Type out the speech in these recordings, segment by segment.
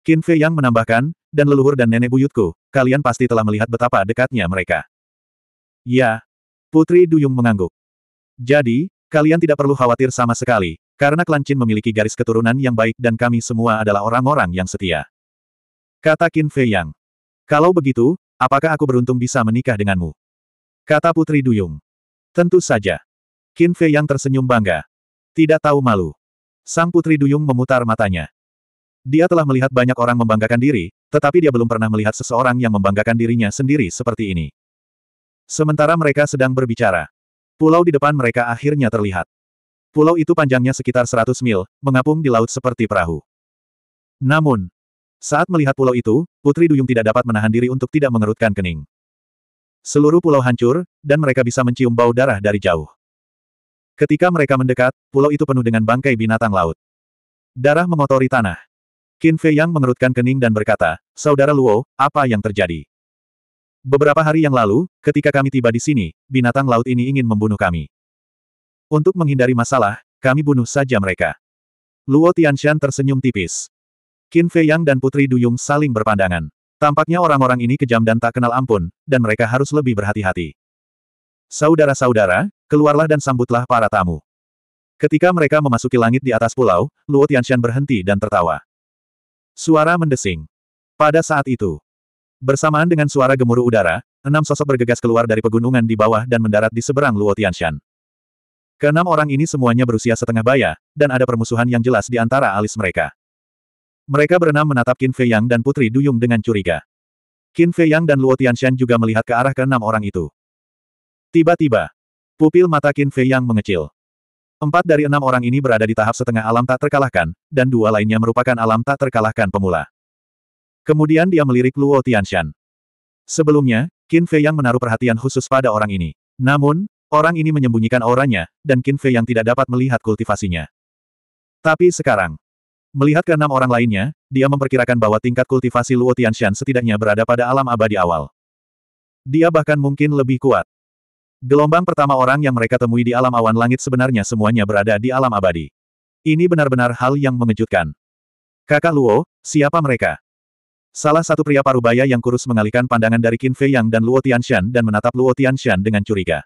Qin Fei yang menambahkan, dan leluhur dan nenek buyutku, kalian pasti telah melihat betapa dekatnya mereka. Ya. Putri Duyung mengangguk. Jadi, kalian tidak perlu khawatir sama sekali, karena klan Qin memiliki garis keturunan yang baik dan kami semua adalah orang-orang yang setia. Kata Qin Fei Yang. Kalau begitu, apakah aku beruntung bisa menikah denganmu? Kata Putri Duyung. Tentu saja. Qin Fei Yang tersenyum bangga. Tidak tahu malu. Sang Putri Duyung memutar matanya. Dia telah melihat banyak orang membanggakan diri, tetapi dia belum pernah melihat seseorang yang membanggakan dirinya sendiri seperti ini. Sementara mereka sedang berbicara, pulau di depan mereka akhirnya terlihat. Pulau itu panjangnya sekitar 100 mil, mengapung di laut seperti perahu. Namun, saat melihat pulau itu, Putri Duyung tidak dapat menahan diri untuk tidak mengerutkan kening. Seluruh pulau hancur, dan mereka bisa mencium bau darah dari jauh. Ketika mereka mendekat, pulau itu penuh dengan bangkai binatang laut. Darah mengotori tanah. Qin Fei Yang mengerutkan kening dan berkata, Saudara Luo, apa yang terjadi? Beberapa hari yang lalu, ketika kami tiba di sini, binatang laut ini ingin membunuh kami. Untuk menghindari masalah, kami bunuh saja mereka. Luo Tianshan tersenyum tipis. Qin Fei Yang dan Putri Duyung saling berpandangan. Tampaknya orang-orang ini kejam dan tak kenal ampun, dan mereka harus lebih berhati-hati. Saudara-saudara, keluarlah dan sambutlah para tamu. Ketika mereka memasuki langit di atas pulau, Luo Tianshan berhenti dan tertawa. Suara mendesing. Pada saat itu, bersamaan dengan suara gemuruh udara, enam sosok bergegas keluar dari pegunungan di bawah dan mendarat di seberang Luo Tianshan. Keenam orang ini semuanya berusia setengah baya, dan ada permusuhan yang jelas di antara alis mereka. Mereka berenam menatap Qin Fei Yang dan Putri Duyung dengan curiga. Qin Fei Yang dan Luo Tianshan juga melihat ke arah keenam orang itu. Tiba-tiba, pupil mata Qin Fei Yang mengecil. Empat dari enam orang ini berada di tahap setengah alam tak terkalahkan, dan dua lainnya merupakan alam tak terkalahkan pemula. Kemudian dia melirik Luo Tianshan. Sebelumnya, Qin Fei yang menaruh perhatian khusus pada orang ini. Namun, orang ini menyembunyikan auranya, dan Qin Fei yang tidak dapat melihat kultivasinya. Tapi sekarang, melihat enam orang lainnya, dia memperkirakan bahwa tingkat kultivasi Luo Tianshan setidaknya berada pada alam abadi awal. Dia bahkan mungkin lebih kuat. Gelombang pertama orang yang mereka temui di alam awan langit sebenarnya semuanya berada di alam abadi. Ini benar-benar hal yang mengejutkan. Kakak Luo, siapa mereka? Salah satu pria parubaya yang kurus mengalihkan pandangan dari Qin Fei Yang dan Luo Tianshan dan menatap Luo Tianshan dengan curiga.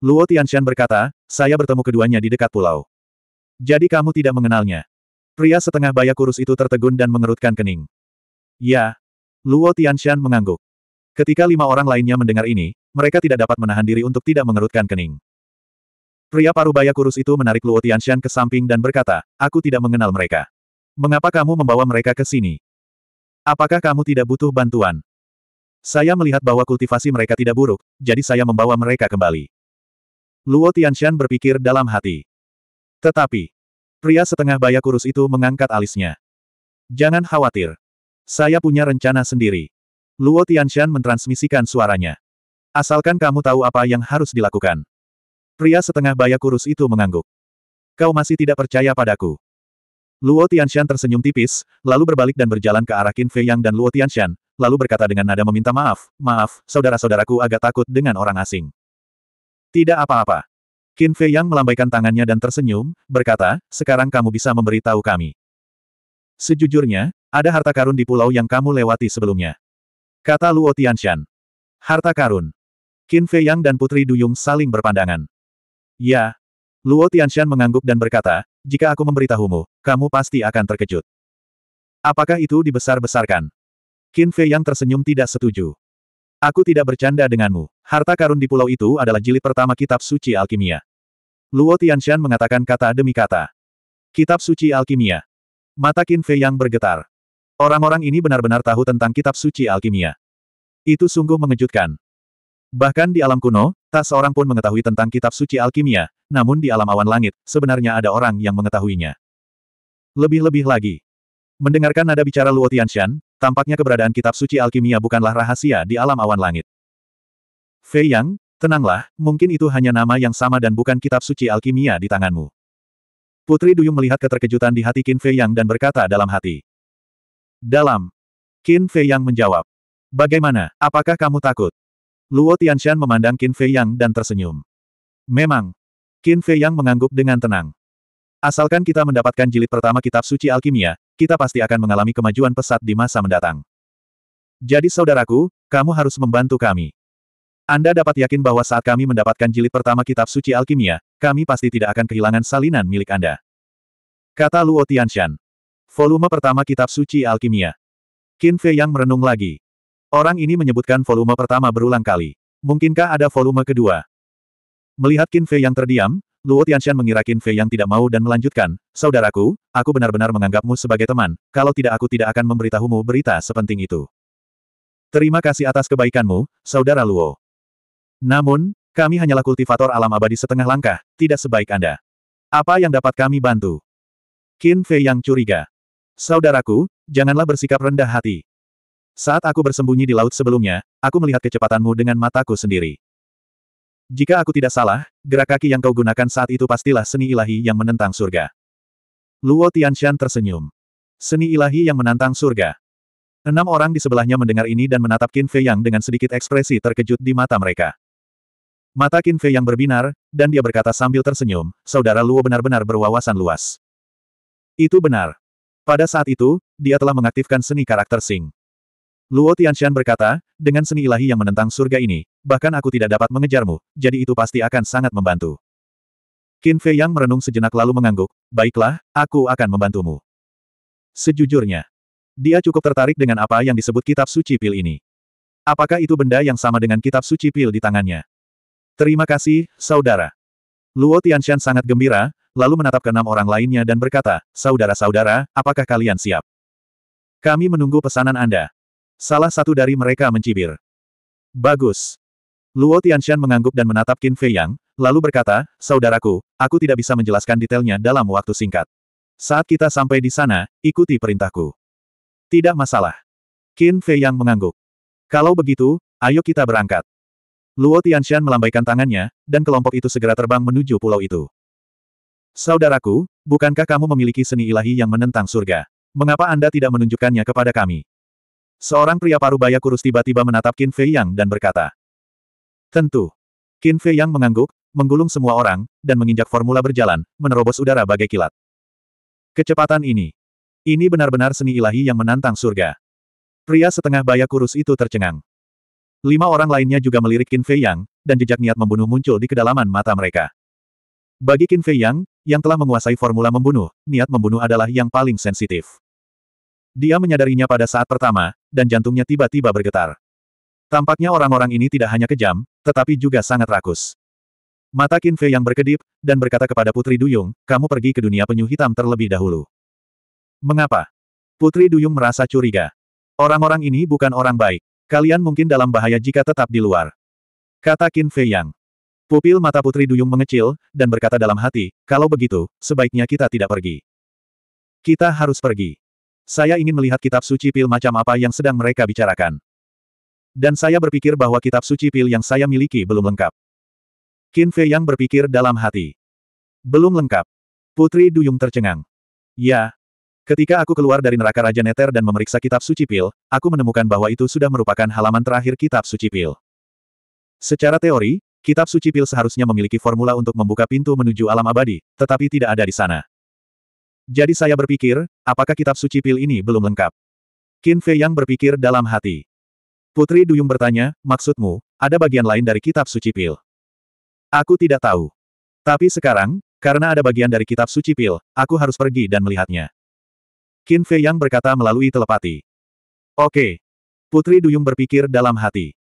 Luo Tianshan berkata, saya bertemu keduanya di dekat pulau. Jadi kamu tidak mengenalnya. Pria setengah baya kurus itu tertegun dan mengerutkan kening. Ya. Luo Tianshan mengangguk. Ketika lima orang lainnya mendengar ini, mereka tidak dapat menahan diri untuk tidak mengerutkan kening. Pria parubaya kurus itu menarik Luo Tianshan ke samping dan berkata, aku tidak mengenal mereka. Mengapa kamu membawa mereka ke sini? Apakah kamu tidak butuh bantuan? Saya melihat bahwa kultivasi mereka tidak buruk, jadi saya membawa mereka kembali. Luo Tianshan berpikir dalam hati. Tetapi, pria setengah baya kurus itu mengangkat alisnya. Jangan khawatir. Saya punya rencana sendiri. Luo Tianshan mentransmisikan suaranya. Asalkan kamu tahu apa yang harus dilakukan. Pria setengah baya kurus itu mengangguk. Kau masih tidak percaya padaku. Luo Tianshan tersenyum tipis, lalu berbalik dan berjalan ke arah Qin Fei Yang dan Luo Tianshan, lalu berkata dengan nada meminta maaf, maaf, saudara-saudaraku agak takut dengan orang asing. Tidak apa-apa. Qin Fei Yang melambaikan tangannya dan tersenyum, berkata, sekarang kamu bisa memberi tahu kami. Sejujurnya, ada harta karun di pulau yang kamu lewati sebelumnya. Kata Luo Tianshan. Harta karun. Qin Fei Yang dan Putri Duyung saling berpandangan. Ya. Luo Tianshan mengangguk dan berkata, jika aku memberitahumu, kamu pasti akan terkejut. Apakah itu dibesar-besarkan? Qin Fei Yang tersenyum tidak setuju. Aku tidak bercanda denganmu. Harta karun di pulau itu adalah jilid pertama kitab suci alkimia. Luo Tianshan mengatakan kata demi kata. Kitab suci alkimia. Mata Qin Fei Yang bergetar. Orang-orang ini benar-benar tahu tentang kitab suci alkimia. Itu sungguh mengejutkan. Bahkan di alam kuno, tak seorang pun mengetahui tentang kitab suci alkimia, namun di alam awan langit, sebenarnya ada orang yang mengetahuinya. Lebih-lebih lagi. Mendengarkan nada bicara Luo Tianshan, tampaknya keberadaan kitab suci alkimia bukanlah rahasia di alam awan langit. Fei Yang, tenanglah, mungkin itu hanya nama yang sama dan bukan kitab suci alkimia di tanganmu. Putri Duyung melihat keterkejutan di hati Qin Fei Yang dan berkata dalam hati. Dalam. Qin Fei Yang menjawab. Bagaimana, apakah kamu takut? Luo Tianshan memandang Qin Fei Yang dan tersenyum. Memang. Qin Fei Yang mengangguk dengan tenang. Asalkan kita mendapatkan jilid pertama kitab suci alkimia, kita pasti akan mengalami kemajuan pesat di masa mendatang. Jadi saudaraku, kamu harus membantu kami. Anda dapat yakin bahwa saat kami mendapatkan jilid pertama kitab suci alkimia, kami pasti tidak akan kehilangan salinan milik Anda. Kata Luo Tianshan. Volume pertama kitab suci alkimia. Qin Fei Yang merenung lagi. Orang ini menyebutkan volume pertama berulang kali. Mungkinkah ada volume kedua? Melihat Qin Fei yang terdiam, Luo Tianshan mengira Qin Fei yang tidak mau dan melanjutkan, Saudaraku, aku benar-benar menganggapmu sebagai teman, kalau tidak aku tidak akan memberitahumu berita sepenting itu. Terima kasih atas kebaikanmu, Saudara Luo. Namun, kami hanyalah kultivator alam abadi setengah langkah, tidak sebaik Anda. Apa yang dapat kami bantu? Qin Fei yang curiga. Saudaraku, janganlah bersikap rendah hati. Saat aku bersembunyi di laut sebelumnya, aku melihat kecepatanmu dengan mataku sendiri. Jika aku tidak salah, gerak kaki yang kau gunakan saat itu pastilah seni ilahi yang menentang surga. Luo Tianshan tersenyum. Seni ilahi yang menantang surga. Enam orang di sebelahnya mendengar ini dan menatap Qin Fei Yang dengan sedikit ekspresi terkejut di mata mereka. Mata Qin Fei Yang berbinar, dan dia berkata sambil tersenyum, saudara Luo benar-benar berwawasan luas. Itu benar. Pada saat itu, dia telah mengaktifkan seni karakter Sing. Luo Tianshan berkata, dengan seni ilahi yang menentang surga ini, bahkan aku tidak dapat mengejarmu, jadi itu pasti akan sangat membantu. Qin Fei Yang merenung sejenak lalu mengangguk, baiklah, aku akan membantumu. Sejujurnya, dia cukup tertarik dengan apa yang disebut kitab suci pil ini. Apakah itu benda yang sama dengan kitab suci pil di tangannya? Terima kasih, saudara. Luo Tianshan sangat gembira, lalu menatap ke enam orang lainnya dan berkata, Saudara-saudara, apakah kalian siap? Kami menunggu pesanan Anda. Salah satu dari mereka mencibir. Bagus. Luo Tianshan mengangguk dan menatap Qin Fei Yang, lalu berkata, Saudaraku, aku tidak bisa menjelaskan detailnya dalam waktu singkat. Saat kita sampai di sana, ikuti perintahku. Tidak masalah. Qin Fei Yang mengangguk. Kalau begitu, ayo kita berangkat. Luo Tianshan melambaikan tangannya, dan kelompok itu segera terbang menuju pulau itu. Saudaraku, bukankah kamu memiliki seni ilahi yang menentang surga? Mengapa Anda tidak menunjukkannya kepada kami? Seorang pria paruh baya kurus tiba-tiba menatap Qin Fei Yang dan berkata. Tentu. Qin Fei Yang mengangguk, menggulung semua orang, dan menginjak formula berjalan, menerobos udara bagai kilat. Kecepatan ini. Ini benar-benar seni ilahi yang menantang surga. Pria setengah baya kurus itu tercengang. Lima orang lainnya juga melirik Qin Fei Yang, dan jejak niat membunuh muncul di kedalaman mata mereka. Bagi Qin Fei Yang, yang telah menguasai formula membunuh, niat membunuh adalah yang paling sensitif. Dia menyadarinya pada saat pertama, dan jantungnya tiba-tiba bergetar. Tampaknya orang-orang ini tidak hanya kejam, tetapi juga sangat rakus. Mata Qin Fei yang berkedip, dan berkata kepada Putri Duyung, kamu pergi ke dunia penyu hitam terlebih dahulu. Mengapa? Putri Duyung merasa curiga. Orang-orang ini bukan orang baik. Kalian mungkin dalam bahaya jika tetap di luar. Kata Qin Fei Yang. Pupil mata Putri Duyung mengecil, dan berkata dalam hati, kalau begitu, sebaiknya kita tidak pergi. Kita harus pergi. Saya ingin melihat kitab suci pil macam apa yang sedang mereka bicarakan. Dan saya berpikir bahwa kitab suci pil yang saya miliki belum lengkap. Qin Fei yang berpikir dalam hati. Belum lengkap. Putri Duyung tercengang. Ya. Ketika aku keluar dari neraka Raja Neter dan memeriksa kitab suci pil, aku menemukan bahwa itu sudah merupakan halaman terakhir kitab suci pil. Secara teori, kitab suci pil seharusnya memiliki formula untuk membuka pintu menuju alam abadi, tetapi tidak ada di sana. Jadi saya berpikir, apakah kitab suci pil ini belum lengkap? Qin Fei Yang berpikir dalam hati. Putri Duyung bertanya, maksudmu, ada bagian lain dari kitab suci pil? Aku tidak tahu. Tapi sekarang, karena ada bagian dari kitab suci pil, aku harus pergi dan melihatnya. Qin Fei Yang berkata melalui telepati. Oke. Putri Duyung berpikir dalam hati.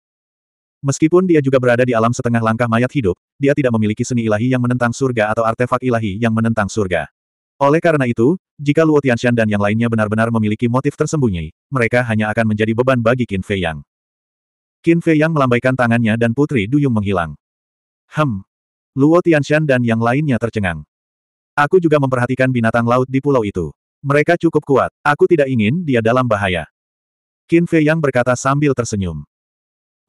Meskipun dia juga berada di alam setengah langkah mayat hidup, dia tidak memiliki seni ilahi yang menentang surga atau artefak ilahi yang menentang surga. Oleh karena itu, jika Luo Tianshan dan yang lainnya benar-benar memiliki motif tersembunyi, mereka hanya akan menjadi beban bagi Qin Fei Yang. Qin Fei Yang melambaikan tangannya dan Putri Duyung menghilang. Hem. Luo Tianshan dan yang lainnya tercengang. Aku juga memperhatikan binatang laut di pulau itu. Mereka cukup kuat. Aku tidak ingin dia dalam bahaya. Qin Fei Yang berkata sambil tersenyum.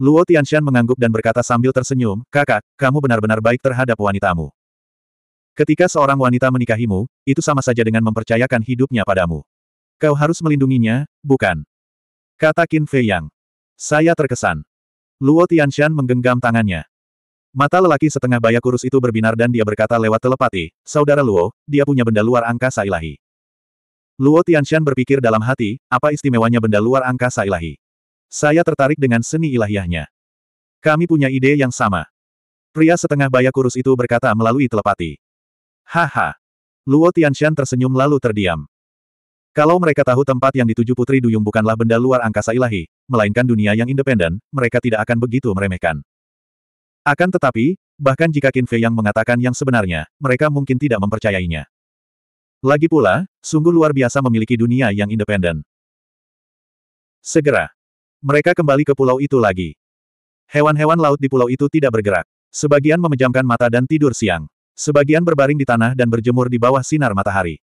Luo Tianshan mengangguk dan berkata sambil tersenyum, Kakak, kamu benar-benar baik terhadap wanitamu. Ketika seorang wanita menikahimu, itu sama saja dengan mempercayakan hidupnya padamu. Kau harus melindunginya, bukan? Kata Qin Fei Yang. Saya terkesan. Luo Tianshan menggenggam tangannya. Mata lelaki setengah baya kurus itu berbinar dan dia berkata lewat telepati, Saudara Luo, dia punya benda luar angkasa ilahi. Luo Tianshan berpikir dalam hati, apa istimewanya benda luar angkasa ilahi? Saya tertarik dengan seni ilahiyahnya. Kami punya ide yang sama. Pria setengah baya kurus itu berkata melalui telepati. Haha. Luo Tianshan tersenyum lalu terdiam. Kalau mereka tahu tempat yang dituju Putri Duyung bukanlah benda luar angkasa ilahi, melainkan dunia yang independen, mereka tidak akan begitu meremehkan. Akan tetapi, bahkan jika Qin Fei yang mengatakan yang sebenarnya, mereka mungkin tidak mempercayainya. Lagi pula, sungguh luar biasa memiliki dunia yang independen. Segera. Mereka kembali ke pulau itu lagi. Hewan-hewan laut di pulau itu tidak bergerak. Sebagian memejamkan mata dan tidur siang. Sebagian berbaring di tanah dan berjemur di bawah sinar matahari.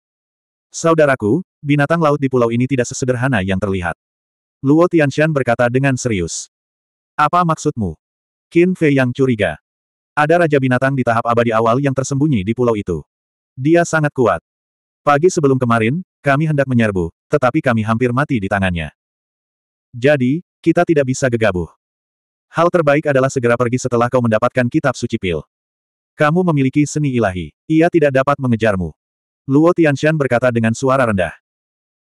Saudaraku, binatang laut di pulau ini tidak sesederhana yang terlihat. Luo Tianshan berkata dengan serius. Apa maksudmu? Qin Fei yang curiga. Ada raja binatang di tahap abadi awal yang tersembunyi di pulau itu. Dia sangat kuat. Pagi sebelum kemarin, kami hendak menyerbu, tetapi kami hampir mati di tangannya. Jadi, kita tidak bisa gegabah. Hal terbaik adalah segera pergi setelah kau mendapatkan kitab suci pil. Kamu memiliki seni ilahi. Ia tidak dapat mengejarmu. Luo Tianshan berkata dengan suara rendah.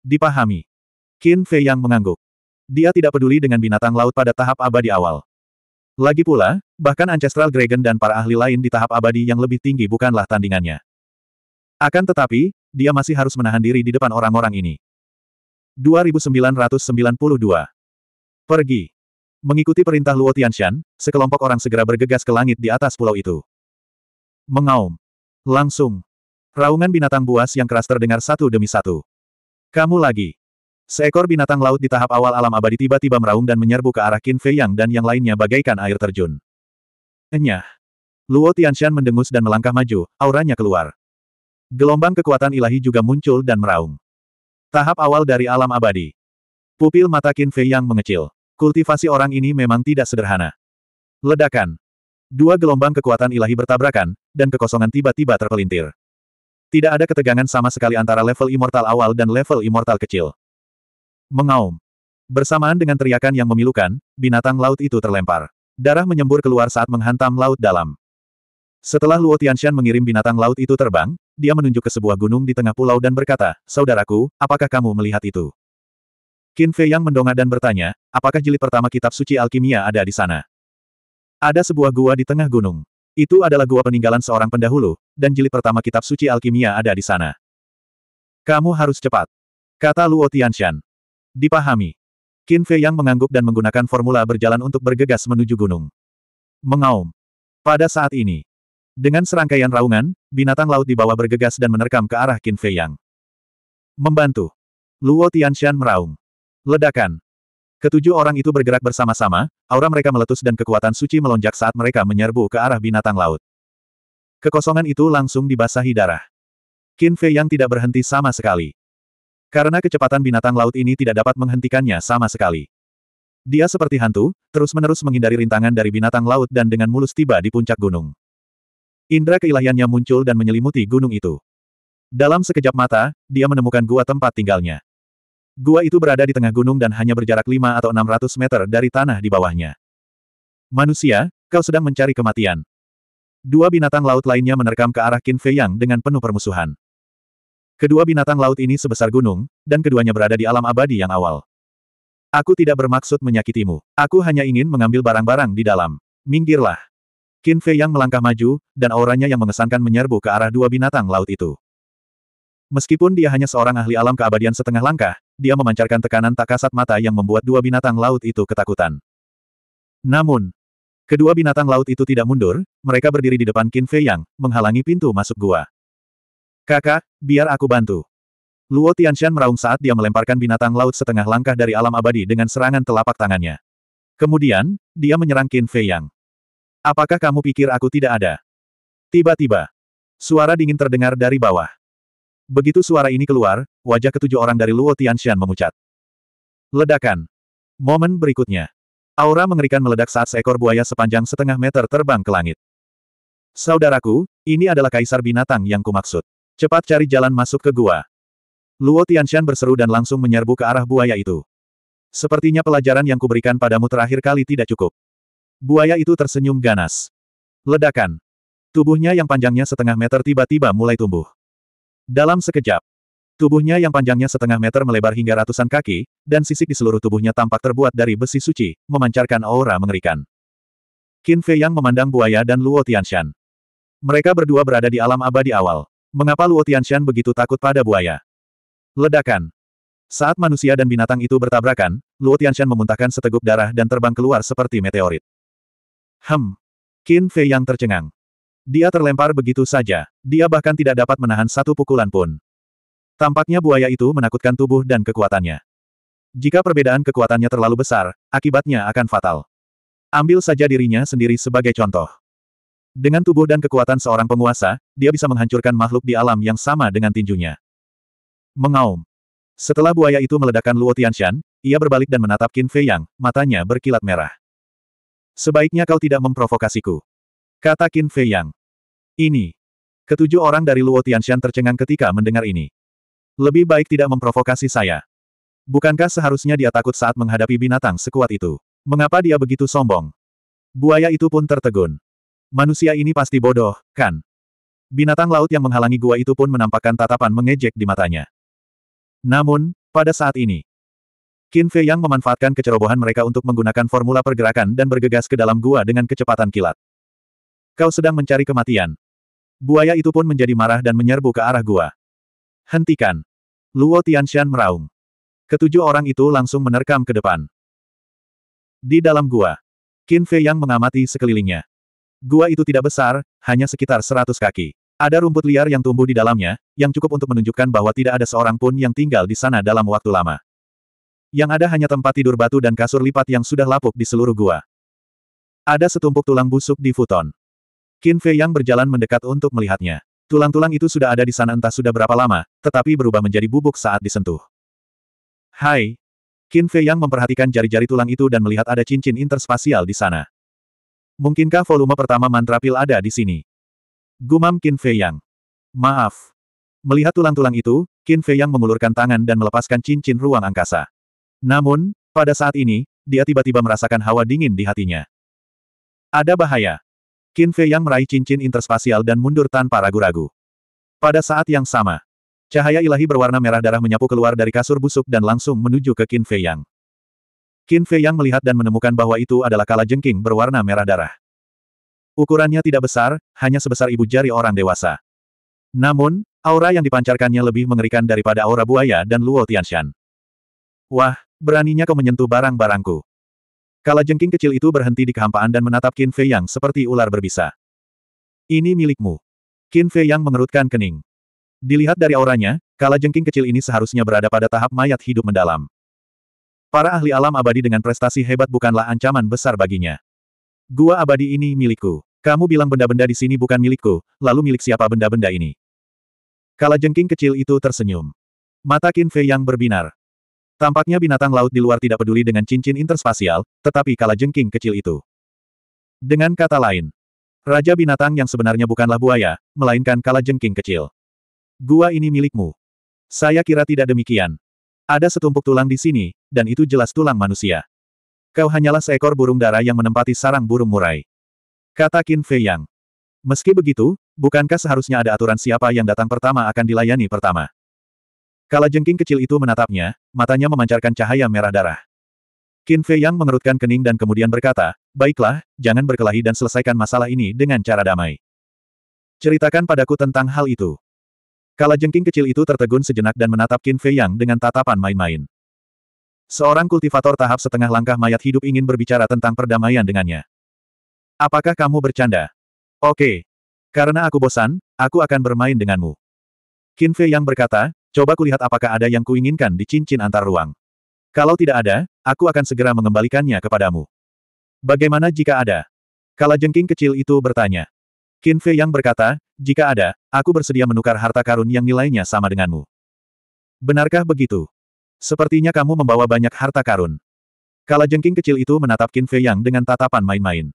Dipahami. Qin Fei yang mengangguk. Dia tidak peduli dengan binatang laut pada tahap abadi awal. Lagi pula, bahkan Ancestral Dragon dan para ahli lain di tahap abadi yang lebih tinggi bukanlah tandingannya. Akan tetapi, dia masih harus menahan diri di depan orang-orang ini. 2992 Pergi. Mengikuti perintah Luo Tianshan, sekelompok orang segera bergegas ke langit di atas pulau itu. Mengaum. Langsung. Raungan binatang buas yang keras terdengar satu demi satu. Kamu lagi. Seekor binatang laut di tahap awal alam abadi tiba-tiba meraung dan menyerbu ke arah Qin Fei Yang dan yang lainnya bagaikan air terjun. Enyah. Luo Tianshan mendengus dan melangkah maju, auranya keluar. Gelombang kekuatan ilahi juga muncul dan meraung. Tahap awal dari alam abadi. Pupil mata Qin Fei Yang mengecil. Kultivasi orang ini memang tidak sederhana. Ledakan. Dua gelombang kekuatan ilahi bertabrakan, dan kekosongan tiba-tiba terpelintir. Tidak ada ketegangan sama sekali antara level immortal awal dan level immortal kecil. Mengaum. Bersamaan dengan teriakan yang memilukan, binatang laut itu terlempar. Darah menyembur keluar saat menghantam laut dalam. Setelah Luo Tianshan mengirim binatang laut itu terbang, dia menunjuk ke sebuah gunung di tengah pulau dan berkata, Saudaraku, apakah kamu melihat itu? Qin Fei yang mendongak dan bertanya, apakah jilid pertama kitab suci alkimia ada di sana? Ada sebuah gua di tengah gunung. Itu adalah gua peninggalan seorang pendahulu, dan jilid pertama kitab suci alkimia ada di sana. Kamu harus cepat. Kata Luo Tianshan. Dipahami. Qin Fei Yang mengangguk dan menggunakan formula berjalan untuk bergegas menuju gunung. Mengaum. Pada saat ini. Dengan serangkaian raungan, binatang laut di bawah bergegas dan menerkam ke arah Qin Fei Yang. Membantu. Luo Tianshan meraung. Ledakan. Ketujuh orang itu bergerak bersama-sama, aura mereka meletus dan kekuatan suci melonjak saat mereka menyerbu ke arah binatang laut. Kekosongan itu langsung dibasahi darah. Qin Fei yang tidak berhenti sama sekali. Karena kecepatan binatang laut ini tidak dapat menghentikannya sama sekali. Dia seperti hantu, terus-menerus menghindari rintangan dari binatang laut dan dengan mulus tiba di puncak gunung. Indra keilahiannya muncul dan menyelimuti gunung itu. Dalam sekejap mata, dia menemukan gua tempat tinggalnya. Gua itu berada di tengah gunung dan hanya berjarak 5 atau 600 meter dari tanah di bawahnya. Manusia, kau sedang mencari kematian. Dua binatang laut lainnya menerkam ke arah Qin Fei Yang dengan penuh permusuhan. Kedua binatang laut ini sebesar gunung, dan keduanya berada di alam abadi yang awal. Aku tidak bermaksud menyakitimu. Aku hanya ingin mengambil barang-barang di dalam. Minggirlah. Qin Fei Yang melangkah maju, dan auranya yang mengesankan menyerbu ke arah dua binatang laut itu. Meskipun dia hanya seorang ahli alam keabadian setengah langkah, dia memancarkan tekanan tak kasat mata yang membuat dua binatang laut itu ketakutan. Namun, kedua binatang laut itu tidak mundur, mereka berdiri di depan Qin Fei Yang, menghalangi pintu masuk gua. Kakak, biar aku bantu. Luo Tianshan meraung saat dia melemparkan binatang laut setengah langkah dari alam abadi dengan serangan telapak tangannya. Kemudian, dia menyerang Qin Fei Yang. Apakah kamu pikir aku tidak ada? Tiba-tiba, suara dingin terdengar dari bawah. Begitu suara ini keluar, wajah ketujuh orang dari Luo Tianxian memucat. Ledakan. Momen berikutnya. Aura mengerikan meledak saat seekor buaya sepanjang setengah meter terbang ke langit. Saudaraku, ini adalah kaisar binatang yang kumaksud. Cepat cari jalan masuk ke gua. Luo Tianxian berseru dan langsung menyerbu ke arah buaya itu. Sepertinya pelajaran yang kuberikan padamu terakhir kali tidak cukup. Buaya itu tersenyum ganas. Ledakan. Tubuhnya yang panjangnya setengah meter tiba-tiba mulai tumbuh. Dalam sekejap, tubuhnya yang panjangnya setengah meter melebar hingga ratusan kaki, dan sisik di seluruh tubuhnya tampak terbuat dari besi suci, memancarkan aura mengerikan. Qin Fei Yang memandang buaya dan Luo Tianshan. Mereka berdua berada di alam abadi awal. Mengapa Luo Tianshan begitu takut pada buaya? Ledakan. Saat manusia dan binatang itu bertabrakan, Luo Tianshan memuntahkan seteguk darah dan terbang keluar seperti meteorit. Hem. Qin Fei Yang tercengang. Dia terlempar begitu saja. Dia bahkan tidak dapat menahan satu pukulan pun. Tampaknya buaya itu menakutkan tubuh dan kekuatannya. Jika perbedaan kekuatannya terlalu besar, akibatnya akan fatal. Ambil saja dirinya sendiri sebagai contoh. Dengan tubuh dan kekuatan seorang penguasa, dia bisa menghancurkan makhluk di alam yang sama dengan tinjunya. Mengaum. Setelah buaya itu meledakkan Luo Tianshan, ia berbalik dan menatap Qin Fei Yang, matanya berkilat merah. Sebaiknya kau tidak memprovokasiku. Kata Qin Fei Yang. Ini. Ketujuh orang dari Luo Tianshan tercengang ketika mendengar ini. Lebih baik tidak memprovokasi saya. Bukankah seharusnya dia takut saat menghadapi binatang sekuat itu? Mengapa dia begitu sombong? Buaya itu pun tertegun. Manusia ini pasti bodoh, kan? Binatang laut yang menghalangi gua itu pun menampakkan tatapan mengejek di matanya. Namun, pada saat ini, Qin Fei Yang memanfaatkan kecerobohan mereka untuk menggunakan formula pergerakan dan bergegas ke dalam gua dengan kecepatan kilat. Kau sedang mencari kematian. Buaya itu pun menjadi marah dan menyerbu ke arah gua. Hentikan. Luo Tianshan meraung. Ketujuh orang itu langsung menerkam ke depan. Di dalam gua, Qin Fei yang mengamati sekelilingnya. Gua itu tidak besar, hanya sekitar seratus kaki. Ada rumput liar yang tumbuh di dalamnya, yang cukup untuk menunjukkan bahwa tidak ada seorang pun yang tinggal di sana dalam waktu lama. Yang ada hanya tempat tidur batu dan kasur lipat yang sudah lapuk di seluruh gua. Ada setumpuk tulang busuk di futon. Qin Fei yang berjalan mendekat untuk melihatnya. Tulang-tulang itu sudah ada di sana entah sudah berapa lama, tetapi berubah menjadi bubuk saat disentuh. Hai! Qin Fei yang memperhatikan jari-jari tulang itu dan melihat ada cincin interspasial di sana. Mungkinkah volume pertama mantra pil ada di sini? Gumam Qin Fei yang. Maaf. Melihat tulang-tulang itu, Qin Fei yang mengulurkan tangan dan melepaskan cincin ruang angkasa. Namun, pada saat ini, dia tiba-tiba merasakan hawa dingin di hatinya. Ada bahaya. Qin Fei yang meraih cincin interspasial dan mundur tanpa ragu-ragu. Pada saat yang sama, cahaya ilahi berwarna merah darah menyapu keluar dari kasur busuk dan langsung menuju ke Qin Fei Yang. Qin Fei Yang melihat dan menemukan bahwa itu adalah kala jengking berwarna merah darah. Ukurannya tidak besar, hanya sebesar ibu jari orang dewasa. Namun, aura yang dipancarkannya lebih mengerikan daripada aura buaya dan Luo Tianshan. Wah, beraninya kau menyentuh barang-barangku. Kala jengking kecil itu berhenti di kehampaan dan menatap Qin Fei Yang seperti ular berbisa. Ini milikmu. Qin Fei Yang mengerutkan kening. Dilihat dari auranya, kala jengking kecil ini seharusnya berada pada tahap mayat hidup mendalam. Para ahli alam abadi dengan prestasi hebat bukanlah ancaman besar baginya. Gua abadi ini milikku. Kamu bilang benda-benda di sini bukan milikku, lalu milik siapa benda-benda ini? Kala jengking kecil itu tersenyum. Mata Qin Fei Yang berbinar. Tampaknya binatang laut di luar tidak peduli dengan cincin interspasial, tetapi kala jengking kecil itu. Dengan kata lain, Raja binatang yang sebenarnya bukanlah buaya, melainkan kala jengking kecil. Gua ini milikmu. Saya kira tidak demikian. Ada setumpuk tulang di sini, dan itu jelas tulang manusia. Kau hanyalah seekor burung dara yang menempati sarang burung murai. Kata Qin Fei Yang. Meski begitu, bukankah seharusnya ada aturan siapa yang datang pertama akan dilayani pertama? Kala jengking kecil itu menatapnya, matanya memancarkan cahaya merah darah. Qin Fei Yang mengerutkan kening dan kemudian berkata, Baiklah, jangan berkelahi dan selesaikan masalah ini dengan cara damai. Ceritakan padaku tentang hal itu. Kala jengking kecil itu tertegun sejenak dan menatap Qin Fei Yang dengan tatapan main-main. Seorang kultivator tahap setengah langkah mayat hidup ingin berbicara tentang perdamaian dengannya. Apakah kamu bercanda? Oke. Karena aku bosan, aku akan bermain denganmu. Qin Fei Yang berkata, Coba kulihat apakah ada yang kuinginkan di cincin antar ruang. Kalau tidak ada, aku akan segera mengembalikannya kepadamu. Bagaimana jika ada? Kala jengking kecil itu bertanya. Qin Fei yang berkata, jika ada, aku bersedia menukar harta karun yang nilainya sama denganmu. Benarkah begitu? Sepertinya kamu membawa banyak harta karun. Kala jengking kecil itu menatap Qin Fei Yang dengan tatapan main-main.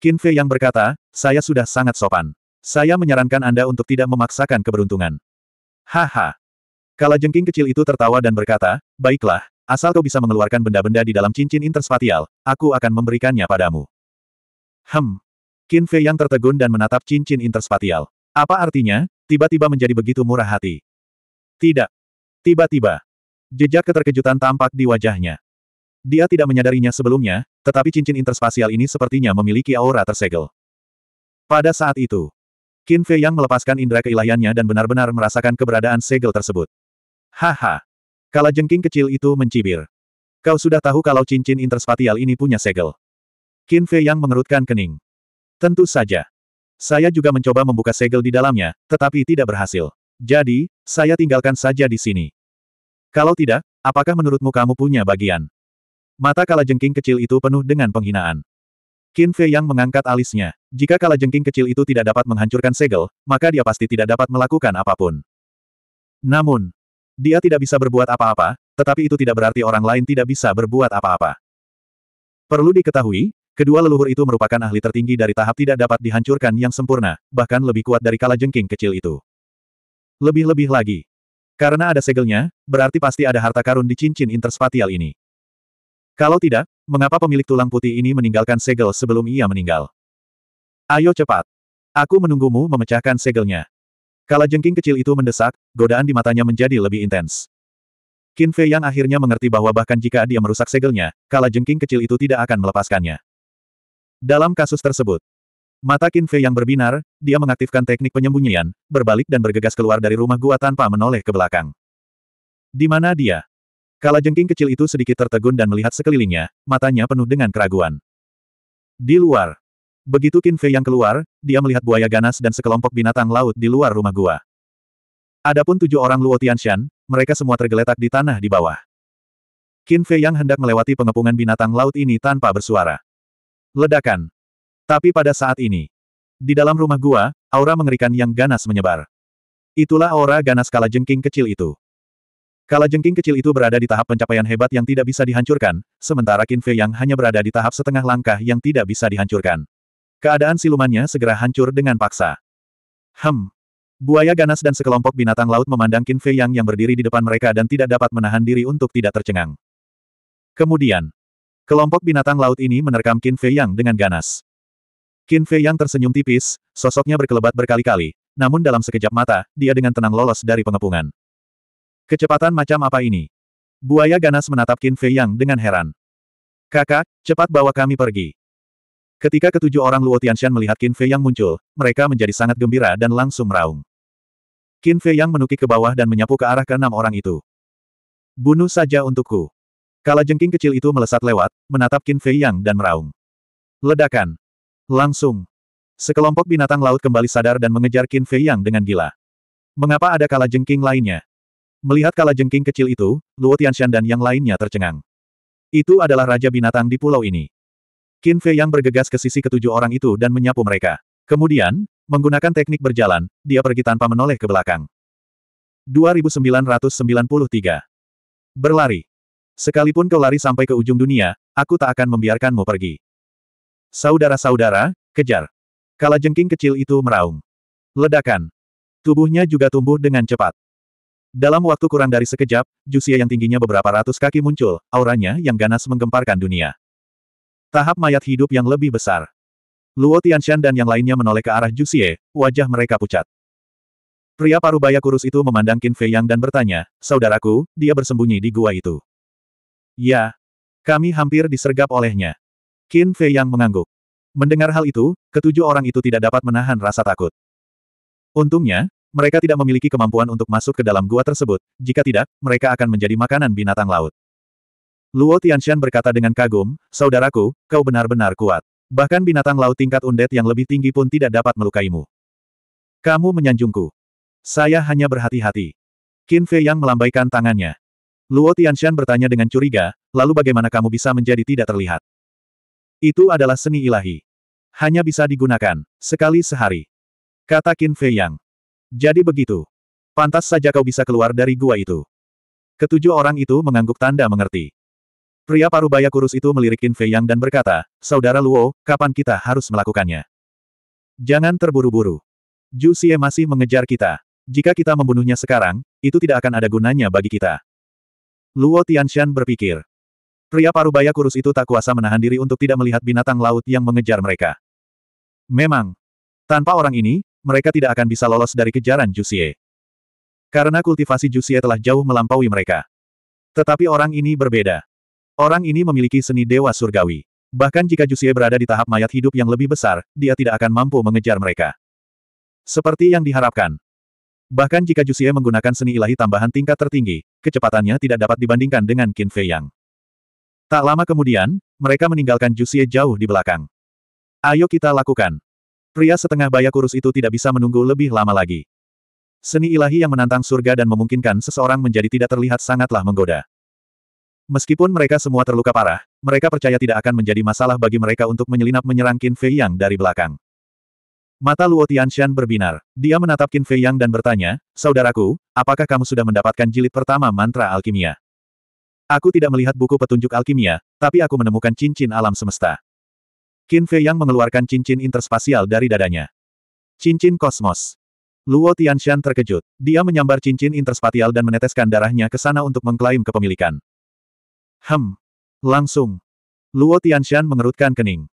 Qin Fei Yang berkata, saya sudah sangat sopan. Saya menyarankan Anda untuk tidak memaksakan keberuntungan. Haha, jengking kecil itu tertawa dan berkata, Baiklah, asal kau bisa mengeluarkan benda-benda di dalam cincin interspatial, aku akan memberikannya padamu. Hmm, Qin Fei yang tertegun dan menatap cincin interspatial. Apa artinya, tiba-tiba menjadi begitu murah hati? Tidak. Tiba-tiba. Jejak keterkejutan tampak di wajahnya. Dia tidak menyadarinya sebelumnya, tetapi cincin interspasial ini sepertinya memiliki aura tersegel. Pada saat itu, Qin Fei yang melepaskan indera keilayannya dan benar-benar merasakan keberadaan segel tersebut. Haha. jengking kecil itu mencibir. Kau sudah tahu kalau cincin interspatial ini punya segel. Qin Fei yang mengerutkan kening. Tentu saja. Saya juga mencoba membuka segel di dalamnya, tetapi tidak berhasil. Jadi, saya tinggalkan saja di sini. Kalau tidak, apakah menurutmu kamu punya bagian? Mata jengking kecil itu penuh dengan penghinaan. Qin Fei yang mengangkat alisnya. Jika jengking kecil itu tidak dapat menghancurkan segel, maka dia pasti tidak dapat melakukan apapun. Namun, dia tidak bisa berbuat apa-apa, tetapi itu tidak berarti orang lain tidak bisa berbuat apa-apa. Perlu diketahui, kedua leluhur itu merupakan ahli tertinggi dari tahap tidak dapat dihancurkan yang sempurna, bahkan lebih kuat dari kala jengking kecil itu. Lebih-lebih lagi. Karena ada segelnya, berarti pasti ada harta karun di cincin interspatial ini. Kalau tidak, mengapa pemilik tulang putih ini meninggalkan segel sebelum ia meninggal? Ayo cepat. Aku menunggumu memecahkan segelnya. Kala jengking kecil itu mendesak, godaan di matanya menjadi lebih intens. Qin Fei yang akhirnya mengerti bahwa bahkan jika dia merusak segelnya, kala jengking kecil itu tidak akan melepaskannya. Dalam kasus tersebut, mata Qin Fei yang berbinar, dia mengaktifkan teknik penyembunyian, berbalik dan bergegas keluar dari rumah gua tanpa menoleh ke belakang. Di mana dia? Kala jengking kecil itu sedikit tertegun dan melihat sekelilingnya, matanya penuh dengan keraguan. Di luar, Begitu Qin Fei yang keluar, dia melihat buaya ganas dan sekelompok binatang laut di luar rumah gua. Adapun tujuh orang Luo Tianshan, mereka semua tergeletak di tanah di bawah. Qin Fei yang hendak melewati pengepungan binatang laut ini tanpa bersuara. Ledakan. Tapi pada saat ini, di dalam rumah gua, aura mengerikan yang ganas menyebar. Itulah aura ganas kala jengking kecil itu. Kala jengking kecil itu berada di tahap pencapaian hebat yang tidak bisa dihancurkan, sementara Qin Fei Yang hanya berada di tahap setengah langkah yang tidak bisa dihancurkan. Keadaan silumannya segera hancur dengan paksa. Hem. Buaya ganas dan sekelompok binatang laut memandang Qin Fei Yang yang berdiri di depan mereka dan tidak dapat menahan diri untuk tidak tercengang. Kemudian, kelompok binatang laut ini menerkam Qin Fei Yang dengan ganas. Qin Fei Yang tersenyum tipis, sosoknya berkelebat berkali-kali, namun dalam sekejap mata, dia dengan tenang lolos dari pengepungan. Kecepatan macam apa ini? Buaya ganas menatap Qin Fei Yang dengan heran. Kakak, cepat bawa kami pergi. Ketika ketujuh orang Luo Tianshan melihat Qin Fei yang muncul, mereka menjadi sangat gembira dan langsung meraung. Qin Fei yang menukik ke bawah dan menyapu ke arah keenam orang itu. Bunuh saja untukku. Kala jengking kecil itu melesat lewat, menatap Qin Fei yang dan meraung. Ledakan. Langsung. Sekelompok binatang laut kembali sadar dan mengejar Qin Fei yang dengan gila. Mengapa ada kala jengking lainnya? Melihat kala jengking kecil itu, Luo Tianshan dan yang lainnya tercengang. Itu adalah raja binatang di pulau ini. Qin Fei yang bergegas ke sisi ketujuh orang itu dan menyapu mereka. Kemudian, menggunakan teknik berjalan, dia pergi tanpa menoleh ke belakang. 2993. Berlari. Sekalipun kau lari sampai ke ujung dunia, aku tak akan membiarkanmu pergi. Saudara-saudara, kejar. Kala jengking kecil itu meraung. Ledakan. Tubuhnya juga tumbuh dengan cepat. Dalam waktu kurang dari sekejap, Jusia yang tingginya beberapa ratus kaki muncul, auranya yang ganas menggemparkan dunia. Tahap mayat hidup yang lebih besar. Luo Tianshan dan yang lainnya menoleh ke arah Juxie, wajah mereka pucat. Pria parubaya kurus itu memandang Qin Fei Yang dan bertanya, Saudaraku, dia bersembunyi di gua itu. Ya. Kami hampir disergap olehnya. Qin Fei Yang mengangguk. Mendengar hal itu, ketujuh orang itu tidak dapat menahan rasa takut. Untungnya, mereka tidak memiliki kemampuan untuk masuk ke dalam gua tersebut, jika tidak, mereka akan menjadi makanan binatang laut. Luo Tianshan berkata dengan kagum, Saudaraku, kau benar-benar kuat. Bahkan binatang laut tingkat undet yang lebih tinggi pun tidak dapat melukaimu. Kamu menyanjungku. Saya hanya berhati-hati. Qin Fei Yang melambaikan tangannya. Luo Tianshan bertanya dengan curiga, lalu bagaimana kamu bisa menjadi tidak terlihat? Itu adalah seni ilahi. Hanya bisa digunakan, sekali sehari. Kata Qin Fei Yang. Jadi begitu. Pantas saja kau bisa keluar dari gua itu. Ketujuh orang itu mengangguk tanda mengerti. Pria parubaya kurus itu melirik Qin Fei Yang dan berkata, Saudara Luo, kapan kita harus melakukannya? Jangan terburu-buru. Ju Xie masih mengejar kita. Jika kita membunuhnya sekarang, itu tidak akan ada gunanya bagi kita. Luo Tianshan berpikir. Pria parubaya kurus itu tak kuasa menahan diri untuk tidak melihat binatang laut yang mengejar mereka. Memang. Tanpa orang ini, mereka tidak akan bisa lolos dari kejaran Jusie. Karena kultivasi Jusie telah jauh melampaui mereka. Tetapi orang ini berbeda. Orang ini memiliki seni dewa surgawi. Bahkan jika Jusie berada di tahap mayat hidup yang lebih besar, dia tidak akan mampu mengejar mereka. Seperti yang diharapkan. Bahkan jika Jusie menggunakan seni ilahi tambahan tingkat tertinggi, kecepatannya tidak dapat dibandingkan dengan Qin Fei Yang. Tak lama kemudian, mereka meninggalkan Jusie jauh di belakang. Ayo kita lakukan. Pria setengah baya kurus itu tidak bisa menunggu lebih lama lagi. Seni ilahi yang menantang surga dan memungkinkan seseorang menjadi tidak terlihat sangatlah menggoda. Meskipun mereka semua terluka parah, mereka percaya tidak akan menjadi masalah bagi mereka untuk menyelinap menyerang Qin Fei Yang dari belakang. Mata Luo Tianshan berbinar. Dia menatap Qin Fei Yang dan bertanya, Saudaraku, apakah kamu sudah mendapatkan jilid pertama mantra alkimia? Aku tidak melihat buku petunjuk alkimia, tapi aku menemukan cincin alam semesta. Qin Fei Yang mengeluarkan cincin interspasial dari dadanya. Cincin kosmos. Luo Tianshan terkejut. Dia menyambar cincin interspatial dan meneteskan darahnya ke sana untuk mengklaim kepemilikan. Hem. Langsung. Luo Tianshan mengerutkan kening.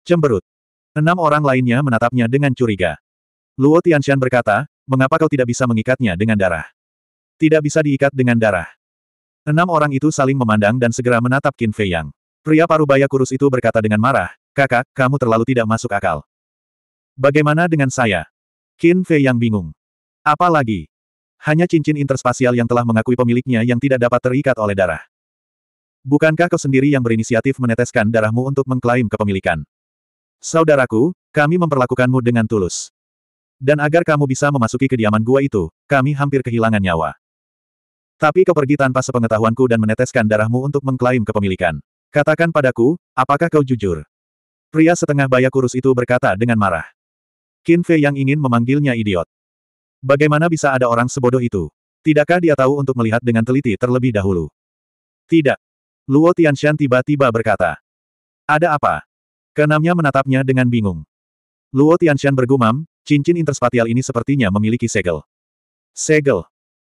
Cemberut. Enam orang lainnya menatapnya dengan curiga. Luo Tianshan berkata, mengapa kau tidak bisa mengikatnya dengan darah? Tidak bisa diikat dengan darah. Enam orang itu saling memandang dan segera menatap Qin Fei Yang. Pria parubaya kurus itu berkata dengan marah, kakak, kamu terlalu tidak masuk akal. Bagaimana dengan saya? Qin Fei Yang bingung. Apalagi? Hanya cincin interspasial yang telah mengakui pemiliknya yang tidak dapat terikat oleh darah. Bukankah kau sendiri yang berinisiatif meneteskan darahmu untuk mengklaim kepemilikan? Saudaraku, kami memperlakukanmu dengan tulus. Dan agar kamu bisa memasuki kediaman gua itu, kami hampir kehilangan nyawa. Tapi kau pergi tanpa sepengetahuanku dan meneteskan darahmu untuk mengklaim kepemilikan. Katakan padaku, apakah kau jujur? Pria setengah baya kurus itu berkata dengan marah. Qin Fei yang ingin memanggilnya idiot. Bagaimana bisa ada orang sebodoh itu? Tidakkah dia tahu untuk melihat dengan teliti terlebih dahulu? Tidak, Luo Tianshan tiba-tiba berkata. Ada apa? Kenamnya menatapnya dengan bingung. Luo Tianshan bergumam, cincin interspatial ini sepertinya memiliki segel. Segel.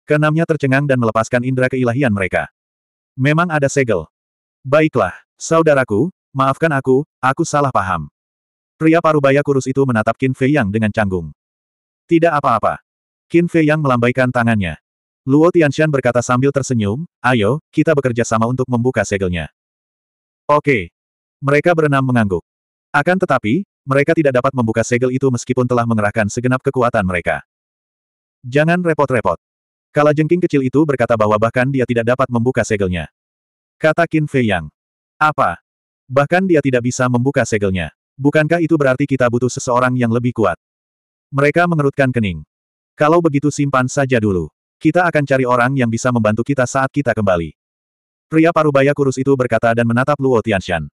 Kenamnya tercengang dan melepaskan indera keilahian mereka. Memang ada segel. Baiklah, saudaraku, maafkan aku, aku salah paham. Pria parubaya kurus itu menatap Qin Fei Yang dengan canggung. Tidak apa-apa. Qin Fei Yang melambaikan tangannya. Luo Tianshan berkata sambil tersenyum, ayo, kita bekerja sama untuk membuka segelnya. Oke. Mereka berenam mengangguk. Akan tetapi, mereka tidak dapat membuka segel itu meskipun telah mengerahkan segenap kekuatan mereka. Jangan repot-repot. Kalau jengking kecil itu berkata bahwa bahkan dia tidak dapat membuka segelnya. Kata Qin Fei Yang. Apa? Bahkan dia tidak bisa membuka segelnya. Bukankah itu berarti kita butuh seseorang yang lebih kuat? Mereka mengerutkan kening. Kalau begitu simpan saja dulu. Kita akan cari orang yang bisa membantu kita saat kita kembali. Pria parubaya kurus itu berkata dan menatap Luo Tianshan.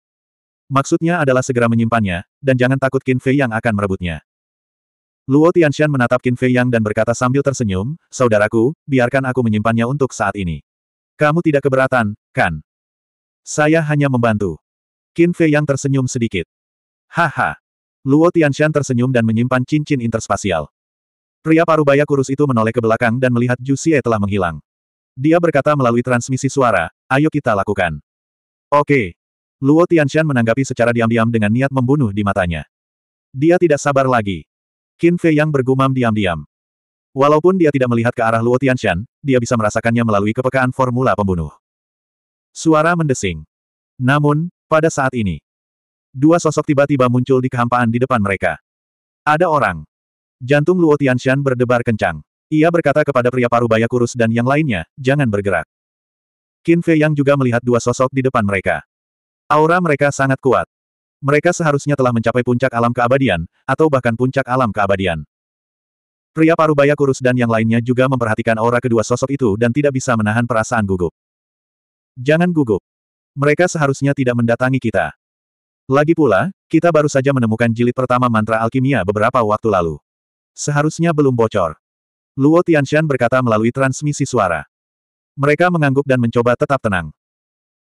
Maksudnya adalah segera menyimpannya, dan jangan takut Qin Fei yang akan merebutnya. Luo Tianshan menatap Qin Fei yang dan berkata sambil tersenyum, Saudaraku, biarkan aku menyimpannya untuk saat ini. Kamu tidak keberatan, kan? Saya hanya membantu. Qin Fei yang tersenyum sedikit. Haha. Luo Tianshan tersenyum dan menyimpan cincin interspasial. Pria parubaya kurus itu menoleh ke belakang dan melihat Ju Xie telah menghilang. Dia berkata melalui transmisi suara, ayo kita lakukan. Oke. Luo Tianshan menanggapi secara diam-diam dengan niat membunuh di matanya. Dia tidak sabar lagi. Qin Fei yang bergumam diam-diam. Walaupun dia tidak melihat ke arah Luo Tianshan, dia bisa merasakannya melalui kepekaan formula pembunuh. Suara mendesing. Namun, pada saat ini, dua sosok tiba-tiba muncul di kehampaan di depan mereka. Ada orang. Jantung Luo Tianshan berdebar kencang. Ia berkata kepada pria parubaya kurus dan yang lainnya, jangan bergerak. Qin Fei Yang juga melihat dua sosok di depan mereka. Aura mereka sangat kuat. Mereka seharusnya telah mencapai puncak alam keabadian, atau bahkan puncak alam keabadian. Pria parubaya kurus dan yang lainnya juga memperhatikan aura kedua sosok itu dan tidak bisa menahan perasaan gugup. Jangan gugup. Mereka seharusnya tidak mendatangi kita. Lagi pula, kita baru saja menemukan jilid pertama mantra alkimia beberapa waktu lalu. Seharusnya belum bocor. Luo Tianshan berkata melalui transmisi suara. Mereka mengangguk dan mencoba tetap tenang.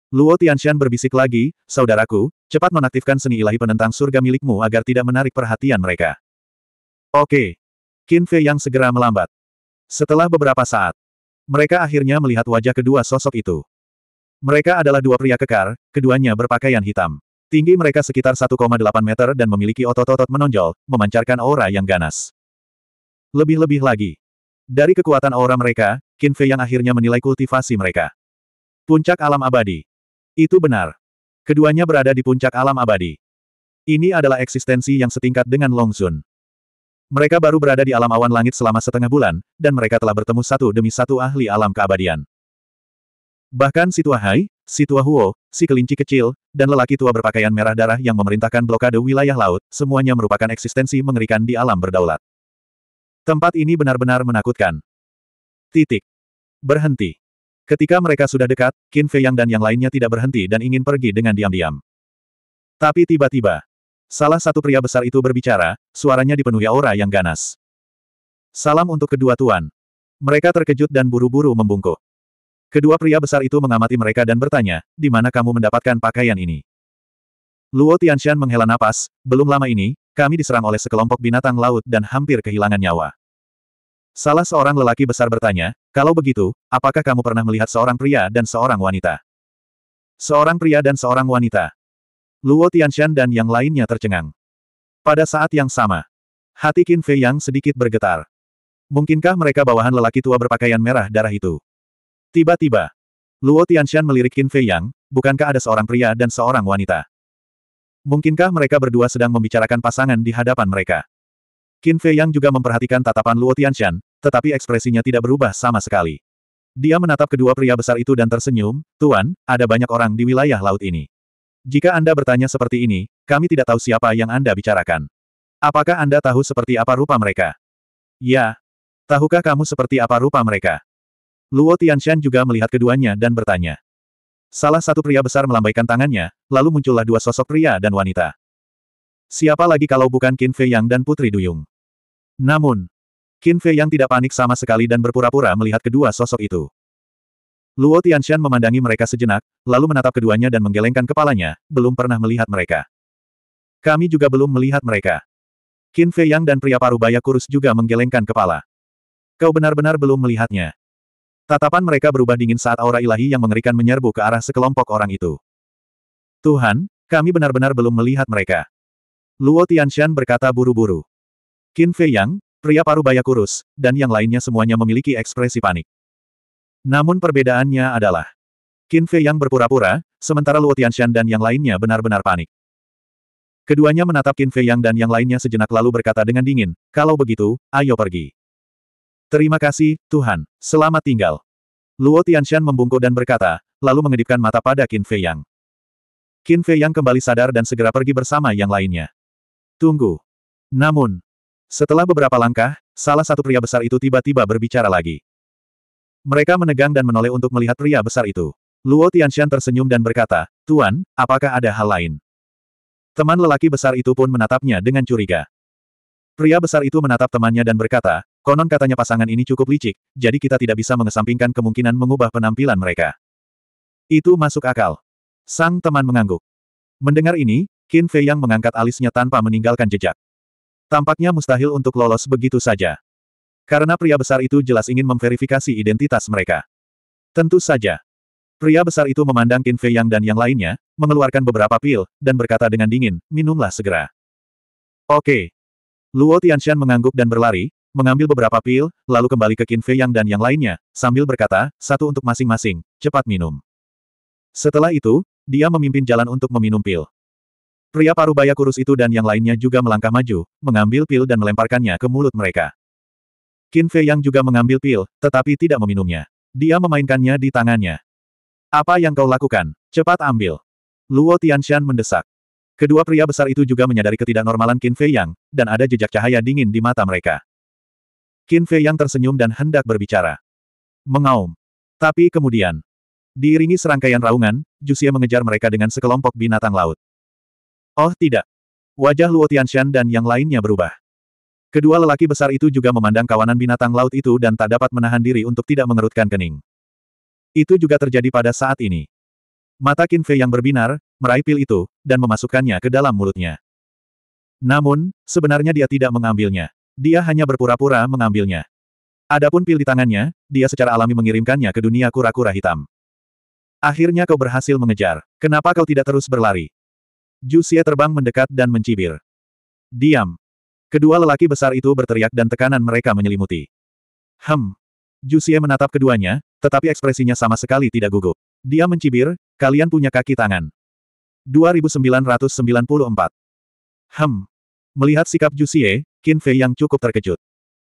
Luo Tianshan berbisik lagi, saudaraku, cepat menaktifkan seni ilahi penentang surga milikmu agar tidak menarik perhatian mereka. Oke. Qin Fei yang segera melambat. Setelah beberapa saat, mereka akhirnya melihat wajah kedua sosok itu. Mereka adalah dua pria kekar, keduanya berpakaian hitam. Tinggi mereka sekitar 1,8 meter dan memiliki otot-otot menonjol, memancarkan aura yang ganas. Lebih-lebih lagi. Dari kekuatan aura mereka, Qin Fei yang akhirnya menilai kultivasi mereka. Puncak alam abadi. Itu benar. Keduanya berada di puncak alam abadi. Ini adalah eksistensi yang setingkat dengan Long Zun. Mereka baru berada di alam awan langit selama setengah bulan, dan mereka telah bertemu satu demi satu ahli alam keabadian. Bahkan si Tua Hai, si Tua Huo, si kelinci kecil, dan lelaki tua berpakaian merah darah yang memerintahkan blokade wilayah laut, semuanya merupakan eksistensi mengerikan di alam berdaulat. Tempat ini benar-benar menakutkan. Titik. Berhenti. Ketika mereka sudah dekat, Qin Yang dan yang lainnya tidak berhenti dan ingin pergi dengan diam-diam. Tapi tiba-tiba, salah satu pria besar itu berbicara, suaranya dipenuhi aura yang ganas. Salam untuk kedua tuan. Mereka terkejut dan buru-buru membungkuk. Kedua pria besar itu mengamati mereka dan bertanya, di mana kamu mendapatkan pakaian ini? Luo Tianshan menghela napas, belum lama ini, kami diserang oleh sekelompok binatang laut dan hampir kehilangan nyawa. Salah seorang lelaki besar bertanya, kalau begitu, apakah kamu pernah melihat seorang pria dan seorang wanita? Seorang pria dan seorang wanita. Luo Tianshan dan yang lainnya tercengang. Pada saat yang sama, hati Qin Fei yang sedikit bergetar. Mungkinkah mereka bawahan lelaki tua berpakaian merah darah itu? Tiba-tiba, Luo Tianshan melirik Qin Fei Yang, bukankah ada seorang pria dan seorang wanita? Mungkinkah mereka berdua sedang membicarakan pasangan di hadapan mereka? Qin Fei Yang juga memperhatikan tatapan Luo Tianshan, tetapi ekspresinya tidak berubah sama sekali. Dia menatap kedua pria besar itu dan tersenyum, Tuan, ada banyak orang di wilayah laut ini. Jika Anda bertanya seperti ini, kami tidak tahu siapa yang Anda bicarakan. Apakah Anda tahu seperti apa rupa mereka? Ya. Tahukah kamu seperti apa rupa mereka? Luo Tianshan juga melihat keduanya dan bertanya. Salah satu pria besar melambaikan tangannya, lalu muncullah dua sosok pria dan wanita. Siapa lagi kalau bukan Qin Fei Yang dan Putri Duyung? Namun, Qin Fei Yang tidak panik sama sekali dan berpura-pura melihat kedua sosok itu. Luo Tianxian memandangi mereka sejenak, lalu menatap keduanya dan menggelengkan kepalanya, belum pernah melihat mereka. Kami juga belum melihat mereka. Qin Fei Yang dan pria parubaya kurus juga menggelengkan kepala. Kau benar-benar belum melihatnya. Tatapan mereka berubah dingin saat aura ilahi yang mengerikan menyerbu ke arah sekelompok orang itu. Tuhan, kami benar-benar belum melihat mereka. Luo Tianshan berkata buru-buru. Qin Fei Yang, pria paruh baya kurus, dan yang lainnya semuanya memiliki ekspresi panik. Namun perbedaannya adalah, Qin Fei Yang berpura-pura, sementara Luo Tianshan dan yang lainnya benar-benar panik. Keduanya menatap Qin Fei Yang dan yang lainnya sejenak lalu berkata dengan dingin, kalau begitu, ayo pergi. Terima kasih, Tuhan. Selamat tinggal. Luo Tianshan membungkuk dan berkata, lalu mengedipkan mata pada Qin Fei Yang. Qin Fei Yang kembali sadar dan segera pergi bersama yang lainnya. Tunggu. Namun, setelah beberapa langkah, salah satu pria besar itu tiba-tiba berbicara lagi. Mereka menegang dan menoleh untuk melihat pria besar itu. Luo Tianshan tersenyum dan berkata, Tuan, apakah ada hal lain? Teman lelaki besar itu pun menatapnya dengan curiga. Pria besar itu menatap temannya dan berkata, Konon katanya pasangan ini cukup licik, jadi kita tidak bisa mengesampingkan kemungkinan mengubah penampilan mereka. Itu masuk akal. Sang teman mengangguk. Mendengar ini, Qin Fei yang mengangkat alisnya tanpa meninggalkan jejak. Tampaknya mustahil untuk lolos begitu saja. Karena pria besar itu jelas ingin memverifikasi identitas mereka. Tentu saja. Pria besar itu memandang Qin Fei yang dan yang lainnya, mengeluarkan beberapa pil, dan berkata dengan dingin, minumlah segera. Oke. Luo Tianxian mengangguk dan berlari, mengambil beberapa pil, lalu kembali ke Qin Fei Yang dan yang lainnya, sambil berkata, satu untuk masing-masing, cepat minum. Setelah itu, dia memimpin jalan untuk meminum pil. Pria paruh baya kurus itu dan yang lainnya juga melangkah maju, mengambil pil dan melemparkannya ke mulut mereka. Qin Fei Yang juga mengambil pil, tetapi tidak meminumnya. Dia memainkannya di tangannya. Apa yang kau lakukan? Cepat ambil. Luo Tianshan mendesak. Kedua pria besar itu juga menyadari ketidaknormalan Qin Fei Yang, dan ada jejak cahaya dingin di mata mereka. Qin Fei yang tersenyum dan hendak berbicara. Mengaum. Tapi kemudian, diiringi serangkaian raungan, Jusia mengejar mereka dengan sekelompok binatang laut. Oh tidak. Wajah Luo Tianshan dan yang lainnya berubah. Kedua lelaki besar itu juga memandang kawanan binatang laut itu dan tak dapat menahan diri untuk tidak mengerutkan kening. Itu juga terjadi pada saat ini. Mata Qin Fei yang berbinar, meraih pil itu, dan memasukkannya ke dalam mulutnya. Namun, sebenarnya dia tidak mengambilnya. Dia hanya berpura-pura mengambilnya. Adapun pil di tangannya, dia secara alami mengirimkannya ke dunia kura-kura hitam. Akhirnya kau berhasil mengejar. Kenapa kau tidak terus berlari? Jusie terbang mendekat dan mencibir. Diam. Kedua lelaki besar itu berteriak dan tekanan mereka menyelimuti. Hem. Jusie menatap keduanya, tetapi ekspresinya sama sekali tidak gugup. Dia mencibir, kalian punya kaki tangan. 2994. Hem. Melihat sikap Jusie, Qin Fei yang cukup terkejut.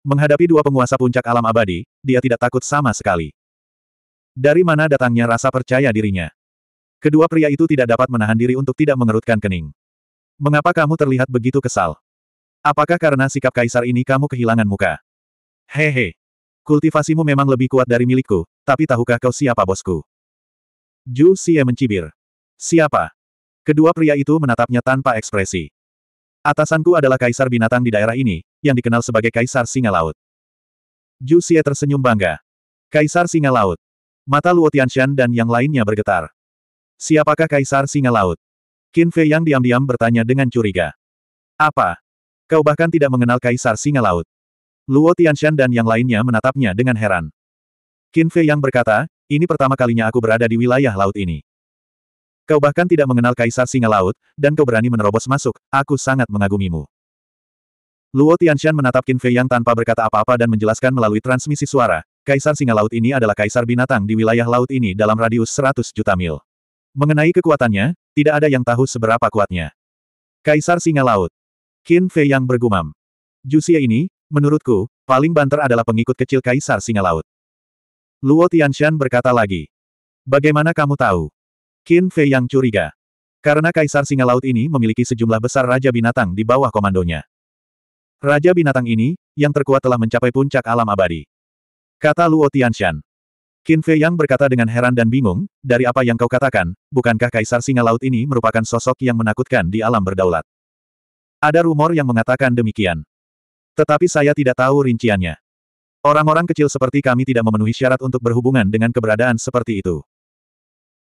Menghadapi dua penguasa puncak alam abadi, dia tidak takut sama sekali. Dari mana datangnya rasa percaya dirinya? Kedua pria itu tidak dapat menahan diri untuk tidak mengerutkan kening. Mengapa kamu terlihat begitu kesal? Apakah karena sikap kaisar ini kamu kehilangan muka? Hehe. Kultivasimu memang lebih kuat dari milikku, tapi tahukah kau siapa bosku? Ju Xie mencibir. Siapa? Kedua pria itu menatapnya tanpa ekspresi. Atasanku adalah kaisar binatang di daerah ini, yang dikenal sebagai kaisar singa laut. Ju Xie tersenyum bangga. Kaisar singa laut. Mata Luo Tianshan dan yang lainnya bergetar. Siapakah kaisar singa laut? Qin Fei yang diam-diam bertanya dengan curiga. Apa? Kau bahkan tidak mengenal kaisar singa laut. Luo Tianshan dan yang lainnya menatapnya dengan heran. Qin Fei yang berkata, ini pertama kalinya aku berada di wilayah laut ini. Kau bahkan tidak mengenal Kaisar Singa Laut, dan kau berani menerobos masuk, aku sangat mengagumimu. Luo Tianshan menatap Qin Fei Yang tanpa berkata apa-apa dan menjelaskan melalui transmisi suara, Kaisar Singa Laut ini adalah kaisar binatang di wilayah laut ini dalam radius 100 juta mil. Mengenai kekuatannya, tidak ada yang tahu seberapa kuatnya. Kaisar Singa Laut. Qin Fei Yang bergumam. Jusia ini, menurutku, paling banter adalah pengikut kecil Kaisar Singa Laut. Luo Tianshan berkata lagi. Bagaimana kamu tahu? Qin Fei yang curiga. Karena Kaisar Singa Laut ini memiliki sejumlah besar Raja Binatang di bawah komandonya. Raja Binatang ini, yang terkuat telah mencapai puncak alam abadi. Kata Luo Tianshan. Qin Fei Yang berkata dengan heran dan bingung, dari apa yang kau katakan, bukankah Kaisar Singa Laut ini merupakan sosok yang menakutkan di alam berdaulat? Ada rumor yang mengatakan demikian. Tetapi saya tidak tahu rinciannya. Orang-orang kecil seperti kami tidak memenuhi syarat untuk berhubungan dengan keberadaan seperti itu.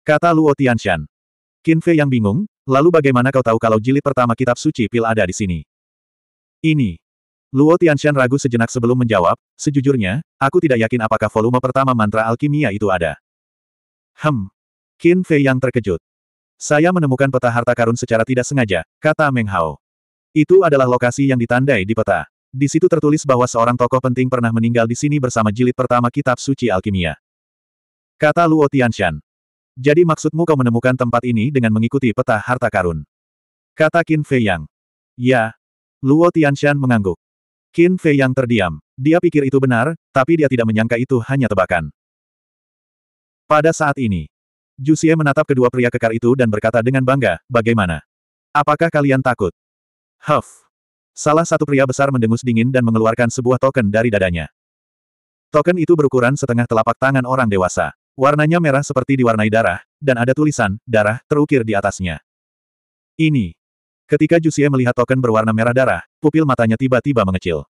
Kata Luo Tianshan. Qin Fei yang bingung, lalu bagaimana kau tahu kalau jilid pertama kitab suci pil ada di sini? Ini. Luo Tianshan ragu sejenak sebelum menjawab, sejujurnya, aku tidak yakin apakah volume pertama mantra alkimia itu ada. Hem. Qin Fei yang terkejut. Saya menemukan peta harta karun secara tidak sengaja, kata Meng Hao. Itu adalah lokasi yang ditandai di peta. Di situ tertulis bahwa seorang tokoh penting pernah meninggal di sini bersama jilid pertama kitab suci alkimia. Kata Luo Tianshan. Jadi maksudmu kau menemukan tempat ini dengan mengikuti peta harta karun? Kata Qin Fei Yang. Ya. Luo Tianshan mengangguk. Qin Fei Yang terdiam. Dia pikir itu benar, tapi dia tidak menyangka itu hanya tebakan. Pada saat ini, Jusie menatap kedua pria kekar itu dan berkata dengan bangga, bagaimana? Apakah kalian takut? Huff. Salah satu pria besar mendengus dingin dan mengeluarkan sebuah token dari dadanya. Token itu berukuran setengah telapak tangan orang dewasa. Warnanya merah seperti diwarnai darah, dan ada tulisan, darah, terukir di atasnya. Ini. Ketika Jusie melihat token berwarna merah darah, pupil matanya tiba-tiba mengecil.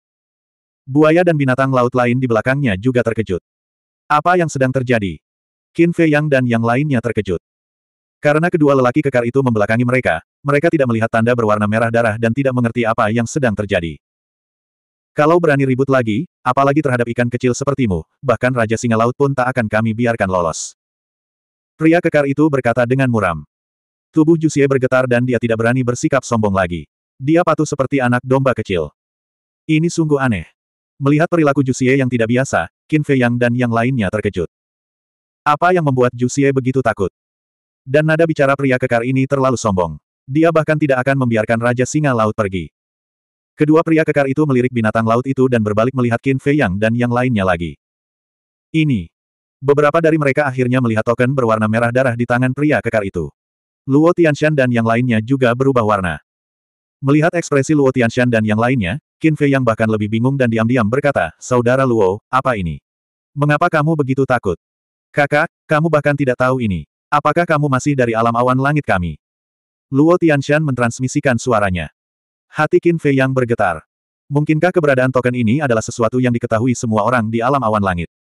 Buaya dan binatang laut lain di belakangnya juga terkejut. Apa yang sedang terjadi? Qin Fei Yang dan yang lainnya terkejut. Karena kedua lelaki kekar itu membelakangi mereka, mereka tidak melihat tanda berwarna merah darah dan tidak mengerti apa yang sedang terjadi. Kalau berani ribut lagi, apalagi terhadap ikan kecil sepertimu, bahkan Raja Singa Laut pun tak akan kami biarkan lolos. Pria kekar itu berkata dengan muram. Tubuh Jusie bergetar dan dia tidak berani bersikap sombong lagi. Dia patuh seperti anak domba kecil. Ini sungguh aneh. Melihat perilaku Jusie yang tidak biasa, Qin Fei Yang dan yang lainnya terkejut. Apa yang membuat Jusie begitu takut? Dan nada bicara pria kekar ini terlalu sombong. Dia bahkan tidak akan membiarkan Raja Singa Laut pergi. Kedua pria kekar itu melirik binatang laut itu dan berbalik melihat Qin Fei Yang dan yang lainnya lagi. Ini. Beberapa dari mereka akhirnya melihat token berwarna merah darah di tangan pria kekar itu. Luo Tianshan dan yang lainnya juga berubah warna. Melihat ekspresi Luo Tianshan dan yang lainnya, Qin Fei Yang bahkan lebih bingung dan diam-diam berkata, Saudara Luo, apa ini? Mengapa kamu begitu takut? Kakak, kamu bahkan tidak tahu ini. Apakah kamu masih dari alam awan langit kami? Luo Tianshan mentransmisikan suaranya. Hati Qin Fei yang bergetar. Mungkinkah keberadaan token ini adalah sesuatu yang diketahui semua orang di alam awan langit?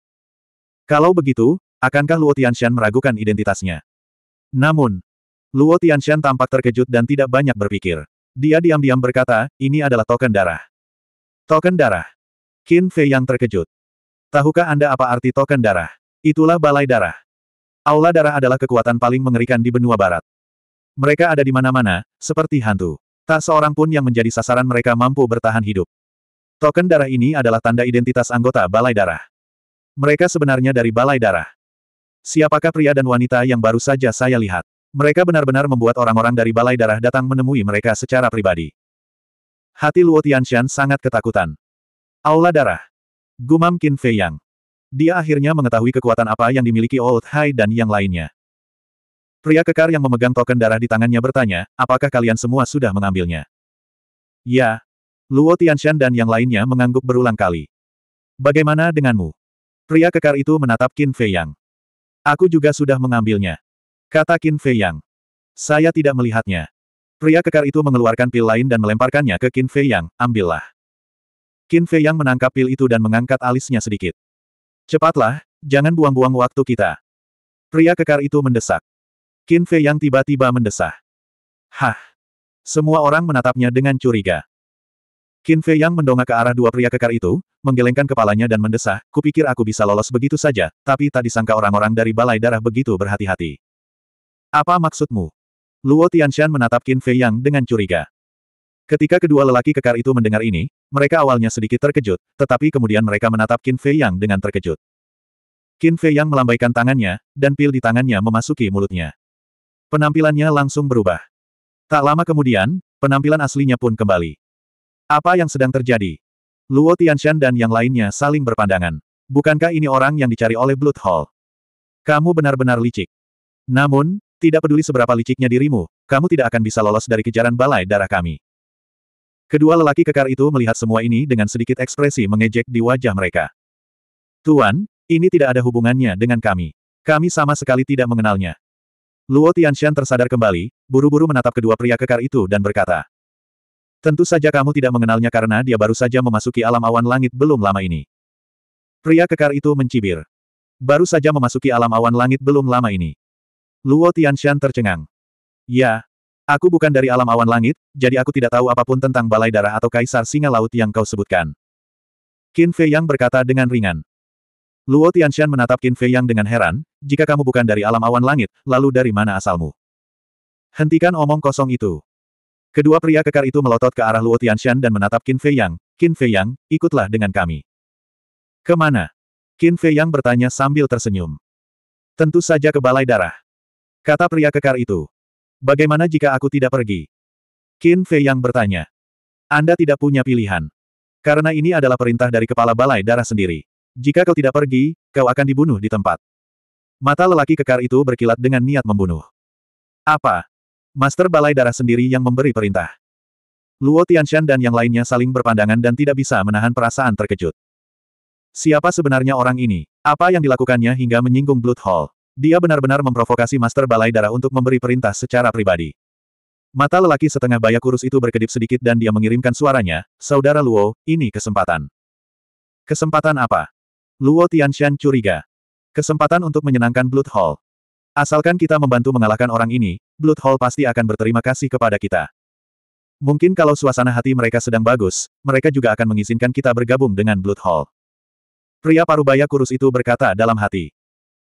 Kalau begitu, akankah Luo Tianxian meragukan identitasnya? Namun, Luo Tianxian tampak terkejut dan tidak banyak berpikir. Dia diam-diam berkata, ini adalah token darah. Token darah. Qin Fei yang terkejut. Tahukah Anda apa arti token darah? Itulah balai darah. Aula darah adalah kekuatan paling mengerikan di benua barat. Mereka ada di mana-mana, seperti hantu. Tak seorang pun yang menjadi sasaran mereka mampu bertahan hidup. Token darah ini adalah tanda identitas anggota Balai Darah. Mereka sebenarnya dari Balai Darah. Siapakah pria dan wanita yang baru saja saya lihat? Mereka benar-benar membuat orang-orang dari Balai Darah datang menemui mereka secara pribadi. Hati Luo Tianxian sangat ketakutan. Aula Darah. Gumam Qin Fei Yang. Dia akhirnya mengetahui kekuatan apa yang dimiliki Old Hai dan yang lainnya. Pria kekar yang memegang token darah di tangannya bertanya, apakah kalian semua sudah mengambilnya? Ya. Luo Tianshan dan yang lainnya mengangguk berulang kali. Bagaimana denganmu? Pria kekar itu menatap Qin Fei Yang. Aku juga sudah mengambilnya. Kata Qin Fei Yang. Saya tidak melihatnya. Pria kekar itu mengeluarkan pil lain dan melemparkannya ke Qin Fei Yang, ambillah. Qin Fei Yang menangkap pil itu dan mengangkat alisnya sedikit. Cepatlah, jangan buang-buang waktu kita. Pria kekar itu mendesak. Qin Fei yang tiba-tiba mendesah. Hah! Semua orang menatapnya dengan curiga. Qin Fei yang mendongak ke arah dua pria kekar itu, menggelengkan kepalanya dan mendesah, kupikir aku bisa lolos begitu saja, tapi tak disangka orang-orang dari balai darah begitu berhati-hati. Apa maksudmu? Luo Tianshan menatap Qin Fei yang dengan curiga. Ketika kedua lelaki kekar itu mendengar ini, mereka awalnya sedikit terkejut, tetapi kemudian mereka menatap Qin Fei yang dengan terkejut. Qin Fei yang melambaikan tangannya, dan pil di tangannya memasuki mulutnya. Penampilannya langsung berubah. Tak lama kemudian, penampilan aslinya pun kembali. Apa yang sedang terjadi? Luo Tianshan dan yang lainnya saling berpandangan. Bukankah ini orang yang dicari oleh Blood Hall? Kamu benar-benar licik. Namun, tidak peduli seberapa liciknya dirimu, kamu tidak akan bisa lolos dari kejaran balai darah kami. Kedua lelaki kekar itu melihat semua ini dengan sedikit ekspresi mengejek di wajah mereka. Tuan, ini tidak ada hubungannya dengan kami. Kami sama sekali tidak mengenalnya. Luo Tianxian tersadar kembali, buru-buru menatap kedua pria kekar itu dan berkata. Tentu saja kamu tidak mengenalnya karena dia baru saja memasuki alam awan langit belum lama ini. Pria kekar itu mencibir. Baru saja memasuki alam awan langit belum lama ini. Luo Tianxian tercengang. Ya, aku bukan dari alam awan langit, jadi aku tidak tahu apapun tentang balai darah atau kaisar singa laut yang kau sebutkan. Qin Fei Yang berkata dengan ringan. Luo Tianshan menatap Qin Fei Yang dengan heran, jika kamu bukan dari alam awan langit, lalu dari mana asalmu? Hentikan omong kosong itu. Kedua pria kekar itu melotot ke arah Luo Tianshan dan menatap Qin Fei Yang, Qin Fei Yang, ikutlah dengan kami. Kemana? Qin Fei Yang bertanya sambil tersenyum. Tentu saja ke balai darah. Kata pria kekar itu. Bagaimana jika aku tidak pergi? Qin Fei Yang bertanya. Anda tidak punya pilihan. Karena ini adalah perintah dari kepala balai darah sendiri. Jika kau tidak pergi, kau akan dibunuh di tempat. Mata lelaki kekar itu berkilat dengan niat membunuh. Apa? Master Balai Darah sendiri yang memberi perintah. Luo Tianshan dan yang lainnya saling berpandangan dan tidak bisa menahan perasaan terkejut. Siapa sebenarnya orang ini? Apa yang dilakukannya hingga menyinggung Blood Hall? Dia benar-benar memprovokasi Master Balai Darah untuk memberi perintah secara pribadi. Mata lelaki setengah baya kurus itu berkedip sedikit dan dia mengirimkan suaranya, Saudara Luo, ini kesempatan. Kesempatan apa? Luo Tianshan curiga. Kesempatan untuk menyenangkan Blood Hall. Asalkan kita membantu mengalahkan orang ini, Blood Hall pasti akan berterima kasih kepada kita. Mungkin kalau suasana hati mereka sedang bagus, mereka juga akan mengizinkan kita bergabung dengan Blood Hall. Pria parubaya kurus itu berkata dalam hati.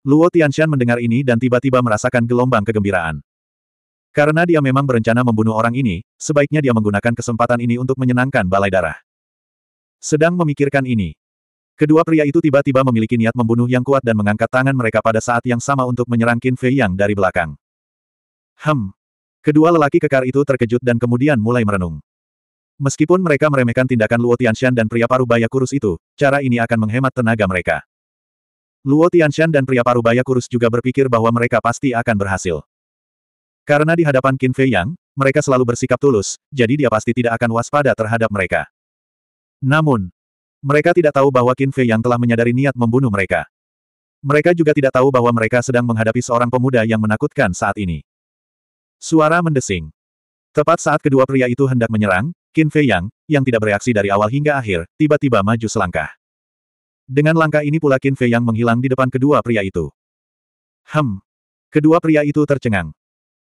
Luo Tianshan mendengar ini dan tiba-tiba merasakan gelombang kegembiraan. Karena dia memang berencana membunuh orang ini, sebaiknya dia menggunakan kesempatan ini untuk menyenangkan balai darah. Sedang memikirkan ini, Kedua pria itu tiba-tiba memiliki niat membunuh yang kuat dan mengangkat tangan mereka pada saat yang sama untuk menyerang Qin Fei Yang dari belakang. Hem. Kedua lelaki kekar itu terkejut dan kemudian mulai merenung. Meskipun mereka meremehkan tindakan Luo Tianshan dan pria paruh baya kurus itu, cara ini akan menghemat tenaga mereka. Luo Tianshan dan pria paruh baya kurus juga berpikir bahwa mereka pasti akan berhasil. Karena di hadapan Qin Fei Yang, mereka selalu bersikap tulus, jadi dia pasti tidak akan waspada terhadap mereka. Namun, mereka tidak tahu bahwa Qin Fei yang telah menyadari niat membunuh mereka. Mereka juga tidak tahu bahwa mereka sedang menghadapi seorang pemuda yang menakutkan saat ini. Suara mendesing. Tepat saat kedua pria itu hendak menyerang, Qin Fei Yang, yang tidak bereaksi dari awal hingga akhir, tiba-tiba maju selangkah. Dengan langkah ini pula Qin Fei Yang menghilang di depan kedua pria itu. Hem. Kedua pria itu tercengang.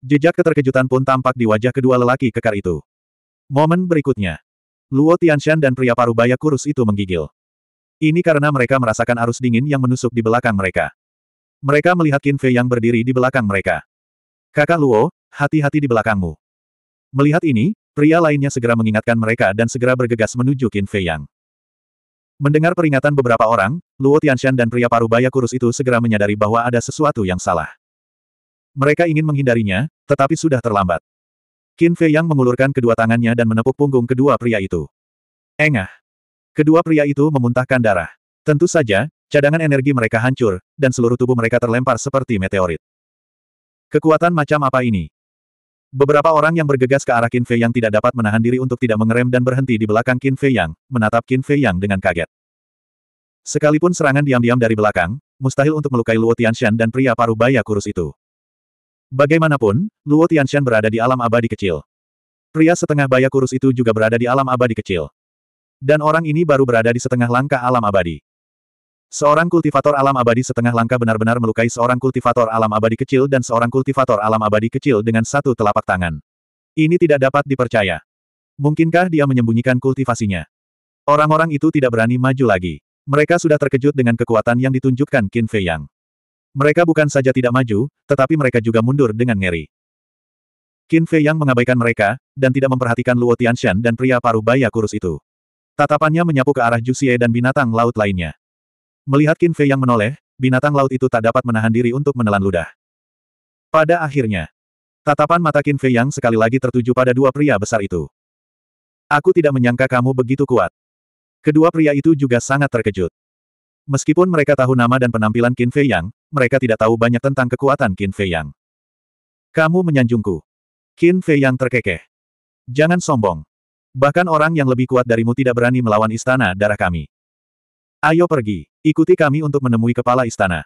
Jejak keterkejutan pun tampak di wajah kedua lelaki kekar itu. Momen berikutnya. Luo Tianshan dan pria parubaya kurus itu menggigil. Ini karena mereka merasakan arus dingin yang menusuk di belakang mereka. Mereka melihat Qin Fei yang berdiri di belakang mereka. Kakak Luo, hati-hati di belakangmu. Melihat ini, pria lainnya segera mengingatkan mereka dan segera bergegas menuju Qin Fei Yang. Mendengar peringatan beberapa orang, Luo Tianshan dan pria parubaya kurus itu segera menyadari bahwa ada sesuatu yang salah. Mereka ingin menghindarinya, tetapi sudah terlambat. Qin Fei Yang mengulurkan kedua tangannya dan menepuk punggung kedua pria itu. Engah. Kedua pria itu memuntahkan darah. Tentu saja, cadangan energi mereka hancur, dan seluruh tubuh mereka terlempar seperti meteorit. Kekuatan macam apa ini? Beberapa orang yang bergegas ke arah Qin Fei Yang tidak dapat menahan diri untuk tidak mengerem dan berhenti di belakang Qin Fei Yang, menatap Qin Fei Yang dengan kaget. Sekalipun serangan diam-diam dari belakang, mustahil untuk melukai Luo Tianshan dan pria paruh baya kurus itu. Bagaimanapun, Luo Tianshan berada di alam abadi kecil. Pria setengah baya kurus itu juga berada di alam abadi kecil. Dan orang ini baru berada di setengah langkah alam abadi. Seorang kultivator alam abadi setengah langkah benar-benar melukai seorang kultivator alam abadi kecil dan seorang kultivator alam abadi kecil dengan satu telapak tangan. Ini tidak dapat dipercaya. Mungkinkah dia menyembunyikan kultivasinya? Orang-orang itu tidak berani maju lagi. Mereka sudah terkejut dengan kekuatan yang ditunjukkan Qin Fei Yang. Mereka bukan saja tidak maju, tetapi mereka juga mundur dengan ngeri. Qin Fei yang mengabaikan mereka, dan tidak memperhatikan Luo Tianshan dan pria paruh baya kurus itu. Tatapannya menyapu ke arah Jusie dan binatang laut lainnya. Melihat Qin Fei yang menoleh, binatang laut itu tak dapat menahan diri untuk menelan ludah. Pada akhirnya, tatapan mata Qin Fei yang sekali lagi tertuju pada dua pria besar itu. Aku tidak menyangka kamu begitu kuat. Kedua pria itu juga sangat terkejut. Meskipun mereka tahu nama dan penampilan Qin Fei Yang, mereka tidak tahu banyak tentang kekuatan Qin Fei Yang. Kamu menyanjungku. Qin Fei Yang terkekeh. Jangan sombong. Bahkan orang yang lebih kuat darimu tidak berani melawan istana darah kami. Ayo pergi, ikuti kami untuk menemui kepala istana.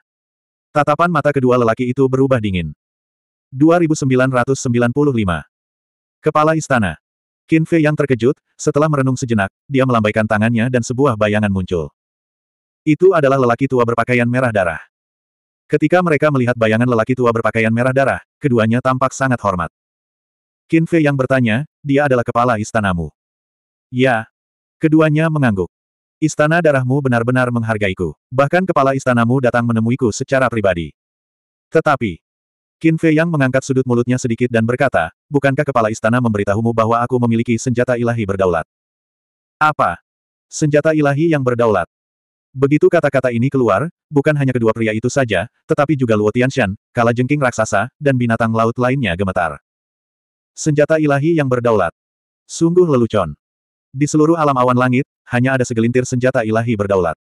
Tatapan mata kedua lelaki itu berubah dingin. 2995. Kepala istana. Qin Fei yang terkejut, setelah merenung sejenak, dia melambaikan tangannya dan sebuah bayangan muncul. Itu adalah lelaki tua berpakaian merah darah. Ketika mereka melihat bayangan lelaki tua berpakaian merah darah, keduanya tampak sangat hormat. Qin Fei yang bertanya, dia adalah kepala istanamu. Ya. Keduanya mengangguk. Istana darahmu benar-benar menghargaiku. Bahkan kepala istanamu datang menemuiku secara pribadi. Tetapi, Qin Fei yang mengangkat sudut mulutnya sedikit dan berkata, bukankah kepala istana memberitahumu bahwa aku memiliki senjata ilahi berdaulat? Apa? Senjata ilahi yang berdaulat. Begitu kata-kata ini keluar, bukan hanya kedua pria itu saja, tetapi juga Luo Tianshan, kala jengking raksasa, dan binatang laut lainnya gemetar. Senjata ilahi yang berdaulat. Sungguh lelucon. Di seluruh alam awan langit, hanya ada segelintir senjata ilahi berdaulat.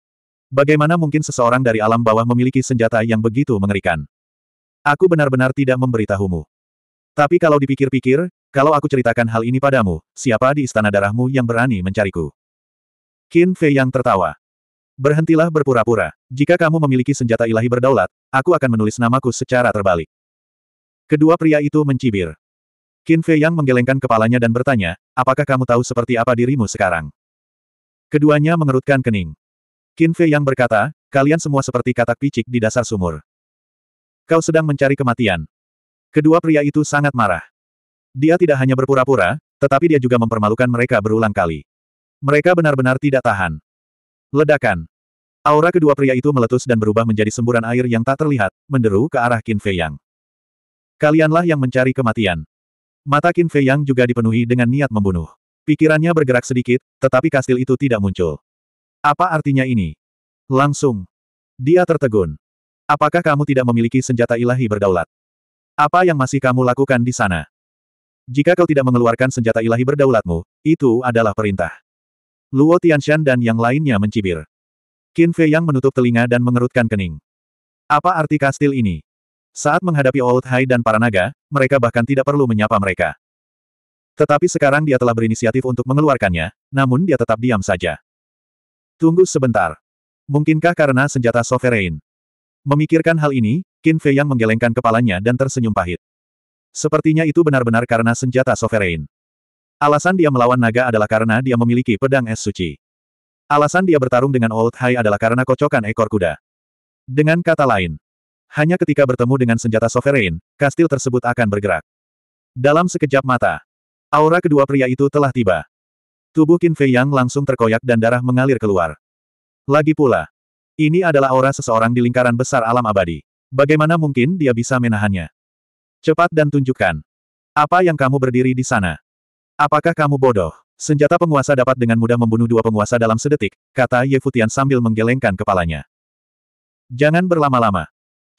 Bagaimana mungkin seseorang dari alam bawah memiliki senjata yang begitu mengerikan? Aku benar-benar tidak memberitahumu. Tapi kalau dipikir-pikir, kalau aku ceritakan hal ini padamu, siapa di istana darahmu yang berani mencariku? Qin Fei yang tertawa. Berhentilah berpura-pura. Jika kamu memiliki senjata ilahi berdaulat, aku akan menulis namaku secara terbalik. Kedua pria itu mencibir. Qin Fei Yang menggelengkan kepalanya dan bertanya, apakah kamu tahu seperti apa dirimu sekarang? Keduanya mengerutkan kening. Qin Fei Yang berkata, kalian semua seperti katak picik di dasar sumur. Kau sedang mencari kematian. Kedua pria itu sangat marah. Dia tidak hanya berpura-pura, tetapi dia juga mempermalukan mereka berulang kali. Mereka benar-benar tidak tahan. Ledakan. Aura kedua pria itu meletus dan berubah menjadi semburan air yang tak terlihat, menderu ke arah Qin Fei Yang. Kalianlah yang mencari kematian. Mata Qin Fei Yang juga dipenuhi dengan niat membunuh. Pikirannya bergerak sedikit, tetapi kastil itu tidak muncul. Apa artinya ini? Langsung. Dia tertegun. Apakah kamu tidak memiliki senjata ilahi berdaulat? Apa yang masih kamu lakukan di sana? Jika kau tidak mengeluarkan senjata ilahi berdaulatmu, itu adalah perintah. Luo Tianshan dan yang lainnya mencibir. Qin Fei Yang menutup telinga dan mengerutkan kening. Apa arti kastil ini? Saat menghadapi Old Hai dan para naga, mereka bahkan tidak perlu menyapa mereka. Tetapi sekarang dia telah berinisiatif untuk mengeluarkannya, namun dia tetap diam saja. Tunggu sebentar. Mungkinkah karena senjata sovereign? Memikirkan hal ini, Qin Fei Yang menggelengkan kepalanya dan tersenyum pahit. Sepertinya itu benar-benar karena senjata sovereign. Alasan dia melawan naga adalah karena dia memiliki pedang es suci. Alasan dia bertarung dengan Old High adalah karena kocokan ekor kuda. Dengan kata lain, hanya ketika bertemu dengan senjata sovereign, kastil tersebut akan bergerak. Dalam sekejap mata, aura kedua pria itu telah tiba. Tubuh Qin Fei Yang langsung terkoyak dan darah mengalir keluar. Lagi pula, ini adalah aura seseorang di lingkaran besar alam abadi. Bagaimana mungkin dia bisa menahannya? Cepat dan tunjukkan. Apa yang kamu berdiri di sana? Apakah kamu bodoh? Senjata penguasa dapat dengan mudah membunuh dua penguasa dalam sedetik, kata Ye Futian sambil menggelengkan kepalanya. Jangan berlama-lama.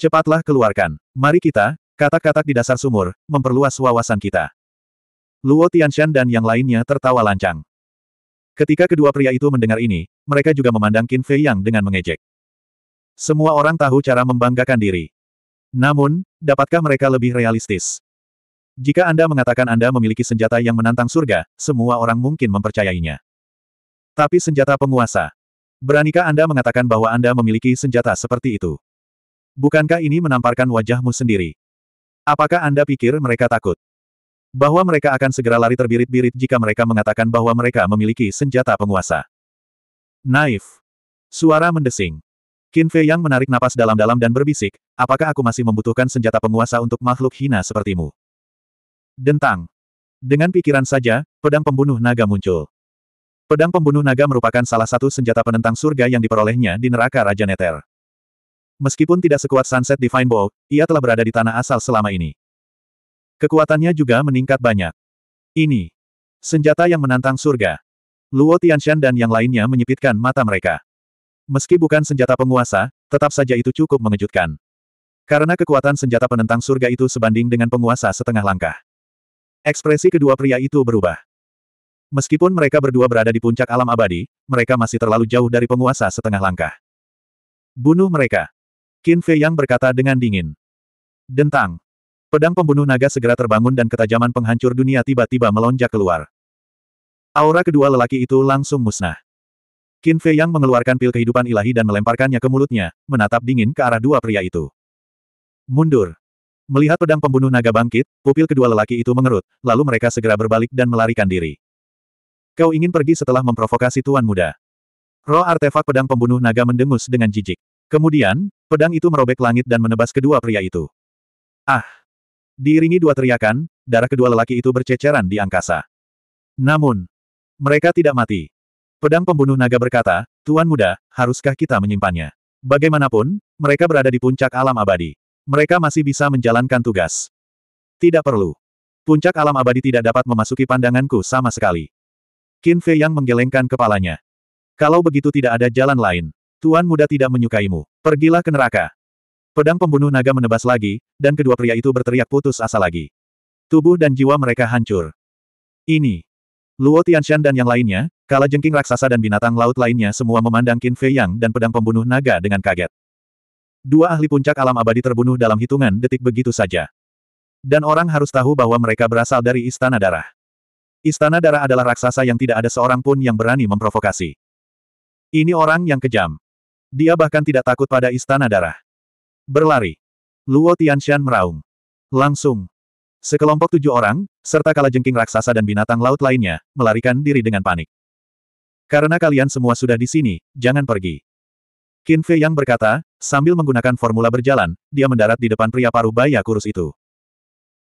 Cepatlah keluarkan. Mari kita, katak-katak di dasar sumur, memperluas wawasan kita. Luo Tianshan dan yang lainnya tertawa lancang. Ketika kedua pria itu mendengar ini, mereka juga memandang Qin Fei Yang dengan mengejek. Semua orang tahu cara membanggakan diri. Namun, dapatkah mereka lebih realistis? Jika Anda mengatakan Anda memiliki senjata yang menantang surga, semua orang mungkin mempercayainya. Tapi senjata penguasa. Beranikah Anda mengatakan bahwa Anda memiliki senjata seperti itu? Bukankah ini menamparkan wajahmu sendiri? Apakah Anda pikir mereka takut? Bahwa mereka akan segera lari terbirit-birit jika mereka mengatakan bahwa mereka memiliki senjata penguasa. Naif. Suara mendesing. Qin Fei yang menarik napas dalam-dalam dan berbisik, apakah aku masih membutuhkan senjata penguasa untuk makhluk hina sepertimu? Dentang. Dengan pikiran saja, pedang pembunuh naga muncul. Pedang pembunuh naga merupakan salah satu senjata penentang surga yang diperolehnya di neraka Raja Neter. Meskipun tidak sekuat Sunset Divine Bow, ia telah berada di tanah asal selama ini. Kekuatannya juga meningkat banyak. Ini. Senjata yang menantang surga. Luo Tianshan dan yang lainnya menyipitkan mata mereka. Meski bukan senjata penguasa, tetap saja itu cukup mengejutkan. Karena kekuatan senjata penentang surga itu sebanding dengan penguasa setengah langkah. Ekspresi kedua pria itu berubah. Meskipun mereka berdua berada di puncak alam abadi, mereka masih terlalu jauh dari penguasa setengah langkah. Bunuh mereka. Qin Fei Yang berkata dengan dingin. Dentang. Pedang pembunuh naga segera terbangun dan ketajaman penghancur dunia tiba-tiba melonjak keluar. Aura kedua lelaki itu langsung musnah. Qin Fei Yang mengeluarkan pil kehidupan ilahi dan melemparkannya ke mulutnya, menatap dingin ke arah dua pria itu. Mundur. Melihat pedang pembunuh naga bangkit, pupil kedua lelaki itu mengerut, lalu mereka segera berbalik dan melarikan diri. Kau ingin pergi setelah memprovokasi Tuan Muda. Roh artefak pedang pembunuh naga mendengus dengan jijik. Kemudian, pedang itu merobek langit dan menebas kedua pria itu. Ah! Diiringi dua teriakan, darah kedua lelaki itu berceceran di angkasa. Namun, mereka tidak mati. Pedang pembunuh naga berkata, Tuan muda, haruskah kita menyimpannya? Bagaimanapun, mereka berada di puncak alam abadi. Mereka masih bisa menjalankan tugas. Tidak perlu. Puncak alam abadi tidak dapat memasuki pandanganku sama sekali. Qin Fei yang menggelengkan kepalanya. Kalau begitu tidak ada jalan lain. Tuan muda tidak menyukaimu. Pergilah ke neraka. Pedang pembunuh naga menebas lagi, dan kedua pria itu berteriak putus asa lagi. Tubuh dan jiwa mereka hancur. Ini. Luo Tianshan dan yang lainnya, kala jengking raksasa dan binatang laut lainnya semua memandang Qin Fei Yang dan pedang pembunuh naga dengan kaget. Dua ahli puncak alam abadi terbunuh dalam hitungan detik begitu saja. Dan orang harus tahu bahwa mereka berasal dari Istana Darah. Istana Darah adalah raksasa yang tidak ada seorang pun yang berani memprovokasi. Ini orang yang kejam. Dia bahkan tidak takut pada Istana Darah. Berlari. Luo Tianshan meraung. Langsung. Sekelompok tujuh orang, serta kalajengking raksasa dan binatang laut lainnya, melarikan diri dengan panik. Karena kalian semua sudah di sini, jangan pergi. Qin Fei Yang berkata, sambil menggunakan formula berjalan, dia mendarat di depan pria paruh baya kurus itu.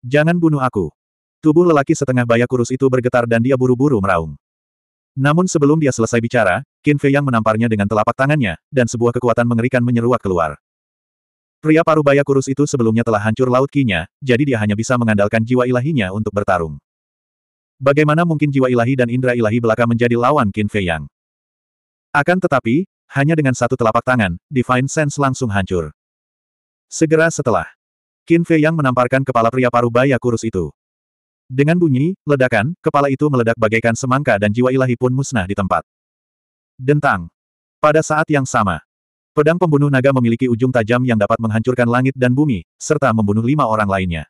Jangan bunuh aku. Tubuh lelaki setengah baya kurus itu bergetar dan dia buru-buru meraung. Namun sebelum dia selesai bicara, Qin Fei Yang menamparnya dengan telapak tangannya, dan sebuah kekuatan mengerikan menyeruak keluar. Pria paruh baya kurus itu sebelumnya telah hancur laut kinya, jadi dia hanya bisa mengandalkan jiwa ilahinya untuk bertarung. Bagaimana mungkin jiwa ilahi dan indera ilahi belaka menjadi lawan Qin Fei Yang? Akan tetapi, hanya dengan satu telapak tangan, Divine Sense langsung hancur. Segera setelah, Qin Fei Yang menamparkan kepala pria paruh baya kurus itu. Dengan bunyi, ledakan, kepala itu meledak bagaikan semangka dan jiwa ilahi pun musnah di tempat. Dentang. Pada saat yang sama, pedang pembunuh naga memiliki ujung tajam yang dapat menghancurkan langit dan bumi, serta membunuh lima orang lainnya.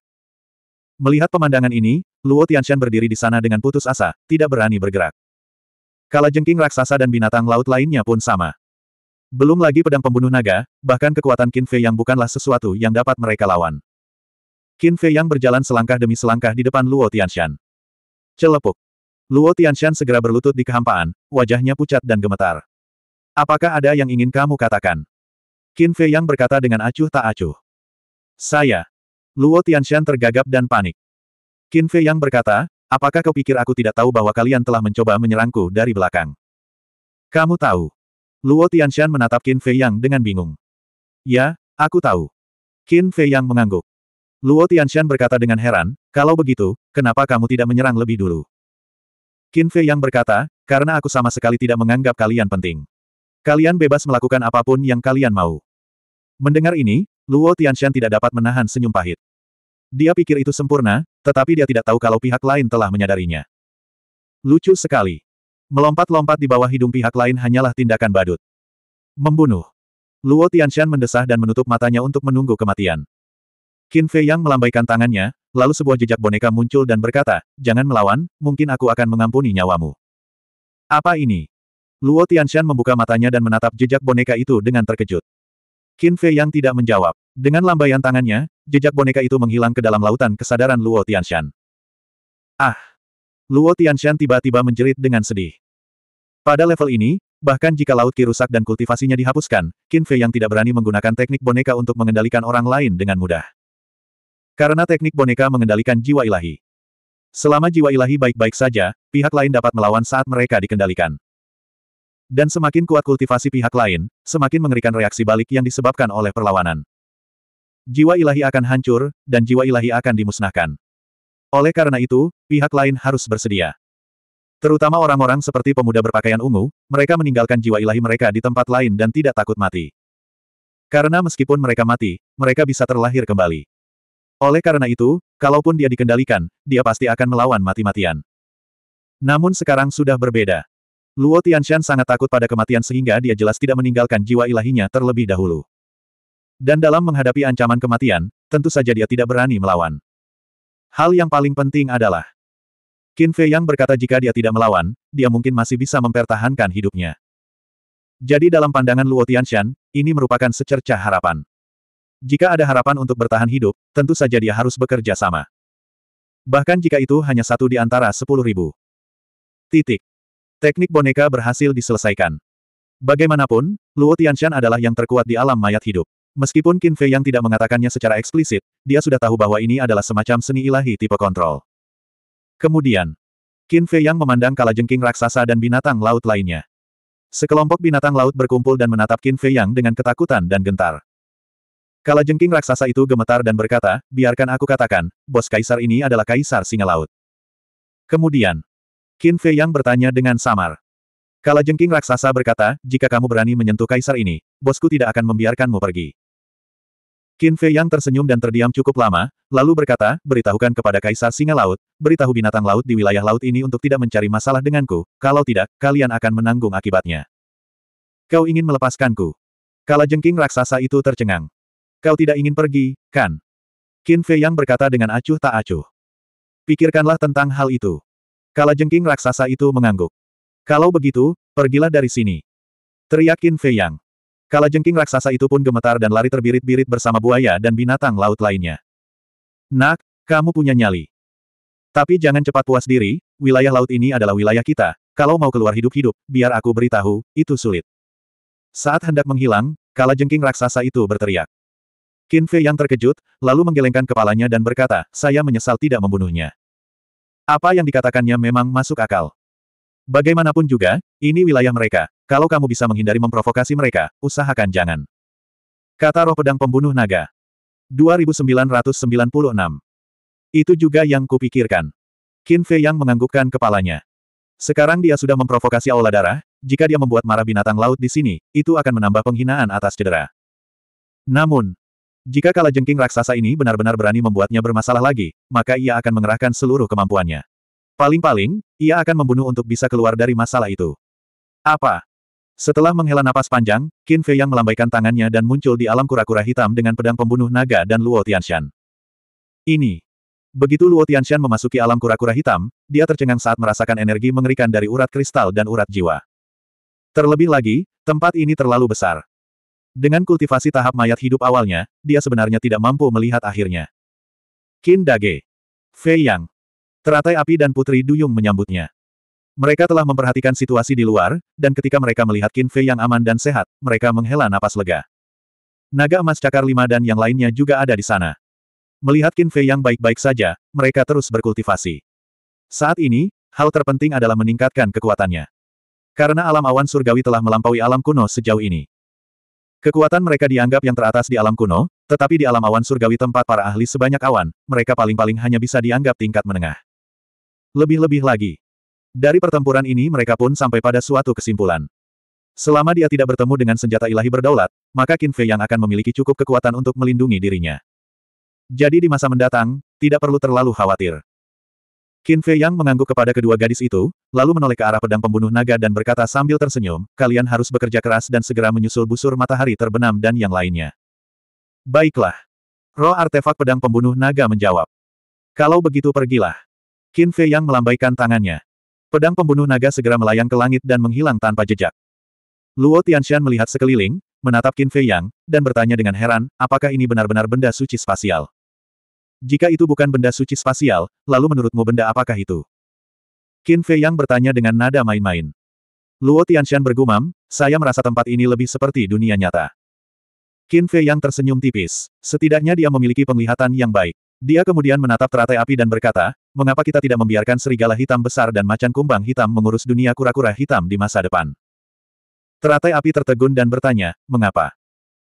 Melihat pemandangan ini, Luo Tianshan berdiri di sana dengan putus asa, tidak berani bergerak. Kalajengking raksasa dan binatang laut lainnya pun sama. Belum lagi pedang pembunuh naga, bahkan kekuatan Qin Fei yang bukanlah sesuatu yang dapat mereka lawan. Qin Fei yang berjalan selangkah demi selangkah di depan Luo Tianshan. Celepuk. Luo Tianshan segera berlutut di kehampaan, wajahnya pucat dan gemetar. Apakah ada yang ingin kamu katakan? Qin Fei yang berkata dengan acuh tak acuh. Saya. Luo Tianshan tergagap dan panik. Qin Fei yang berkata, apakah kau pikir aku tidak tahu bahwa kalian telah mencoba menyerangku dari belakang? Kamu tahu. Luo Tianshan menatap Qin Fei Yang dengan bingung. Ya, aku tahu. Qin Fei Yang mengangguk. Luo Tianshan berkata dengan heran, kalau begitu, kenapa kamu tidak menyerang lebih dulu? Qin Fei Yang berkata, karena aku sama sekali tidak menganggap kalian penting. Kalian bebas melakukan apapun yang kalian mau. Mendengar ini, Luo Tianshan tidak dapat menahan senyum pahit. Dia pikir itu sempurna, tetapi dia tidak tahu kalau pihak lain telah menyadarinya. Lucu sekali. Melompat-lompat di bawah hidung pihak lain hanyalah tindakan badut. Membunuh. Luo Tianshan mendesah dan menutup matanya untuk menunggu kematian. Qin Fei Yang melambaikan tangannya, lalu sebuah jejak boneka muncul dan berkata, Jangan melawan, mungkin aku akan mengampuni nyawamu. Apa ini? Luo Tianshan membuka matanya dan menatap jejak boneka itu dengan terkejut. Qin Fei Yang tidak menjawab. Dengan lambaian tangannya, jejak boneka itu menghilang ke dalam lautan kesadaran Luo Tianshan. Ah! Luo Tianshan tiba-tiba menjerit dengan sedih. Pada level ini, bahkan jika laut Ki rusak dan kultivasinya dihapuskan, Qin Fei yang tidak berani menggunakan teknik boneka untuk mengendalikan orang lain dengan mudah. Karena teknik boneka mengendalikan jiwa ilahi. Selama jiwa ilahi baik-baik saja, pihak lain dapat melawan saat mereka dikendalikan. Dan semakin kuat kultivasi pihak lain, semakin mengerikan reaksi balik yang disebabkan oleh perlawanan. Jiwa ilahi akan hancur, dan jiwa ilahi akan dimusnahkan. Oleh karena itu, pihak lain harus bersedia. Terutama orang-orang seperti pemuda berpakaian ungu, mereka meninggalkan jiwa ilahi mereka di tempat lain dan tidak takut mati. Karena meskipun mereka mati, mereka bisa terlahir kembali. Oleh karena itu, kalaupun dia dikendalikan, dia pasti akan melawan mati-matian. Namun sekarang sudah berbeda. Luo Tianshan sangat takut pada kematian sehingga dia jelas tidak meninggalkan jiwa ilahinya terlebih dahulu. Dan dalam menghadapi ancaman kematian, tentu saja dia tidak berani melawan. Hal yang paling penting adalah, Qin Fei Yang berkata jika dia tidak melawan, dia mungkin masih bisa mempertahankan hidupnya. Jadi dalam pandangan Luo Tianshan, ini merupakan secercah harapan. Jika ada harapan untuk bertahan hidup, tentu saja dia harus bekerja sama. Bahkan jika itu hanya satu di antara sepuluh ribu. Titik. Teknik boneka berhasil diselesaikan. Bagaimanapun, Luo Tianshan adalah yang terkuat di alam mayat hidup. Meskipun Qin Fei yang tidak mengatakannya secara eksplisit, dia sudah tahu bahwa ini adalah semacam seni ilahi tipe kontrol. Kemudian, Qin Fei Yang memandang kalajengking raksasa dan binatang laut lainnya. Sekelompok binatang laut berkumpul dan menatap Qin Fei Yang dengan ketakutan dan gentar. Kalajengking raksasa itu gemetar dan berkata, biarkan aku katakan, bos kaisar ini adalah kaisar singa laut. Kemudian, Qin Fei Yang bertanya dengan samar. Kalajengking raksasa berkata, jika kamu berani menyentuh kaisar ini, bosku tidak akan membiarkanmu pergi. Qin Fei Yang tersenyum dan terdiam cukup lama, lalu berkata, beritahukan kepada Kaisar Singa Laut, beritahu binatang laut di wilayah laut ini untuk tidak mencari masalah denganku, kalau tidak, kalian akan menanggung akibatnya. Kau ingin melepaskanku. Kala jengking raksasa itu tercengang. Kau tidak ingin pergi, kan? Qin Fei Yang berkata dengan acuh tak acuh. Pikirkanlah tentang hal itu. Kala jengking raksasa itu mengangguk. Kalau begitu, pergilah dari sini. Teriak Qin Fei Yang jengking raksasa itu pun gemetar dan lari terbirit-birit bersama buaya dan binatang laut lainnya. Nak, kamu punya nyali. Tapi jangan cepat puas diri, wilayah laut ini adalah wilayah kita, kalau mau keluar hidup-hidup, biar aku beritahu, itu sulit. Saat hendak menghilang, jengking raksasa itu berteriak. Qin Fei yang terkejut, lalu menggelengkan kepalanya dan berkata, saya menyesal tidak membunuhnya. Apa yang dikatakannya memang masuk akal. Bagaimanapun juga, ini wilayah mereka, kalau kamu bisa menghindari memprovokasi mereka, usahakan jangan. Kata roh pedang pembunuh naga. 2996. Itu juga yang kupikirkan. Qin Fei Yang menganggukkan kepalanya. Sekarang dia sudah memprovokasi aula darah, jika dia membuat marah binatang laut di sini, itu akan menambah penghinaan atas cedera. Namun, jika kalajengking raksasa ini benar-benar berani membuatnya bermasalah lagi, maka ia akan mengerahkan seluruh kemampuannya. Paling-paling, ia akan membunuh untuk bisa keluar dari masalah itu. Apa? Setelah menghela napas panjang, Qin Fei yang melambaikan tangannya dan muncul di alam kura-kura hitam dengan pedang pembunuh naga dan Luo Tianshan. Ini. Begitu Luo Tianshan memasuki alam kura-kura hitam, dia tercengang saat merasakan energi mengerikan dari urat kristal dan urat jiwa. Terlebih lagi, tempat ini terlalu besar. Dengan kultivasi tahap mayat hidup awalnya, dia sebenarnya tidak mampu melihat akhirnya. Qin Dage. Fei Yang. Teratai api dan Putri Duyung menyambutnya. Mereka telah memperhatikan situasi di luar, dan ketika mereka melihat Qin Fei yang aman dan sehat, mereka menghela napas lega. Naga emas cakar lima dan yang lainnya juga ada di sana. Melihat Qin Fei yang baik-baik saja, mereka terus berkultivasi. Saat ini, hal terpenting adalah meningkatkan kekuatannya. Karena alam awan surgawi telah melampaui alam kuno sejauh ini. Kekuatan mereka dianggap yang teratas di alam kuno, tetapi di alam awan surgawi tempat para ahli sebanyak awan, mereka paling-paling hanya bisa dianggap tingkat menengah. Lebih-lebih lagi, dari pertempuran ini mereka pun sampai pada suatu kesimpulan. Selama dia tidak bertemu dengan senjata ilahi berdaulat, maka Qin Fei yang akan memiliki cukup kekuatan untuk melindungi dirinya. Jadi di masa mendatang, tidak perlu terlalu khawatir. Qin Fei Yang mengangguk kepada kedua gadis itu, lalu menoleh ke arah pedang pembunuh naga dan berkata sambil tersenyum, kalian harus bekerja keras dan segera menyusul busur matahari terbenam dan yang lainnya. Baiklah. Roh artefak pedang pembunuh naga menjawab. Kalau begitu pergilah. Qin Fei Yang melambaikan tangannya. Pedang pembunuh naga segera melayang ke langit dan menghilang tanpa jejak. Luo Tianshan melihat sekeliling, menatap Qin Fei Yang, dan bertanya dengan heran, apakah ini benar-benar benda suci spasial? Jika itu bukan benda suci spasial, lalu menurutmu benda apakah itu? Qin Fei Yang bertanya dengan nada main-main. Luo Tianshan bergumam, saya merasa tempat ini lebih seperti dunia nyata. Qin Fei Yang tersenyum tipis. Setidaknya dia memiliki penglihatan yang baik. Dia kemudian menatap teratai api dan berkata, Mengapa kita tidak membiarkan serigala hitam besar dan macan kumbang hitam mengurus dunia kura-kura hitam di masa depan? Teratai api tertegun dan bertanya, mengapa?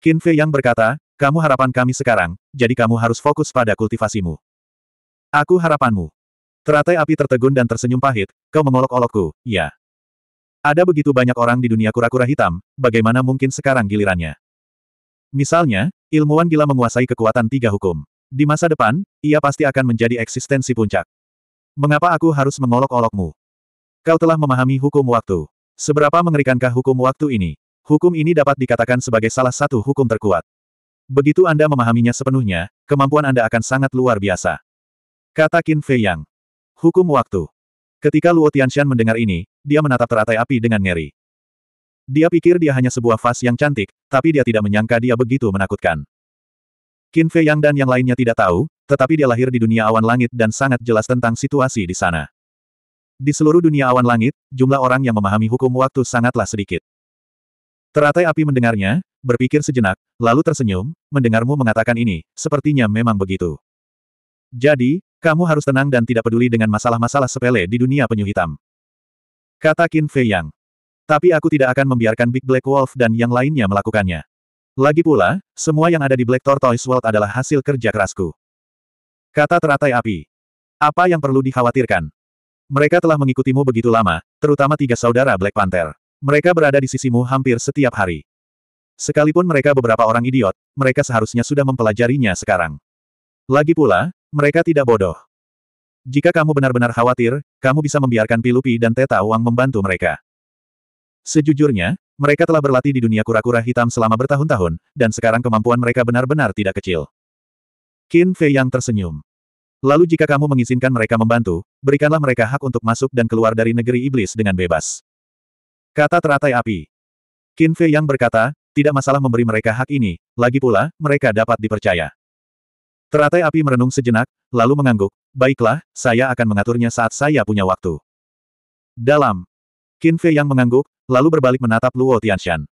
Qin Fei yang berkata, kamu harapan kami sekarang, jadi kamu harus fokus pada kultivasimu. Aku harapanmu. Teratai api tertegun dan tersenyum pahit, kau mengolok-olokku, ya. Ada begitu banyak orang di dunia kura-kura hitam, bagaimana mungkin sekarang gilirannya? Misalnya, ilmuwan gila menguasai kekuatan tiga hukum. Di masa depan, ia pasti akan menjadi eksistensi puncak. Mengapa aku harus mengolok-olokmu? Kau telah memahami hukum waktu. Seberapa mengerikankah hukum waktu ini? Hukum ini dapat dikatakan sebagai salah satu hukum terkuat. Begitu Anda memahaminya sepenuhnya, kemampuan Anda akan sangat luar biasa. Kata Qin Fei Yang. Hukum waktu. Ketika Luo Tianxian mendengar ini, dia menatap teratai api dengan ngeri. Dia pikir dia hanya sebuah vas yang cantik, tapi dia tidak menyangka dia begitu menakutkan. Qin Fei Yang dan yang lainnya tidak tahu, tetapi dia lahir di dunia awan langit dan sangat jelas tentang situasi di sana. Di seluruh dunia awan langit, jumlah orang yang memahami hukum waktu sangatlah sedikit. Teratai api mendengarnya, berpikir sejenak, lalu tersenyum, mendengarmu mengatakan ini, sepertinya memang begitu. Jadi, kamu harus tenang dan tidak peduli dengan masalah-masalah sepele di dunia penyu hitam. Kata Qin Fei Yang. Tapi aku tidak akan membiarkan Big Black Wolf dan yang lainnya melakukannya. Lagi pula, semua yang ada di Black Tortoise World adalah hasil kerja kerasku. Kata teratai api. Apa yang perlu dikhawatirkan? Mereka telah mengikutimu begitu lama, terutama tiga saudara Black Panther. Mereka berada di sisimu hampir setiap hari. Sekalipun mereka beberapa orang idiot, mereka seharusnya sudah mempelajarinya sekarang. Lagi pula, mereka tidak bodoh. Jika kamu benar-benar khawatir, kamu bisa membiarkan Pilupi dan Teta uang membantu mereka. Sejujurnya, mereka telah berlatih di dunia kura-kura hitam selama bertahun-tahun, dan sekarang kemampuan mereka benar-benar tidak kecil. Qin Fei yang tersenyum. Lalu jika kamu mengizinkan mereka membantu, berikanlah mereka hak untuk masuk dan keluar dari negeri iblis dengan bebas. Kata teratai api. Qin Fei yang berkata, tidak masalah memberi mereka hak ini, lagi pula, mereka dapat dipercaya. Teratai api merenung sejenak, lalu mengangguk, baiklah, saya akan mengaturnya saat saya punya waktu. Dalam Qin Fei yang mengangguk, lalu berbalik menatap Luo Tianshan.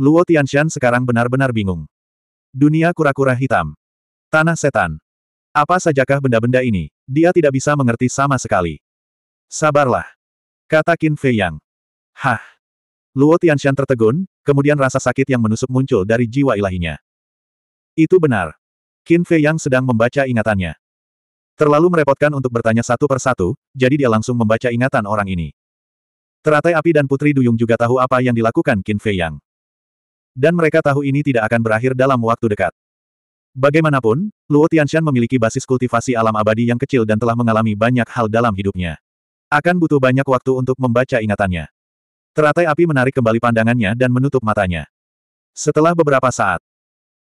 Luo Tianshan sekarang benar-benar bingung. Dunia kura-kura hitam. Tanah setan. Apa sajakah benda-benda ini? Dia tidak bisa mengerti sama sekali. Sabarlah. Kata Qin Fei Yang. Hah. Luo Tianshan tertegun, kemudian rasa sakit yang menusuk muncul dari jiwa ilahinya. Itu benar. Qin Fei Yang sedang membaca ingatannya. Terlalu merepotkan untuk bertanya satu persatu, jadi dia langsung membaca ingatan orang ini. Teratai api dan Putri Duyung juga tahu apa yang dilakukan Qin Fei Yang. Dan mereka tahu ini tidak akan berakhir dalam waktu dekat. Bagaimanapun, Luo Tianshan memiliki basis kultivasi alam abadi yang kecil dan telah mengalami banyak hal dalam hidupnya. Akan butuh banyak waktu untuk membaca ingatannya. Teratai api menarik kembali pandangannya dan menutup matanya. Setelah beberapa saat,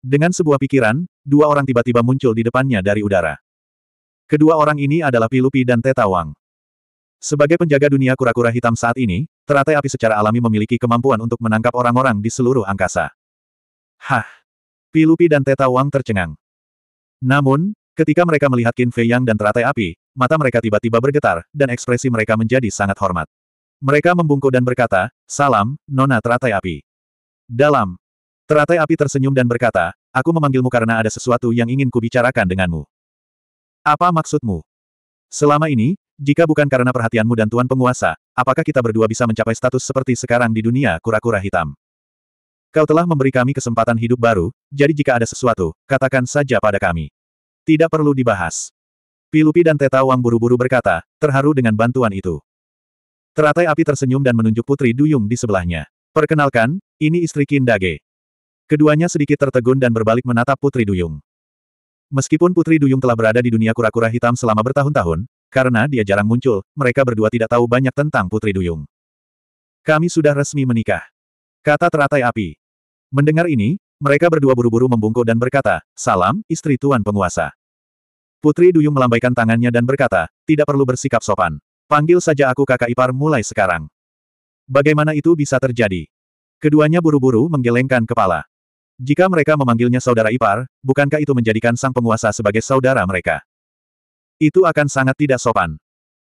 dengan sebuah pikiran, dua orang tiba-tiba muncul di depannya dari udara. Kedua orang ini adalah Pilupi dan Tetawang. Sebagai penjaga dunia kura-kura hitam saat ini, teratai api secara alami memiliki kemampuan untuk menangkap orang-orang di seluruh angkasa. Hah! Pilupi dan Teta Wang tercengang. Namun, ketika mereka melihat Qin Fei Yang dan teratai api, mata mereka tiba-tiba bergetar, dan ekspresi mereka menjadi sangat hormat. Mereka membungkuk dan berkata, Salam, Nona Teratai Api. Dalam. Teratai api tersenyum dan berkata, Aku memanggilmu karena ada sesuatu yang ingin kubicarakan denganmu. Apa maksudmu? Selama ini, jika bukan karena perhatianmu dan Tuan Penguasa, apakah kita berdua bisa mencapai status seperti sekarang di dunia kura-kura hitam? Kau telah memberi kami kesempatan hidup baru, jadi jika ada sesuatu, katakan saja pada kami. Tidak perlu dibahas. Pilupi dan Teta Wang buru-buru berkata, terharu dengan bantuan itu. Teratai api tersenyum dan menunjuk Putri Duyung di sebelahnya. Perkenalkan, ini istri Kindage. Keduanya sedikit tertegun dan berbalik menatap Putri Duyung. Meskipun Putri Duyung telah berada di dunia kura-kura hitam selama bertahun-tahun, karena dia jarang muncul, mereka berdua tidak tahu banyak tentang Putri Duyung. Kami sudah resmi menikah. Kata teratai api. Mendengar ini, mereka berdua buru-buru membungkuk dan berkata, Salam, istri Tuan Penguasa. Putri Duyung melambaikan tangannya dan berkata, Tidak perlu bersikap sopan. Panggil saja aku kakak ipar mulai sekarang. Bagaimana itu bisa terjadi? Keduanya buru-buru menggelengkan kepala. Jika mereka memanggilnya saudara ipar, bukankah itu menjadikan sang penguasa sebagai saudara mereka? Itu akan sangat tidak sopan.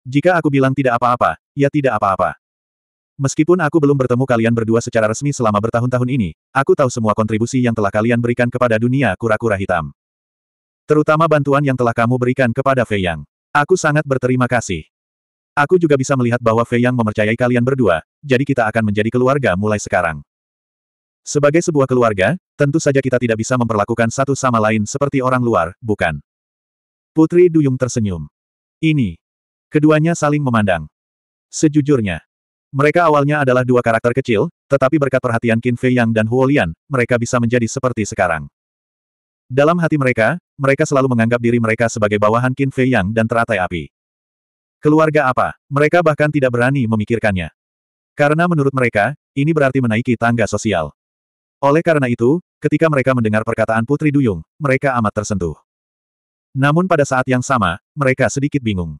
Jika aku bilang tidak apa-apa, ya tidak apa-apa. Meskipun aku belum bertemu kalian berdua secara resmi selama bertahun-tahun ini, aku tahu semua kontribusi yang telah kalian berikan kepada dunia kura-kura hitam. Terutama bantuan yang telah kamu berikan kepada Fei Yang. Aku sangat berterima kasih. Aku juga bisa melihat bahwa Fei Yang memercayai kalian berdua, jadi kita akan menjadi keluarga mulai sekarang. Sebagai sebuah keluarga, tentu saja kita tidak bisa memperlakukan satu sama lain seperti orang luar, bukan? Putri Duyung tersenyum. Ini. Keduanya saling memandang. Sejujurnya. Mereka awalnya adalah dua karakter kecil, tetapi berkat perhatian Qin Fei Yang dan Huo Lian, mereka bisa menjadi seperti sekarang. Dalam hati mereka, mereka selalu menganggap diri mereka sebagai bawahan Qin Fei Yang dan teratai api. Keluarga apa? Mereka bahkan tidak berani memikirkannya. Karena menurut mereka, ini berarti menaiki tangga sosial. Oleh karena itu, ketika mereka mendengar perkataan Putri Duyung, mereka amat tersentuh. Namun pada saat yang sama, mereka sedikit bingung.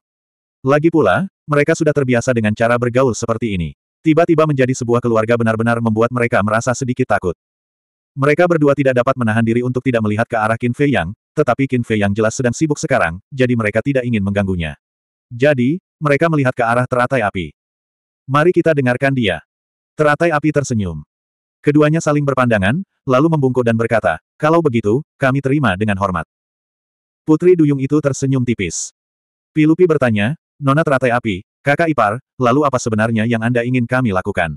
Lagi pula, mereka sudah terbiasa dengan cara bergaul seperti ini. Tiba-tiba menjadi sebuah keluarga benar-benar membuat mereka merasa sedikit takut. Mereka berdua tidak dapat menahan diri untuk tidak melihat ke arah Qin Fei Yang, tetapi Qin Fei Yang jelas sedang sibuk sekarang, jadi mereka tidak ingin mengganggunya. Jadi, mereka melihat ke arah teratai api. Mari kita dengarkan dia. Teratai api tersenyum. Keduanya saling berpandangan, lalu membungkuk dan berkata, kalau begitu, kami terima dengan hormat. Putri Duyung itu tersenyum tipis. Pilupi bertanya, Nona teratai api, kakak ipar, lalu apa sebenarnya yang Anda ingin kami lakukan?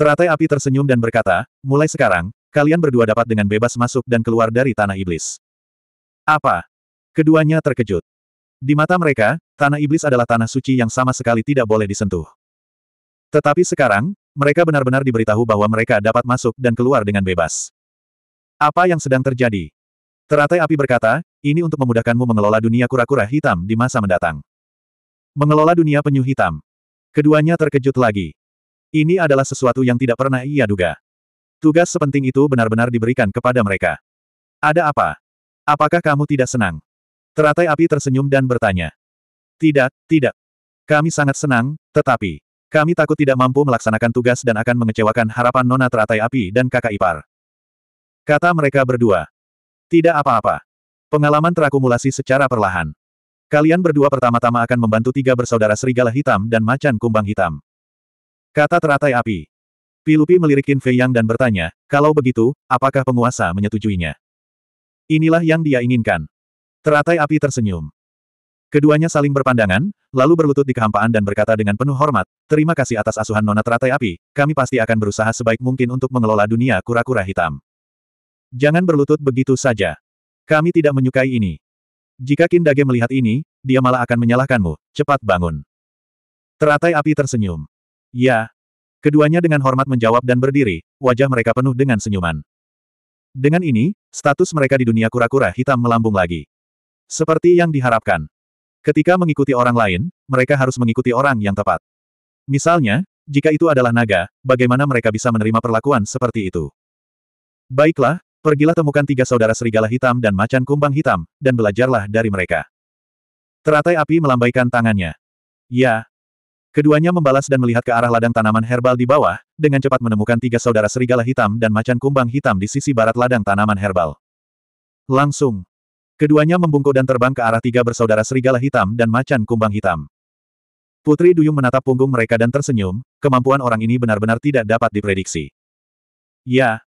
Teratai api tersenyum dan berkata, mulai sekarang, kalian berdua dapat dengan bebas masuk dan keluar dari tanah iblis. Apa? Keduanya terkejut. Di mata mereka, tanah iblis adalah tanah suci yang sama sekali tidak boleh disentuh. Tetapi sekarang, mereka benar-benar diberitahu bahwa mereka dapat masuk dan keluar dengan bebas. Apa yang sedang terjadi? Teratai api berkata, ini untuk memudahkanmu mengelola dunia kura-kura hitam di masa mendatang. Mengelola dunia penyu hitam. Keduanya terkejut lagi. Ini adalah sesuatu yang tidak pernah ia duga. Tugas sepenting itu benar-benar diberikan kepada mereka. Ada apa? Apakah kamu tidak senang? Teratai api tersenyum dan bertanya. Tidak, tidak. Kami sangat senang, tetapi kami takut tidak mampu melaksanakan tugas dan akan mengecewakan harapan Nona Teratai Api dan kakak ipar. Kata mereka berdua. Tidak apa-apa. Pengalaman terakumulasi secara perlahan. Kalian berdua pertama-tama akan membantu tiga bersaudara serigala hitam dan macan kumbang hitam. Kata teratai api. Pilupi melirikin Fei Yang dan bertanya, kalau begitu, apakah penguasa menyetujuinya? Inilah yang dia inginkan. Teratai api tersenyum. Keduanya saling berpandangan, lalu berlutut di kehampaan dan berkata dengan penuh hormat, terima kasih atas asuhan Nona Teratai Api, kami pasti akan berusaha sebaik mungkin untuk mengelola dunia kura-kura hitam. Jangan berlutut begitu saja. Kami tidak menyukai ini. Jika Kindage melihat ini, dia malah akan menyalahkanmu. Cepat bangun. Teratai api tersenyum. Ya. Keduanya dengan hormat menjawab dan berdiri, wajah mereka penuh dengan senyuman. Dengan ini, status mereka di dunia kura-kura hitam melambung lagi. Seperti yang diharapkan. Ketika mengikuti orang lain, mereka harus mengikuti orang yang tepat. Misalnya, jika itu adalah naga, bagaimana mereka bisa menerima perlakuan seperti itu? Baiklah, Pergilah temukan tiga saudara serigala hitam dan macan kumbang hitam, dan belajarlah dari mereka. Teratai api melambaikan tangannya. Ya. Keduanya membalas dan melihat ke arah ladang tanaman herbal di bawah, dengan cepat menemukan tiga saudara serigala hitam dan macan kumbang hitam di sisi barat ladang tanaman herbal. Langsung. Keduanya membungkuk dan terbang ke arah tiga bersaudara serigala hitam dan macan kumbang hitam. Putri Duyung menatap punggung mereka dan tersenyum, kemampuan orang ini benar-benar tidak dapat diprediksi. Ya,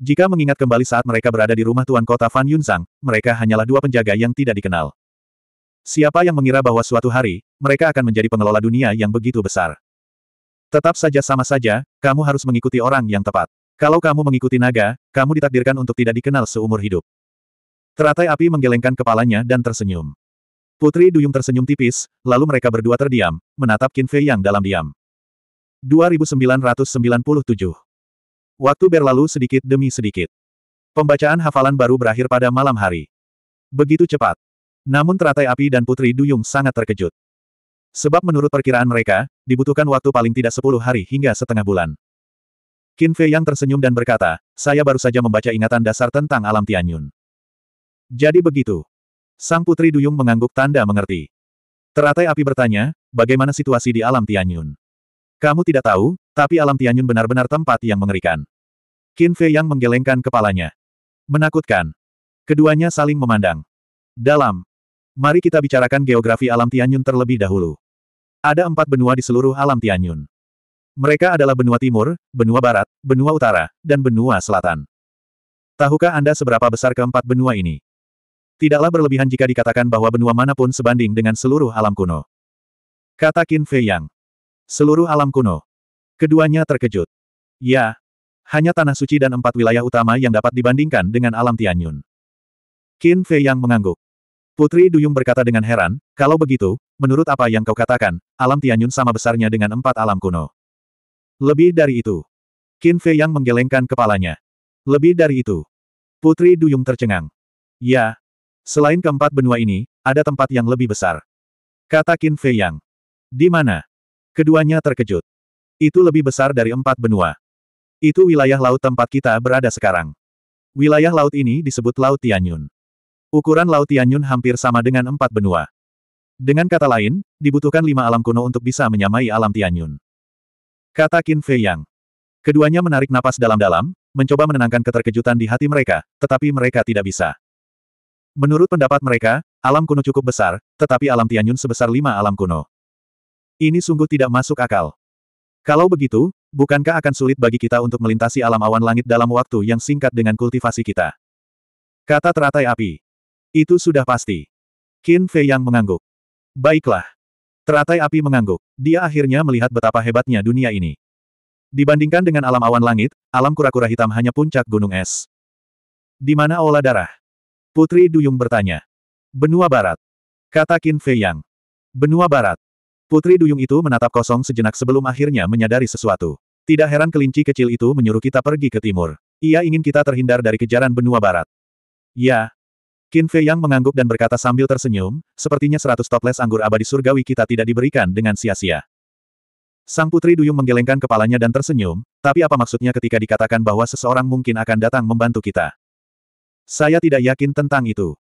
jika mengingat kembali saat mereka berada di rumah Tuan Kota Fan Yunsang, mereka hanyalah dua penjaga yang tidak dikenal. Siapa yang mengira bahwa suatu hari, mereka akan menjadi pengelola dunia yang begitu besar. Tetap saja sama saja, kamu harus mengikuti orang yang tepat. Kalau kamu mengikuti naga, kamu ditakdirkan untuk tidak dikenal seumur hidup. Teratai api menggelengkan kepalanya dan tersenyum. Putri Duyung tersenyum tipis, lalu mereka berdua terdiam, menatap Qin Fei yang dalam diam. 2997 Waktu berlalu sedikit demi sedikit. Pembacaan hafalan baru berakhir pada malam hari. Begitu cepat. Namun teratai api dan Putri Duyung sangat terkejut. Sebab menurut perkiraan mereka, dibutuhkan waktu paling tidak sepuluh hari hingga setengah bulan. Qin Fei yang tersenyum dan berkata, saya baru saja membaca ingatan dasar tentang alam Tianyun. Jadi begitu. Sang Putri Duyung mengangguk tanda mengerti. Teratai api bertanya, bagaimana situasi di alam Tianyun? Kamu tidak tahu, tapi alam Tianyun benar-benar tempat yang mengerikan. Qin Fei yang menggelengkan kepalanya. Menakutkan. Keduanya saling memandang. Dalam. Mari kita bicarakan geografi alam Tianyun terlebih dahulu. Ada empat benua di seluruh alam Tianyun. Mereka adalah benua timur, benua barat, benua utara, dan benua selatan. Tahukah Anda seberapa besar keempat benua ini? Tidaklah berlebihan jika dikatakan bahwa benua manapun sebanding dengan seluruh alam kuno. Kata Qin Fei Yang. Seluruh alam kuno. Keduanya terkejut. Ya, hanya tanah suci dan empat wilayah utama yang dapat dibandingkan dengan alam Tianyun. Qin Fei yang mengangguk. Putri Duyung berkata dengan heran, kalau begitu, menurut apa yang kau katakan, alam Tianyun sama besarnya dengan empat alam kuno. Lebih dari itu. Qin Fei yang menggelengkan kepalanya. Lebih dari itu. Putri Duyung tercengang. Ya. Selain keempat benua ini, ada tempat yang lebih besar. Kata Qin Fei yang. Di mana? Keduanya terkejut. Itu lebih besar dari empat benua. Itu wilayah laut tempat kita berada sekarang. Wilayah laut ini disebut Laut Tianyun. Ukuran Laut Tianyun hampir sama dengan empat benua. Dengan kata lain, dibutuhkan lima alam kuno untuk bisa menyamai alam Tianyun. Kata Qin Fei Yang. Keduanya menarik napas dalam-dalam, mencoba menenangkan keterkejutan di hati mereka, tetapi mereka tidak bisa. Menurut pendapat mereka, alam kuno cukup besar, tetapi alam Tianyun sebesar lima alam kuno. Ini sungguh tidak masuk akal. Kalau begitu, bukankah akan sulit bagi kita untuk melintasi alam awan langit dalam waktu yang singkat dengan kultivasi kita? Kata teratai api. Itu sudah pasti. Qin Fei yang mengangguk. Baiklah. Teratai api mengangguk. Dia akhirnya melihat betapa hebatnya dunia ini. Dibandingkan dengan alam awan langit, alam kura-kura hitam hanya puncak gunung es. Di mana ola darah? Putri Duyung bertanya. Benua Barat. Kata Qin Fei Yang. Benua Barat. Putri Duyung itu menatap kosong sejenak sebelum akhirnya menyadari sesuatu. Tidak heran kelinci kecil itu menyuruh kita pergi ke timur. Ia ingin kita terhindar dari kejaran benua barat. Ya. Qin Fei Yang mengangguk dan berkata sambil tersenyum, sepertinya seratus toples anggur abadi surgawi kita tidak diberikan dengan sia-sia. Sang Putri Duyung menggelengkan kepalanya dan tersenyum, tapi apa maksudnya ketika dikatakan bahwa seseorang mungkin akan datang membantu kita? Saya tidak yakin tentang itu.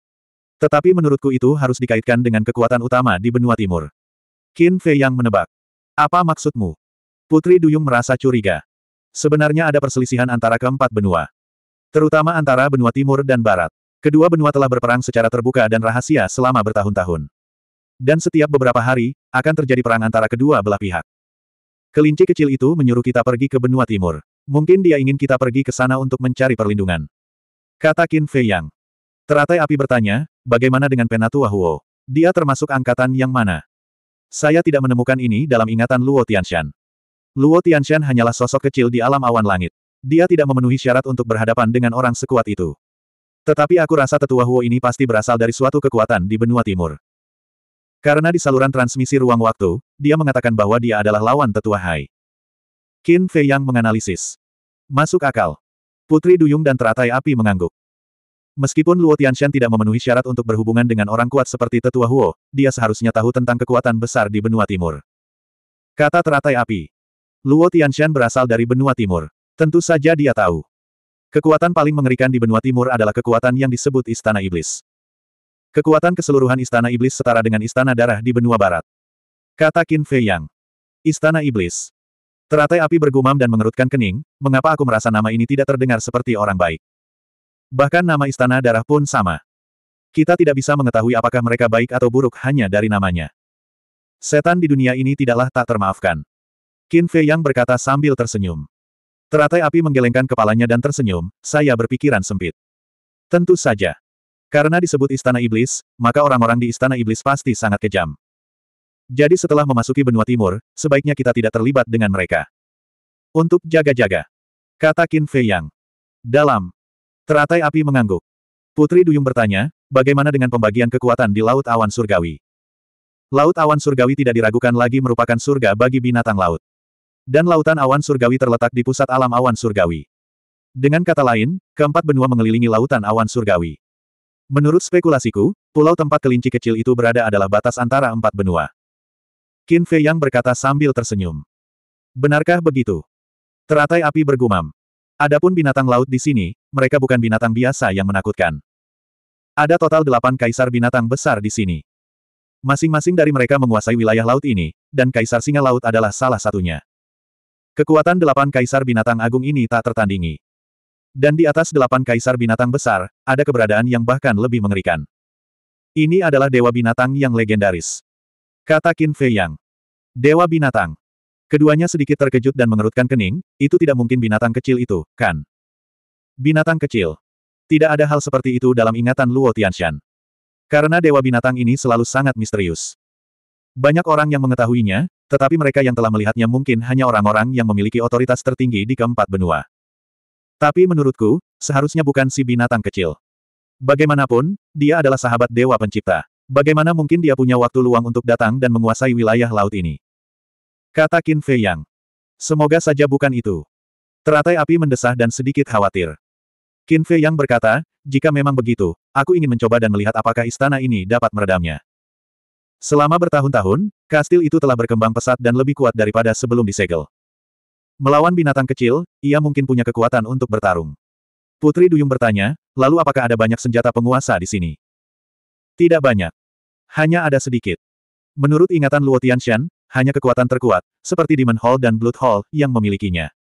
Tetapi menurutku itu harus dikaitkan dengan kekuatan utama di benua timur. Qin Fei yang menebak. Apa maksudmu? Putri Duyung merasa curiga. Sebenarnya ada perselisihan antara keempat benua. Terutama antara benua timur dan barat. Kedua benua telah berperang secara terbuka dan rahasia selama bertahun-tahun. Dan setiap beberapa hari, akan terjadi perang antara kedua belah pihak. Kelinci kecil itu menyuruh kita pergi ke benua timur. Mungkin dia ingin kita pergi ke sana untuk mencari perlindungan. Kata Qin Fei Yang. Teratai api bertanya, bagaimana dengan Penatua Huo? Dia termasuk angkatan yang mana? Saya tidak menemukan ini dalam ingatan Luo Tianshan. Luo Tianshan hanyalah sosok kecil di alam awan langit. Dia tidak memenuhi syarat untuk berhadapan dengan orang sekuat itu. Tetapi aku rasa tetua Huo ini pasti berasal dari suatu kekuatan di benua timur. Karena di saluran transmisi ruang waktu, dia mengatakan bahwa dia adalah lawan tetua Hai. Qin Fei Yang menganalisis. Masuk akal. Putri Duyung dan teratai api mengangguk. Meskipun Luo Tianshan tidak memenuhi syarat untuk berhubungan dengan orang kuat seperti tetua Huo, dia seharusnya tahu tentang kekuatan besar di benua timur. Kata teratai api. Luo Tianshan berasal dari benua timur. Tentu saja dia tahu. Kekuatan paling mengerikan di benua timur adalah kekuatan yang disebut Istana Iblis. Kekuatan keseluruhan Istana Iblis setara dengan Istana Darah di benua barat. Kata Qin Fei Yang. Istana Iblis. Teratai api bergumam dan mengerutkan kening, mengapa aku merasa nama ini tidak terdengar seperti orang baik. Bahkan nama istana darah pun sama. Kita tidak bisa mengetahui apakah mereka baik atau buruk hanya dari namanya. Setan di dunia ini tidaklah tak termaafkan. Qin Fei Yang berkata sambil tersenyum. Teratai api menggelengkan kepalanya dan tersenyum, saya berpikiran sempit. Tentu saja. Karena disebut istana iblis, maka orang-orang di istana iblis pasti sangat kejam. Jadi setelah memasuki benua timur, sebaiknya kita tidak terlibat dengan mereka. Untuk jaga-jaga. Kata Qin Fei Yang. Dalam Teratai api mengangguk. Putri Duyung bertanya, bagaimana dengan pembagian kekuatan di Laut Awan Surgawi? Laut Awan Surgawi tidak diragukan lagi merupakan surga bagi binatang laut. Dan Lautan Awan Surgawi terletak di pusat alam awan surgawi. Dengan kata lain, keempat benua mengelilingi Lautan Awan Surgawi. Menurut spekulasiku, pulau tempat kelinci kecil itu berada adalah batas antara empat benua. Qin Fei Yang berkata sambil tersenyum. Benarkah begitu? Teratai api bergumam. Adapun binatang laut di sini, mereka bukan binatang biasa yang menakutkan. Ada total delapan kaisar binatang besar di sini. Masing-masing dari mereka menguasai wilayah laut ini, dan kaisar singa laut adalah salah satunya. Kekuatan delapan kaisar binatang agung ini tak tertandingi. Dan di atas delapan kaisar binatang besar, ada keberadaan yang bahkan lebih mengerikan. Ini adalah dewa binatang yang legendaris. Kata Qin Fei Yang. Dewa binatang. Keduanya sedikit terkejut dan mengerutkan kening, itu tidak mungkin binatang kecil itu, kan? Binatang kecil. Tidak ada hal seperti itu dalam ingatan Luo Tianshan. Karena dewa binatang ini selalu sangat misterius. Banyak orang yang mengetahuinya, tetapi mereka yang telah melihatnya mungkin hanya orang-orang yang memiliki otoritas tertinggi di keempat benua. Tapi menurutku, seharusnya bukan si binatang kecil. Bagaimanapun, dia adalah sahabat Dewa Pencipta. Bagaimana mungkin dia punya waktu luang untuk datang dan menguasai wilayah laut ini? Kata Qin Fei Yang. Semoga saja bukan itu. Teratai api mendesah dan sedikit khawatir. Qin Fei Yang berkata, jika memang begitu, aku ingin mencoba dan melihat apakah istana ini dapat meredamnya. Selama bertahun-tahun, kastil itu telah berkembang pesat dan lebih kuat daripada sebelum disegel. Melawan binatang kecil, ia mungkin punya kekuatan untuk bertarung. Putri Duyung bertanya, lalu apakah ada banyak senjata penguasa di sini? Tidak banyak. Hanya ada sedikit. Menurut ingatan Luo Tianxian, hanya kekuatan terkuat, seperti Demon Hall dan Blood Hall, yang memilikinya.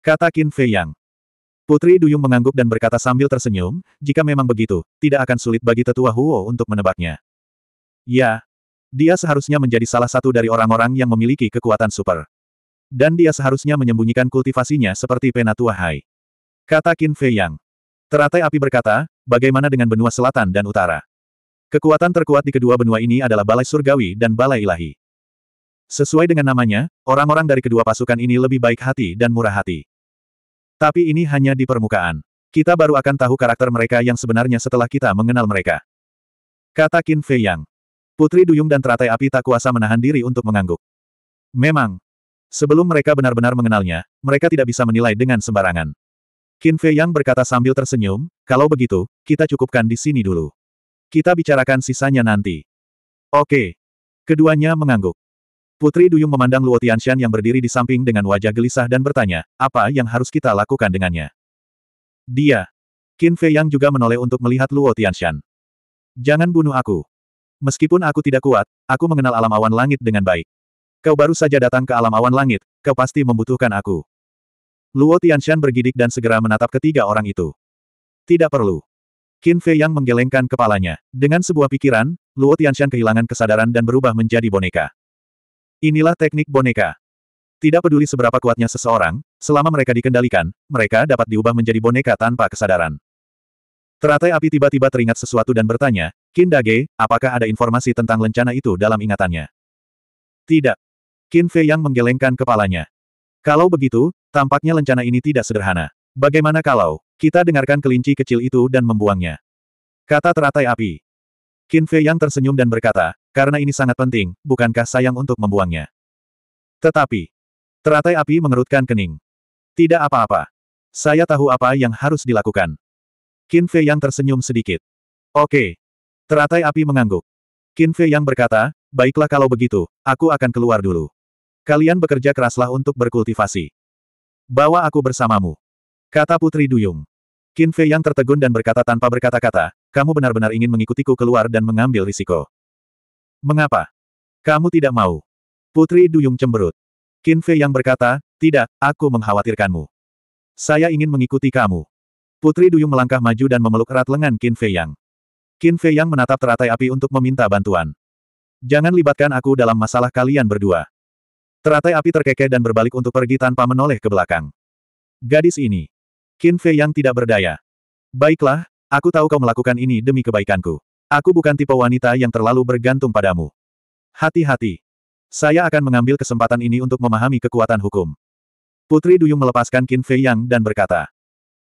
Kata Qin Fei Yang. Putri Duyung mengangguk dan berkata sambil tersenyum, jika memang begitu, tidak akan sulit bagi tetua Huo untuk menebaknya. Ya. Dia seharusnya menjadi salah satu dari orang-orang yang memiliki kekuatan super. Dan dia seharusnya menyembunyikan kultivasinya seperti Penatua Hai. Kata Qin Fei Yang. Teratai api berkata, bagaimana dengan benua selatan dan utara? Kekuatan terkuat di kedua benua ini adalah Balai Surgawi dan Balai Ilahi. Sesuai dengan namanya, orang-orang dari kedua pasukan ini lebih baik hati dan murah hati. Tapi ini hanya di permukaan. Kita baru akan tahu karakter mereka yang sebenarnya setelah kita mengenal mereka. Kata Qin Fei Yang. Putri Duyung dan teratai api tak kuasa menahan diri untuk mengangguk. Memang. Sebelum mereka benar-benar mengenalnya, mereka tidak bisa menilai dengan sembarangan. Qin Fei Yang berkata sambil tersenyum, kalau begitu, kita cukupkan di sini dulu. Kita bicarakan sisanya nanti. Oke. Keduanya mengangguk. Putri Duyung memandang Luo Tianshan yang berdiri di samping dengan wajah gelisah dan bertanya, apa yang harus kita lakukan dengannya? Dia. Qin Fei Yang juga menoleh untuk melihat Luo Tianshan. Jangan bunuh aku. Meskipun aku tidak kuat, aku mengenal alam awan langit dengan baik. Kau baru saja datang ke alam awan langit, kau pasti membutuhkan aku. Luo Tianshan bergidik dan segera menatap ketiga orang itu. Tidak perlu. Qin Fei Yang menggelengkan kepalanya. Dengan sebuah pikiran, Luo Tianshan kehilangan kesadaran dan berubah menjadi boneka. Inilah teknik boneka. Tidak peduli seberapa kuatnya seseorang, selama mereka dikendalikan, mereka dapat diubah menjadi boneka tanpa kesadaran. Teratai api tiba-tiba teringat sesuatu dan bertanya, Dage, apakah ada informasi tentang lencana itu dalam ingatannya? Tidak. Qin Fei yang menggelengkan kepalanya. Kalau begitu, tampaknya lencana ini tidak sederhana. Bagaimana kalau, kita dengarkan kelinci kecil itu dan membuangnya? Kata teratai api. Qin Fei yang tersenyum dan berkata, karena ini sangat penting, bukankah sayang untuk membuangnya? Tetapi, teratai api mengerutkan kening. Tidak apa-apa. Saya tahu apa yang harus dilakukan. Qin Fei yang tersenyum sedikit. Oke. Teratai api mengangguk. Qin Fei yang berkata, baiklah kalau begitu, aku akan keluar dulu. Kalian bekerja keraslah untuk berkultivasi. Bawa aku bersamamu. Kata Putri Duyung. Qin Fei yang tertegun dan berkata tanpa berkata-kata, kamu benar-benar ingin mengikutiku keluar dan mengambil risiko. Mengapa? Kamu tidak mau. Putri Duyung cemberut. Qin Fei yang berkata, tidak, aku mengkhawatirkanmu. Saya ingin mengikuti kamu. Putri Duyung melangkah maju dan memeluk erat lengan Qin Fei Yang. Qin Fei Yang menatap teratai api untuk meminta bantuan. Jangan libatkan aku dalam masalah kalian berdua. Teratai api terkekeh dan berbalik untuk pergi tanpa menoleh ke belakang. Gadis ini. Qin Fei yang tidak berdaya. Baiklah, aku tahu kau melakukan ini demi kebaikanku. Aku bukan tipe wanita yang terlalu bergantung padamu. Hati-hati. Saya akan mengambil kesempatan ini untuk memahami kekuatan hukum. Putri Duyung melepaskan Qin Fei Yang dan berkata,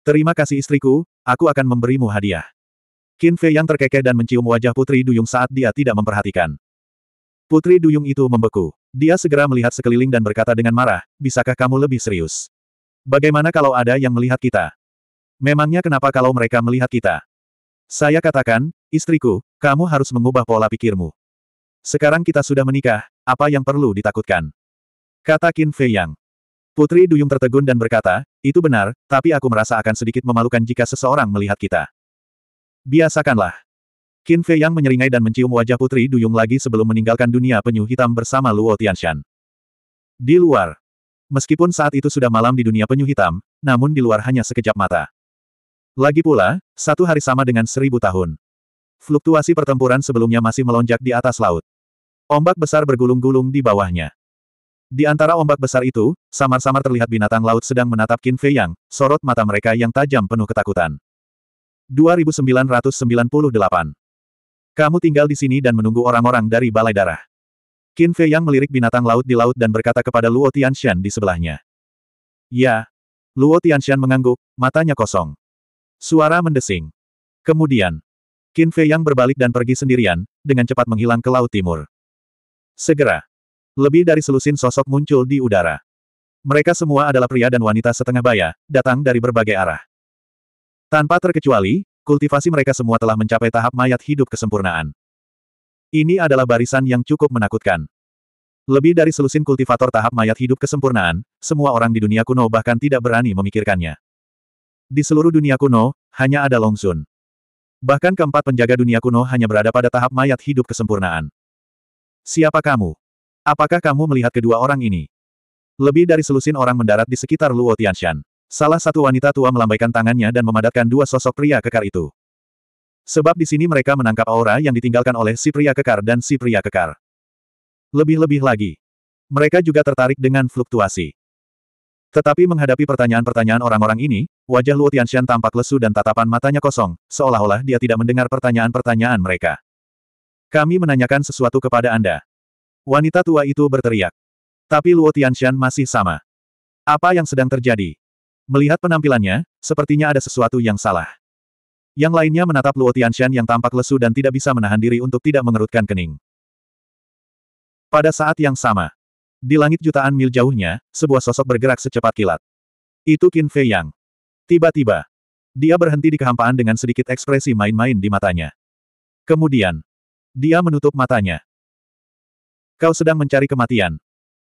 Terima kasih istriku, aku akan memberimu hadiah. Qin Fei Yang terkekeh dan mencium wajah Putri Duyung saat dia tidak memperhatikan. Putri Duyung itu membeku. Dia segera melihat sekeliling dan berkata dengan marah, bisakah kamu lebih serius? Bagaimana kalau ada yang melihat kita? Memangnya kenapa kalau mereka melihat kita? Saya katakan, istriku, kamu harus mengubah pola pikirmu. Sekarang kita sudah menikah, apa yang perlu ditakutkan? Kata Qin Fei Yang. Putri Duyung tertegun dan berkata, itu benar, tapi aku merasa akan sedikit memalukan jika seseorang melihat kita. Biasakanlah. Qin Fei Yang menyeringai dan mencium wajah Putri Duyung lagi sebelum meninggalkan dunia penyu hitam bersama Luo Tianshan. Di luar. Meskipun saat itu sudah malam di dunia penyu hitam, namun di luar hanya sekejap mata. Lagi pula, satu hari sama dengan seribu tahun. Fluktuasi pertempuran sebelumnya masih melonjak di atas laut. Ombak besar bergulung-gulung di bawahnya. Di antara ombak besar itu, samar-samar terlihat binatang laut sedang menatap Qin Fei Yang, sorot mata mereka yang tajam penuh ketakutan. 2998 Kamu tinggal di sini dan menunggu orang-orang dari Balai Darah. Qin Fei Yang melirik binatang laut di laut dan berkata kepada Luo Tianshan di sebelahnya. Ya. Luo Tianshan mengangguk, matanya kosong. Suara mendesing. Kemudian, Qin Fei Yang berbalik dan pergi sendirian, dengan cepat menghilang ke Laut Timur. Segera, lebih dari selusin sosok muncul di udara. Mereka semua adalah pria dan wanita setengah baya, datang dari berbagai arah. Tanpa terkecuali, kultivasi mereka semua telah mencapai tahap mayat hidup kesempurnaan. Ini adalah barisan yang cukup menakutkan. Lebih dari selusin kultivator tahap mayat hidup kesempurnaan, semua orang di dunia kuno bahkan tidak berani memikirkannya. Di seluruh dunia kuno, hanya ada Longzun. Bahkan keempat penjaga dunia kuno hanya berada pada tahap mayat hidup kesempurnaan. Siapa kamu? Apakah kamu melihat kedua orang ini? Lebih dari selusin orang mendarat di sekitar Luo Tianshan. Salah satu wanita tua melambaikan tangannya dan memadatkan dua sosok pria kekar itu. Sebab di sini mereka menangkap aura yang ditinggalkan oleh si pria kekar dan si pria kekar. Lebih-lebih lagi. Mereka juga tertarik dengan fluktuasi. Tetapi menghadapi pertanyaan-pertanyaan orang-orang ini, wajah Luo Tianxian tampak lesu dan tatapan matanya kosong, seolah-olah dia tidak mendengar pertanyaan-pertanyaan mereka. Kami menanyakan sesuatu kepada Anda. Wanita tua itu berteriak. Tapi Luo Tianxian masih sama. Apa yang sedang terjadi? Melihat penampilannya, sepertinya ada sesuatu yang salah. Yang lainnya menatap Luo Tianxian yang tampak lesu dan tidak bisa menahan diri untuk tidak mengerutkan kening. Pada saat yang sama, di langit jutaan mil jauhnya, sebuah sosok bergerak secepat kilat. Itu Qin Fei Yang. Tiba-tiba, dia berhenti di kehampaan dengan sedikit ekspresi main-main di matanya. Kemudian, dia menutup matanya. Kau sedang mencari kematian.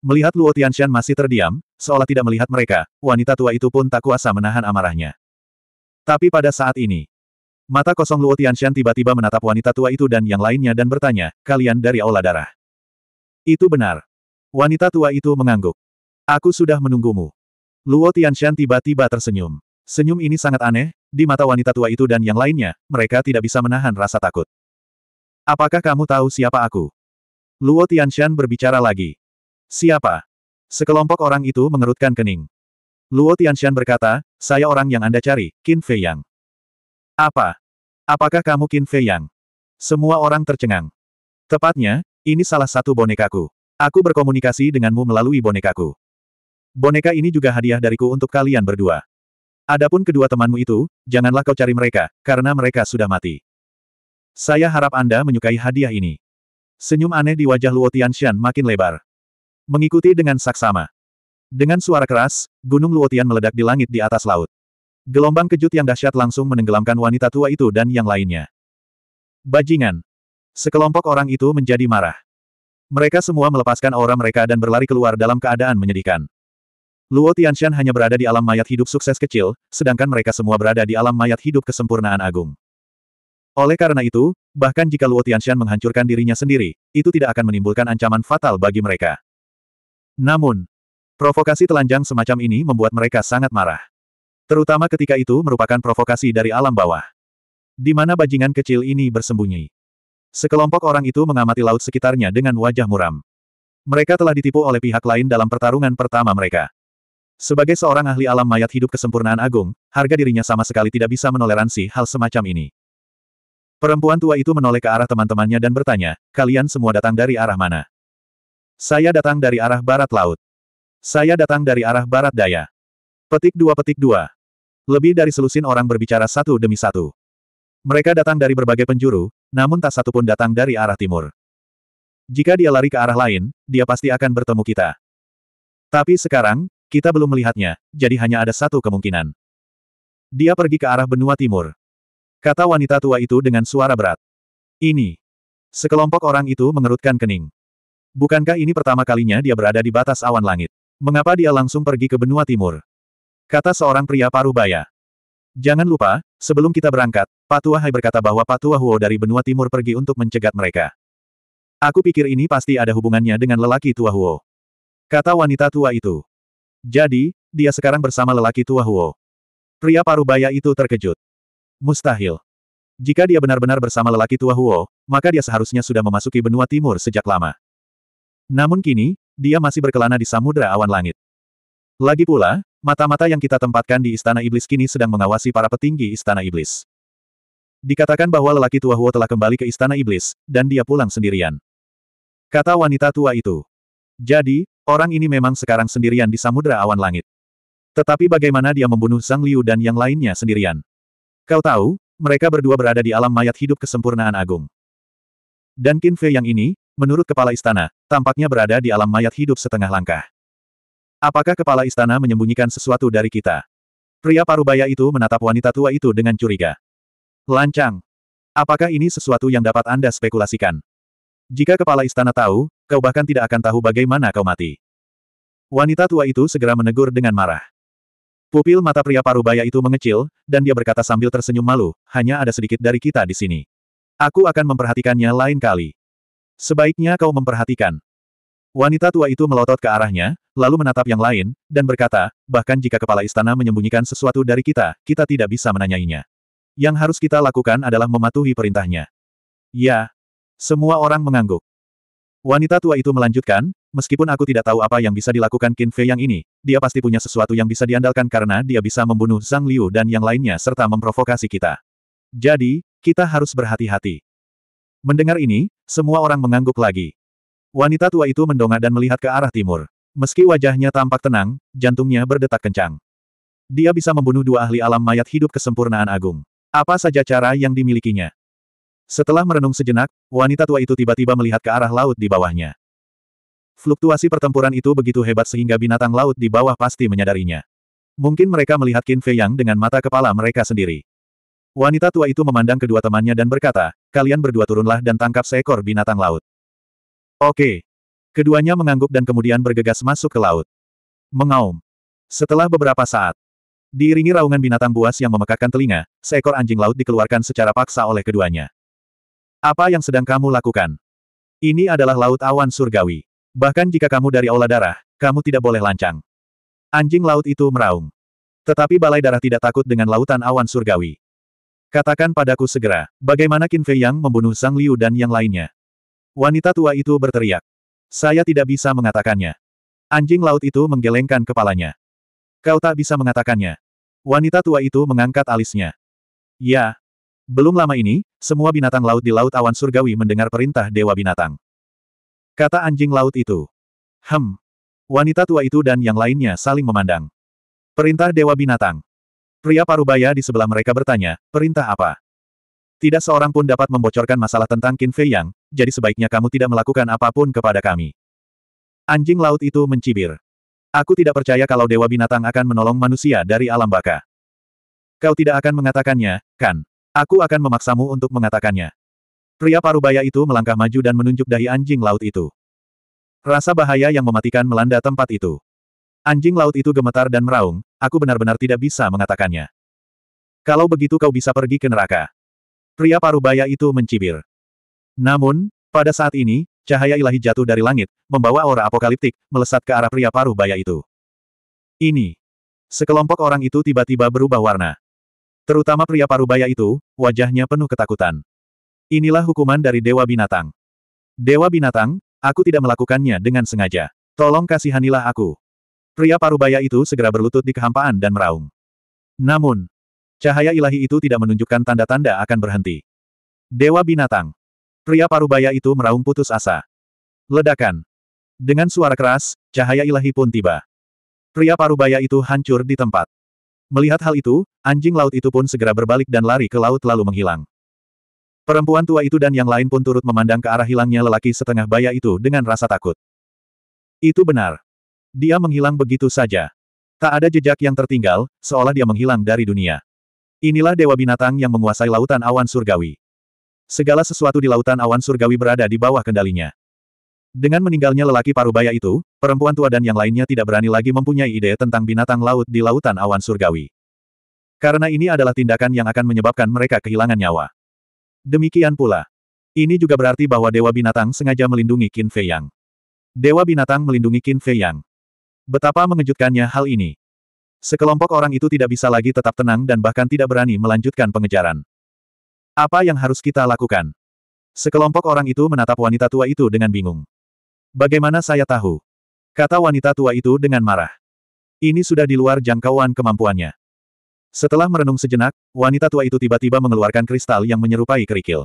Melihat Luo Tianxian masih terdiam, seolah tidak melihat mereka, wanita tua itu pun tak kuasa menahan amarahnya. Tapi pada saat ini, mata kosong Luo Tianxian tiba-tiba menatap wanita tua itu dan yang lainnya dan bertanya, kalian dari Aula Darah. Itu benar. Wanita tua itu mengangguk. Aku sudah menunggumu. Luo Tianshan tiba-tiba tersenyum. Senyum ini sangat aneh, di mata wanita tua itu dan yang lainnya, mereka tidak bisa menahan rasa takut. Apakah kamu tahu siapa aku? Luo Tianshan berbicara lagi. Siapa? Sekelompok orang itu mengerutkan kening. Luo Tianshan berkata, saya orang yang Anda cari, Qin Fei Yang. Apa? Apakah kamu Qin Fei Yang? Semua orang tercengang. Tepatnya, ini salah satu bonekaku. Aku berkomunikasi denganmu melalui bonekaku. Boneka ini juga hadiah dariku untuk kalian berdua. Adapun kedua temanmu itu, janganlah kau cari mereka, karena mereka sudah mati. Saya harap Anda menyukai hadiah ini. Senyum aneh di wajah Luo Tianxian makin lebar. Mengikuti dengan saksama. Dengan suara keras, Gunung Luotian meledak di langit di atas laut. Gelombang kejut yang dahsyat langsung menenggelamkan wanita tua itu dan yang lainnya. Bajingan. Sekelompok orang itu menjadi marah. Mereka semua melepaskan aura mereka dan berlari keluar dalam keadaan menyedihkan. Luo Tianshan hanya berada di alam mayat hidup sukses kecil, sedangkan mereka semua berada di alam mayat hidup kesempurnaan agung. Oleh karena itu, bahkan jika Luo Tianshan menghancurkan dirinya sendiri, itu tidak akan menimbulkan ancaman fatal bagi mereka. Namun, provokasi telanjang semacam ini membuat mereka sangat marah. Terutama ketika itu merupakan provokasi dari alam bawah. Di mana bajingan kecil ini bersembunyi. Sekelompok orang itu mengamati laut sekitarnya dengan wajah muram. Mereka telah ditipu oleh pihak lain dalam pertarungan pertama mereka. Sebagai seorang ahli alam mayat hidup kesempurnaan agung, harga dirinya sama sekali tidak bisa menoleransi hal semacam ini. Perempuan tua itu menoleh ke arah teman-temannya dan bertanya, kalian semua datang dari arah mana? Saya datang dari arah barat laut. Saya datang dari arah barat daya. Petik dua petik dua. Lebih dari selusin orang berbicara satu demi satu. Mereka datang dari berbagai penjuru, namun tak satu pun datang dari arah timur. Jika dia lari ke arah lain, dia pasti akan bertemu kita. Tapi sekarang, kita belum melihatnya, jadi hanya ada satu kemungkinan. Dia pergi ke arah benua timur. Kata wanita tua itu dengan suara berat. Ini. Sekelompok orang itu mengerutkan kening. Bukankah ini pertama kalinya dia berada di batas awan langit? Mengapa dia langsung pergi ke benua timur? Kata seorang pria paruh baya. Jangan lupa, sebelum kita berangkat, Patua Hai berkata bahwa Patua Huo dari benua timur pergi untuk mencegat mereka. Aku pikir ini pasti ada hubungannya dengan lelaki tua Huo. Kata wanita tua itu. Jadi, dia sekarang bersama lelaki tua Huo. Pria parubaya itu terkejut. Mustahil. Jika dia benar-benar bersama lelaki tua Huo, maka dia seharusnya sudah memasuki benua timur sejak lama. Namun kini, dia masih berkelana di samudera awan langit. Lagi pula, Mata-mata yang kita tempatkan di Istana Iblis kini sedang mengawasi para petinggi Istana Iblis. Dikatakan bahwa lelaki tua Huo telah kembali ke Istana Iblis, dan dia pulang sendirian. Kata wanita tua itu. Jadi, orang ini memang sekarang sendirian di Samudra awan langit. Tetapi bagaimana dia membunuh Sang Liu dan yang lainnya sendirian? Kau tahu, mereka berdua berada di alam mayat hidup kesempurnaan agung. Dan Qin Fei yang ini, menurut kepala istana, tampaknya berada di alam mayat hidup setengah langkah. Apakah kepala istana menyembunyikan sesuatu dari kita? Pria parubaya itu menatap wanita tua itu dengan curiga. Lancang. Apakah ini sesuatu yang dapat Anda spekulasikan? Jika kepala istana tahu, kau bahkan tidak akan tahu bagaimana kau mati. Wanita tua itu segera menegur dengan marah. Pupil mata pria parubaya itu mengecil, dan dia berkata sambil tersenyum malu, hanya ada sedikit dari kita di sini. Aku akan memperhatikannya lain kali. Sebaiknya kau memperhatikan. Wanita tua itu melotot ke arahnya, lalu menatap yang lain, dan berkata, bahkan jika kepala istana menyembunyikan sesuatu dari kita, kita tidak bisa menanyainya. Yang harus kita lakukan adalah mematuhi perintahnya. Ya. Semua orang mengangguk. Wanita tua itu melanjutkan, meskipun aku tidak tahu apa yang bisa dilakukan Qin Fei yang ini, dia pasti punya sesuatu yang bisa diandalkan karena dia bisa membunuh Zhang Liu dan yang lainnya serta memprovokasi kita. Jadi, kita harus berhati-hati. Mendengar ini, semua orang mengangguk lagi. Wanita tua itu mendongak dan melihat ke arah timur. Meski wajahnya tampak tenang, jantungnya berdetak kencang. Dia bisa membunuh dua ahli alam mayat hidup kesempurnaan agung. Apa saja cara yang dimilikinya? Setelah merenung sejenak, wanita tua itu tiba-tiba melihat ke arah laut di bawahnya. Fluktuasi pertempuran itu begitu hebat sehingga binatang laut di bawah pasti menyadarinya. Mungkin mereka melihat Qin Fei Yang dengan mata kepala mereka sendiri. Wanita tua itu memandang kedua temannya dan berkata, kalian berdua turunlah dan tangkap seekor binatang laut. Oke, Keduanya mengangguk dan kemudian bergegas masuk ke laut. Mengaum. Setelah beberapa saat, diiringi raungan binatang buas yang memekakkan telinga, seekor anjing laut dikeluarkan secara paksa oleh keduanya. Apa yang sedang kamu lakukan? Ini adalah laut awan surgawi. Bahkan jika kamu dari aula darah, kamu tidak boleh lancang. Anjing laut itu meraung. Tetapi balai darah tidak takut dengan lautan awan surgawi. Katakan padaku segera, bagaimana Qin Fei Yang membunuh Sang Liu dan yang lainnya. Wanita tua itu berteriak. Saya tidak bisa mengatakannya. Anjing laut itu menggelengkan kepalanya. Kau tak bisa mengatakannya. Wanita tua itu mengangkat alisnya. Ya. Belum lama ini, semua binatang laut di Laut Awan Surgawi mendengar perintah Dewa Binatang. Kata anjing laut itu. Hem. Wanita tua itu dan yang lainnya saling memandang. Perintah Dewa Binatang. Pria parubaya di sebelah mereka bertanya, perintah apa? Tidak seorang pun dapat membocorkan masalah tentang Qin Fei Yang, jadi sebaiknya kamu tidak melakukan apapun kepada kami. Anjing laut itu mencibir. Aku tidak percaya kalau dewa binatang akan menolong manusia dari alam baka. Kau tidak akan mengatakannya, kan? Aku akan memaksamu untuk mengatakannya. Pria parubaya itu melangkah maju dan menunjuk dahi anjing laut itu. Rasa bahaya yang mematikan melanda tempat itu. Anjing laut itu gemetar dan meraung, aku benar-benar tidak bisa mengatakannya. Kalau begitu kau bisa pergi ke neraka. Pria parubaya itu mencibir. Namun, pada saat ini, cahaya ilahi jatuh dari langit, membawa aura apokaliptik, melesat ke arah pria parubaya itu. Ini. Sekelompok orang itu tiba-tiba berubah warna. Terutama pria parubaya itu, wajahnya penuh ketakutan. Inilah hukuman dari Dewa Binatang. Dewa Binatang, aku tidak melakukannya dengan sengaja. Tolong kasihanilah aku. Pria parubaya itu segera berlutut di kehampaan dan meraung. Namun, Cahaya ilahi itu tidak menunjukkan tanda-tanda akan berhenti. Dewa binatang. Pria parubaya itu meraung putus asa. Ledakan. Dengan suara keras, cahaya ilahi pun tiba. Pria parubaya itu hancur di tempat. Melihat hal itu, anjing laut itu pun segera berbalik dan lari ke laut lalu menghilang. Perempuan tua itu dan yang lain pun turut memandang ke arah hilangnya lelaki setengah baya itu dengan rasa takut. Itu benar. Dia menghilang begitu saja. Tak ada jejak yang tertinggal, seolah dia menghilang dari dunia. Inilah dewa binatang yang menguasai lautan awan surgawi. Segala sesuatu di lautan awan surgawi berada di bawah kendalinya. Dengan meninggalnya lelaki parubaya itu, perempuan tua dan yang lainnya tidak berani lagi mempunyai ide tentang binatang laut di lautan awan surgawi. Karena ini adalah tindakan yang akan menyebabkan mereka kehilangan nyawa. Demikian pula. Ini juga berarti bahwa Dewa Binatang sengaja melindungi Qin Fei Yang. Dewa Binatang melindungi Qin Fei Yang. Betapa mengejutkannya hal ini. Sekelompok orang itu tidak bisa lagi tetap tenang dan bahkan tidak berani melanjutkan pengejaran. Apa yang harus kita lakukan? Sekelompok orang itu menatap wanita tua itu dengan bingung. Bagaimana saya tahu? Kata wanita tua itu dengan marah. Ini sudah di luar jangkauan kemampuannya. Setelah merenung sejenak, wanita tua itu tiba-tiba mengeluarkan kristal yang menyerupai kerikil.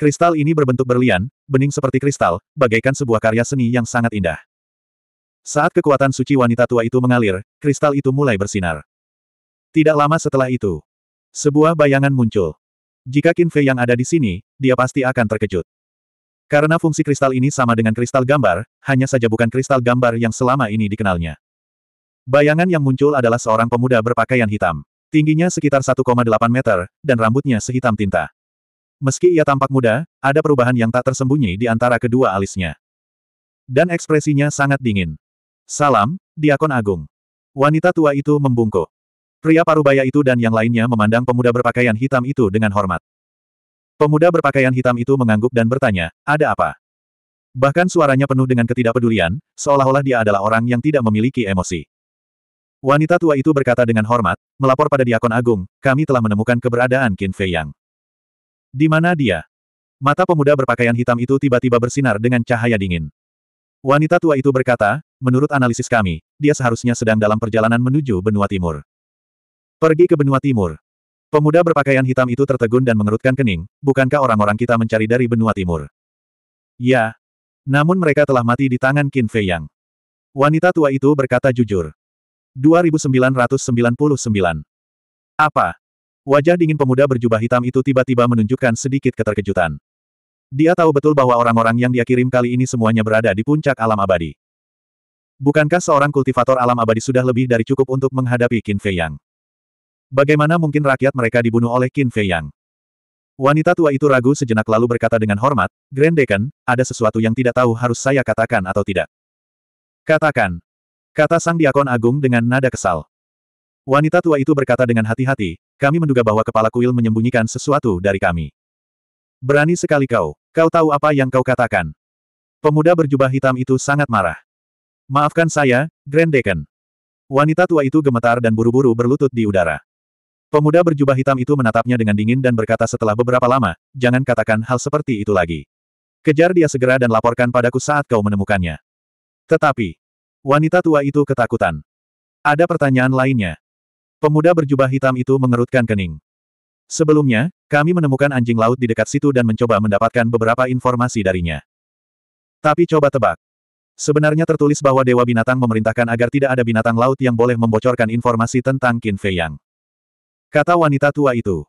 Kristal ini berbentuk berlian, bening seperti kristal, bagaikan sebuah karya seni yang sangat indah. Saat kekuatan suci wanita tua itu mengalir, kristal itu mulai bersinar. Tidak lama setelah itu, sebuah bayangan muncul. Jika Qin Fei yang ada di sini, dia pasti akan terkejut. Karena fungsi kristal ini sama dengan kristal gambar, hanya saja bukan kristal gambar yang selama ini dikenalnya. Bayangan yang muncul adalah seorang pemuda berpakaian hitam. Tingginya sekitar 1,8 meter, dan rambutnya sehitam tinta. Meski ia tampak muda, ada perubahan yang tak tersembunyi di antara kedua alisnya. Dan ekspresinya sangat dingin. Salam, Diakon Agung. Wanita tua itu membungkuk. Pria parubaya itu dan yang lainnya memandang pemuda berpakaian hitam itu dengan hormat. Pemuda berpakaian hitam itu mengangguk dan bertanya, ada apa? Bahkan suaranya penuh dengan ketidakpedulian, seolah-olah dia adalah orang yang tidak memiliki emosi. Wanita tua itu berkata dengan hormat, melapor pada Diakon Agung, kami telah menemukan keberadaan Qin Fei Yang. Di mana dia? Mata pemuda berpakaian hitam itu tiba-tiba bersinar dengan cahaya dingin. Wanita tua itu berkata, menurut analisis kami, dia seharusnya sedang dalam perjalanan menuju benua timur. Pergi ke benua timur. Pemuda berpakaian hitam itu tertegun dan mengerutkan kening, bukankah orang-orang kita mencari dari benua timur? Ya. Namun mereka telah mati di tangan Qin Fei Yang. Wanita tua itu berkata jujur. 2999. Apa? Wajah dingin pemuda berjubah hitam itu tiba-tiba menunjukkan sedikit keterkejutan. Dia tahu betul bahwa orang-orang yang dia kirim kali ini semuanya berada di puncak alam abadi. Bukankah seorang kultivator alam abadi sudah lebih dari cukup untuk menghadapi Qin Fei Yang? Bagaimana mungkin rakyat mereka dibunuh oleh Qin Fei Yang? Wanita tua itu ragu sejenak lalu berkata dengan hormat, Grand Deacon, ada sesuatu yang tidak tahu harus saya katakan atau tidak. Katakan. Kata sang diakon agung dengan nada kesal. Wanita tua itu berkata dengan hati-hati, kami menduga bahwa kepala kuil menyembunyikan sesuatu dari kami. Berani sekali kau. Kau tahu apa yang kau katakan. Pemuda berjubah hitam itu sangat marah. Maafkan saya, Grand Deacon. Wanita tua itu gemetar dan buru-buru berlutut di udara. Pemuda berjubah hitam itu menatapnya dengan dingin dan berkata setelah beberapa lama, jangan katakan hal seperti itu lagi. Kejar dia segera dan laporkan padaku saat kau menemukannya. Tetapi, wanita tua itu ketakutan. Ada pertanyaan lainnya. Pemuda berjubah hitam itu mengerutkan kening. Sebelumnya, kami menemukan anjing laut di dekat situ dan mencoba mendapatkan beberapa informasi darinya. Tapi coba tebak. Sebenarnya tertulis bahwa Dewa Binatang memerintahkan agar tidak ada binatang laut yang boleh membocorkan informasi tentang Qin Fei Yang. Kata wanita tua itu.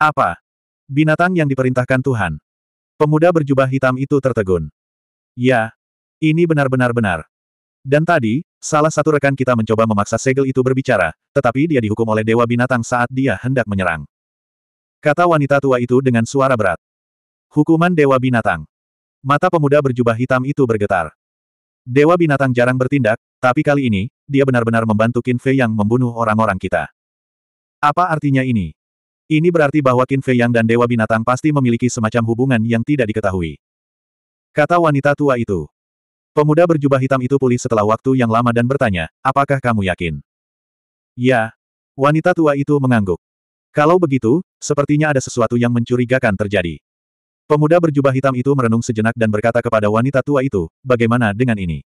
Apa? Binatang yang diperintahkan Tuhan. Pemuda berjubah hitam itu tertegun. Ya. Ini benar-benar benar. Dan tadi, salah satu rekan kita mencoba memaksa segel itu berbicara, tetapi dia dihukum oleh Dewa Binatang saat dia hendak menyerang. Kata wanita tua itu dengan suara berat. Hukuman Dewa Binatang. Mata pemuda berjubah hitam itu bergetar. Dewa Binatang jarang bertindak, tapi kali ini, dia benar-benar membantu Qin Fei yang membunuh orang-orang kita. Apa artinya ini? Ini berarti bahwa Qin Fei yang dan Dewa Binatang pasti memiliki semacam hubungan yang tidak diketahui. Kata wanita tua itu. Pemuda berjubah hitam itu pulih setelah waktu yang lama dan bertanya, apakah kamu yakin? Ya. Wanita tua itu mengangguk. Kalau begitu, sepertinya ada sesuatu yang mencurigakan terjadi. Pemuda berjubah hitam itu merenung sejenak dan berkata kepada wanita tua itu, bagaimana dengan ini?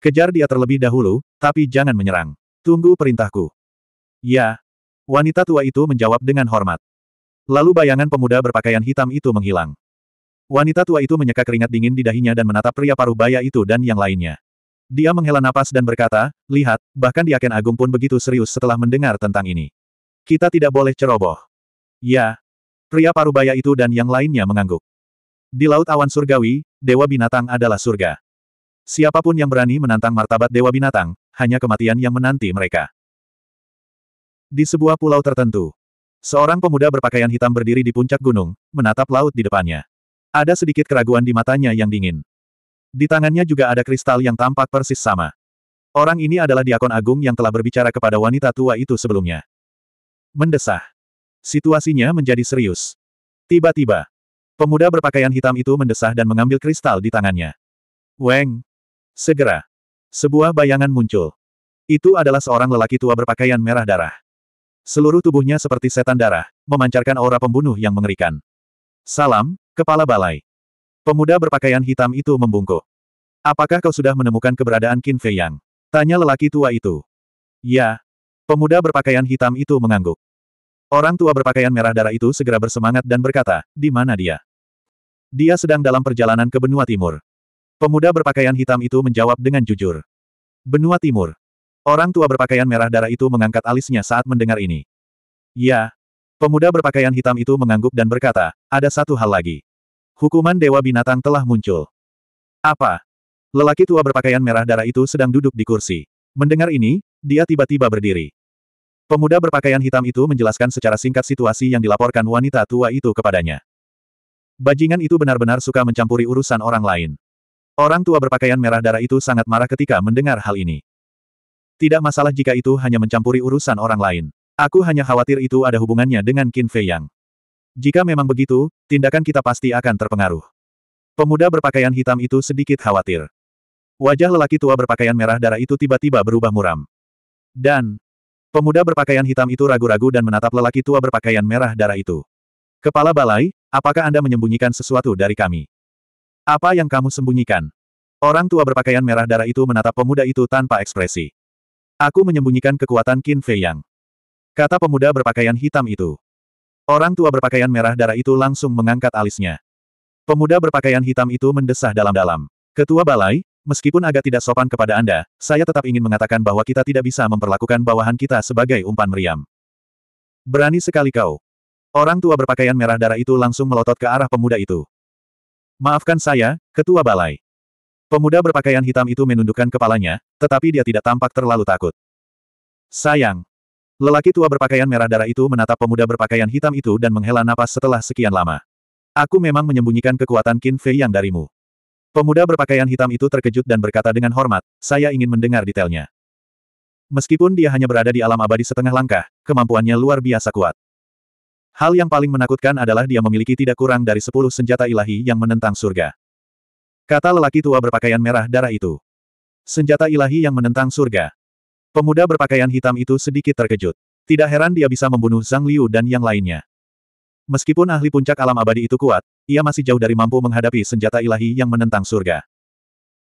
Kejar dia terlebih dahulu, tapi jangan menyerang. Tunggu perintahku. Ya. Wanita tua itu menjawab dengan hormat. Lalu bayangan pemuda berpakaian hitam itu menghilang. Wanita tua itu menyeka keringat dingin di dahinya dan menatap pria paruh baya itu dan yang lainnya. Dia menghela napas dan berkata, lihat, bahkan Diaken Agung pun begitu serius setelah mendengar tentang ini. Kita tidak boleh ceroboh. Ya. Pria parubaya itu dan yang lainnya mengangguk. Di Laut Awan Surgawi, Dewa Binatang adalah surga. Siapapun yang berani menantang martabat Dewa Binatang, hanya kematian yang menanti mereka. Di sebuah pulau tertentu, seorang pemuda berpakaian hitam berdiri di puncak gunung, menatap laut di depannya. Ada sedikit keraguan di matanya yang dingin. Di tangannya juga ada kristal yang tampak persis sama. Orang ini adalah diakon agung yang telah berbicara kepada wanita tua itu sebelumnya mendesah. Situasinya menjadi serius. Tiba-tiba, pemuda berpakaian hitam itu mendesah dan mengambil kristal di tangannya. Weng! Segera, sebuah bayangan muncul. Itu adalah seorang lelaki tua berpakaian merah darah. Seluruh tubuhnya seperti setan darah, memancarkan aura pembunuh yang mengerikan. Salam, kepala balai. Pemuda berpakaian hitam itu membungkuk. Apakah kau sudah menemukan keberadaan Qin Fei Yang? Tanya lelaki tua itu. Ya. Pemuda berpakaian hitam itu mengangguk. Orang tua berpakaian merah darah itu segera bersemangat dan berkata, di mana dia? Dia sedang dalam perjalanan ke benua timur. Pemuda berpakaian hitam itu menjawab dengan jujur. Benua timur. Orang tua berpakaian merah darah itu mengangkat alisnya saat mendengar ini. Ya. Pemuda berpakaian hitam itu mengangguk dan berkata, ada satu hal lagi. Hukuman Dewa Binatang telah muncul. Apa? Lelaki tua berpakaian merah darah itu sedang duduk di kursi. Mendengar ini, dia tiba-tiba berdiri. Pemuda berpakaian hitam itu menjelaskan secara singkat situasi yang dilaporkan wanita tua itu kepadanya. Bajingan itu benar-benar suka mencampuri urusan orang lain. Orang tua berpakaian merah darah itu sangat marah ketika mendengar hal ini. Tidak masalah jika itu hanya mencampuri urusan orang lain. Aku hanya khawatir itu ada hubungannya dengan Qin Fei Yang. Jika memang begitu, tindakan kita pasti akan terpengaruh. Pemuda berpakaian hitam itu sedikit khawatir. Wajah lelaki tua berpakaian merah darah itu tiba-tiba berubah muram. Dan, Pemuda berpakaian hitam itu ragu-ragu dan menatap lelaki tua berpakaian merah darah itu. Kepala balai, apakah Anda menyembunyikan sesuatu dari kami? Apa yang kamu sembunyikan? Orang tua berpakaian merah darah itu menatap pemuda itu tanpa ekspresi. Aku menyembunyikan kekuatan Qin Fei Yang. Kata pemuda berpakaian hitam itu. Orang tua berpakaian merah darah itu langsung mengangkat alisnya. Pemuda berpakaian hitam itu mendesah dalam-dalam. Ketua balai, Meskipun agak tidak sopan kepada Anda, saya tetap ingin mengatakan bahwa kita tidak bisa memperlakukan bawahan kita sebagai umpan meriam. Berani sekali kau. Orang tua berpakaian merah darah itu langsung melotot ke arah pemuda itu. Maafkan saya, Ketua Balai. Pemuda berpakaian hitam itu menundukkan kepalanya, tetapi dia tidak tampak terlalu takut. Sayang. Lelaki tua berpakaian merah darah itu menatap pemuda berpakaian hitam itu dan menghela napas setelah sekian lama. Aku memang menyembunyikan kekuatan Qin Fei yang darimu. Pemuda berpakaian hitam itu terkejut dan berkata dengan hormat, saya ingin mendengar detailnya. Meskipun dia hanya berada di alam abadi setengah langkah, kemampuannya luar biasa kuat. Hal yang paling menakutkan adalah dia memiliki tidak kurang dari sepuluh senjata ilahi yang menentang surga. Kata lelaki tua berpakaian merah darah itu. Senjata ilahi yang menentang surga. Pemuda berpakaian hitam itu sedikit terkejut. Tidak heran dia bisa membunuh Zhang Liu dan yang lainnya. Meskipun ahli puncak alam abadi itu kuat, ia masih jauh dari mampu menghadapi senjata ilahi yang menentang surga.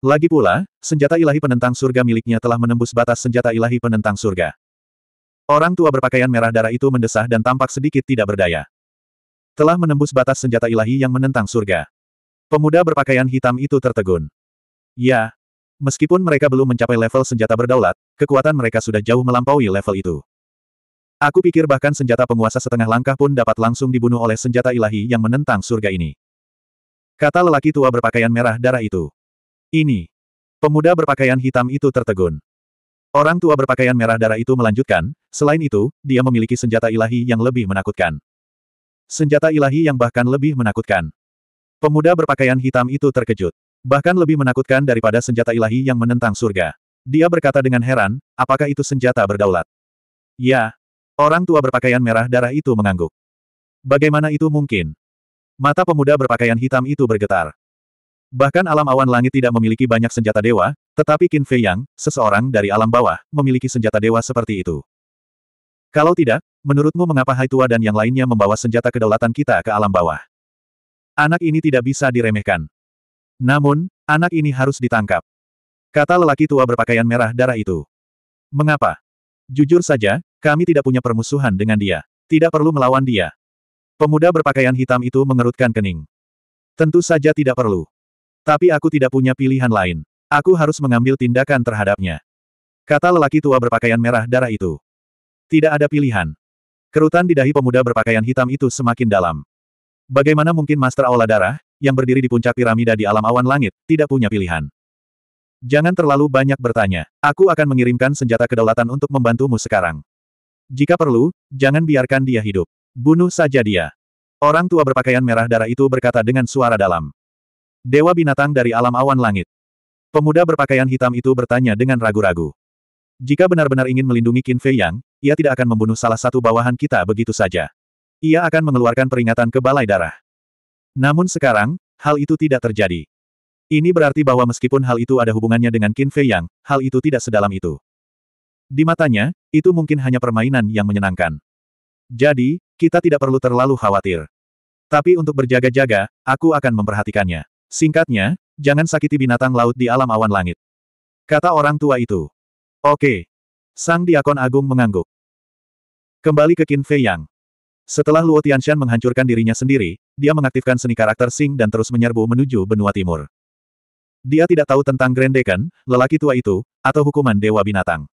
Lagi pula, senjata ilahi penentang surga miliknya telah menembus batas senjata ilahi penentang surga. Orang tua berpakaian merah darah itu mendesah dan tampak sedikit tidak berdaya. Telah menembus batas senjata ilahi yang menentang surga. Pemuda berpakaian hitam itu tertegun. Ya, meskipun mereka belum mencapai level senjata berdaulat, kekuatan mereka sudah jauh melampaui level itu. Aku pikir bahkan senjata penguasa setengah langkah pun dapat langsung dibunuh oleh senjata ilahi yang menentang surga ini. Kata lelaki tua berpakaian merah darah itu. Ini. Pemuda berpakaian hitam itu tertegun. Orang tua berpakaian merah darah itu melanjutkan, selain itu, dia memiliki senjata ilahi yang lebih menakutkan. Senjata ilahi yang bahkan lebih menakutkan. Pemuda berpakaian hitam itu terkejut. Bahkan lebih menakutkan daripada senjata ilahi yang menentang surga. Dia berkata dengan heran, apakah itu senjata berdaulat? Ya, Orang tua berpakaian merah darah itu mengangguk. Bagaimana itu mungkin? Mata pemuda berpakaian hitam itu bergetar. Bahkan alam awan langit tidak memiliki banyak senjata dewa, tetapi Qin Fei Yang, seseorang dari alam bawah, memiliki senjata dewa seperti itu. Kalau tidak, menurutmu mengapa Hai Tua dan yang lainnya membawa senjata kedaulatan kita ke alam bawah? Anak ini tidak bisa diremehkan. Namun, anak ini harus ditangkap. Kata lelaki tua berpakaian merah darah itu. Mengapa? Jujur saja, kami tidak punya permusuhan dengan dia. Tidak perlu melawan dia. Pemuda berpakaian hitam itu mengerutkan kening. Tentu saja tidak perlu. Tapi aku tidak punya pilihan lain. Aku harus mengambil tindakan terhadapnya. Kata lelaki tua berpakaian merah darah itu. Tidak ada pilihan. Kerutan di dahi pemuda berpakaian hitam itu semakin dalam. Bagaimana mungkin Master Aula Darah, yang berdiri di puncak piramida di alam awan langit, tidak punya pilihan. Jangan terlalu banyak bertanya. Aku akan mengirimkan senjata kedaulatan untuk membantumu sekarang. Jika perlu, jangan biarkan dia hidup. Bunuh saja dia. Orang tua berpakaian merah darah itu berkata dengan suara dalam. Dewa binatang dari alam awan langit. Pemuda berpakaian hitam itu bertanya dengan ragu-ragu. Jika benar-benar ingin melindungi Qin Fei Yang, ia tidak akan membunuh salah satu bawahan kita begitu saja. Ia akan mengeluarkan peringatan ke Balai Darah. Namun sekarang, hal itu tidak terjadi. Ini berarti bahwa meskipun hal itu ada hubungannya dengan Qin Fei Yang, hal itu tidak sedalam itu. Di matanya, itu mungkin hanya permainan yang menyenangkan. Jadi, kita tidak perlu terlalu khawatir. Tapi untuk berjaga-jaga, aku akan memperhatikannya. Singkatnya, jangan sakiti binatang laut di alam awan langit. Kata orang tua itu. Oke. Sang Diakon Agung mengangguk. Kembali ke Qin Fei Yang. Setelah Luo Tianshan menghancurkan dirinya sendiri, dia mengaktifkan seni karakter Sing dan terus menyerbu menuju benua timur. Dia tidak tahu tentang Grendekan, lelaki tua itu, atau hukuman Dewa Binatang.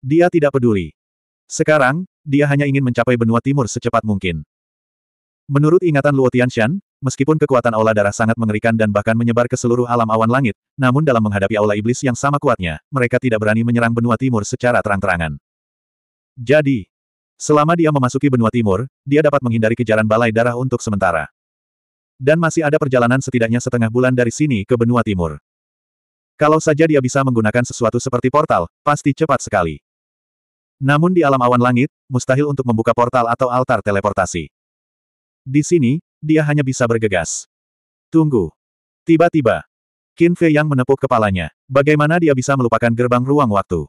Dia tidak peduli. Sekarang, dia hanya ingin mencapai benua timur secepat mungkin. Menurut ingatan Luo Tianshan, meskipun kekuatan aula darah sangat mengerikan dan bahkan menyebar ke seluruh alam awan langit, namun dalam menghadapi aula iblis yang sama kuatnya, mereka tidak berani menyerang benua timur secara terang-terangan. Jadi, selama dia memasuki benua timur, dia dapat menghindari kejaran balai darah untuk sementara. Dan masih ada perjalanan setidaknya setengah bulan dari sini ke benua timur. Kalau saja dia bisa menggunakan sesuatu seperti portal, pasti cepat sekali. Namun di alam awan langit, mustahil untuk membuka portal atau altar teleportasi. Di sini, dia hanya bisa bergegas. Tunggu. Tiba-tiba, Qin Fei yang menepuk kepalanya. Bagaimana dia bisa melupakan gerbang ruang waktu?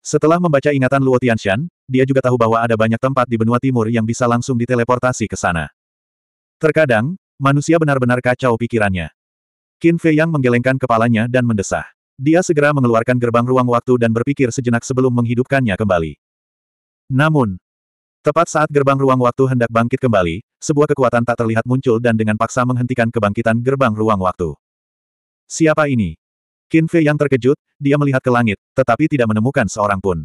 Setelah membaca ingatan Luo Tianshan, dia juga tahu bahwa ada banyak tempat di benua timur yang bisa langsung diteleportasi ke sana. Terkadang, Manusia benar-benar kacau pikirannya. Qin Fei Yang menggelengkan kepalanya dan mendesah. Dia segera mengeluarkan gerbang ruang waktu dan berpikir sejenak sebelum menghidupkannya kembali. Namun, tepat saat gerbang ruang waktu hendak bangkit kembali, sebuah kekuatan tak terlihat muncul dan dengan paksa menghentikan kebangkitan gerbang ruang waktu. Siapa ini? Qin Fei yang terkejut, dia melihat ke langit, tetapi tidak menemukan seorang pun.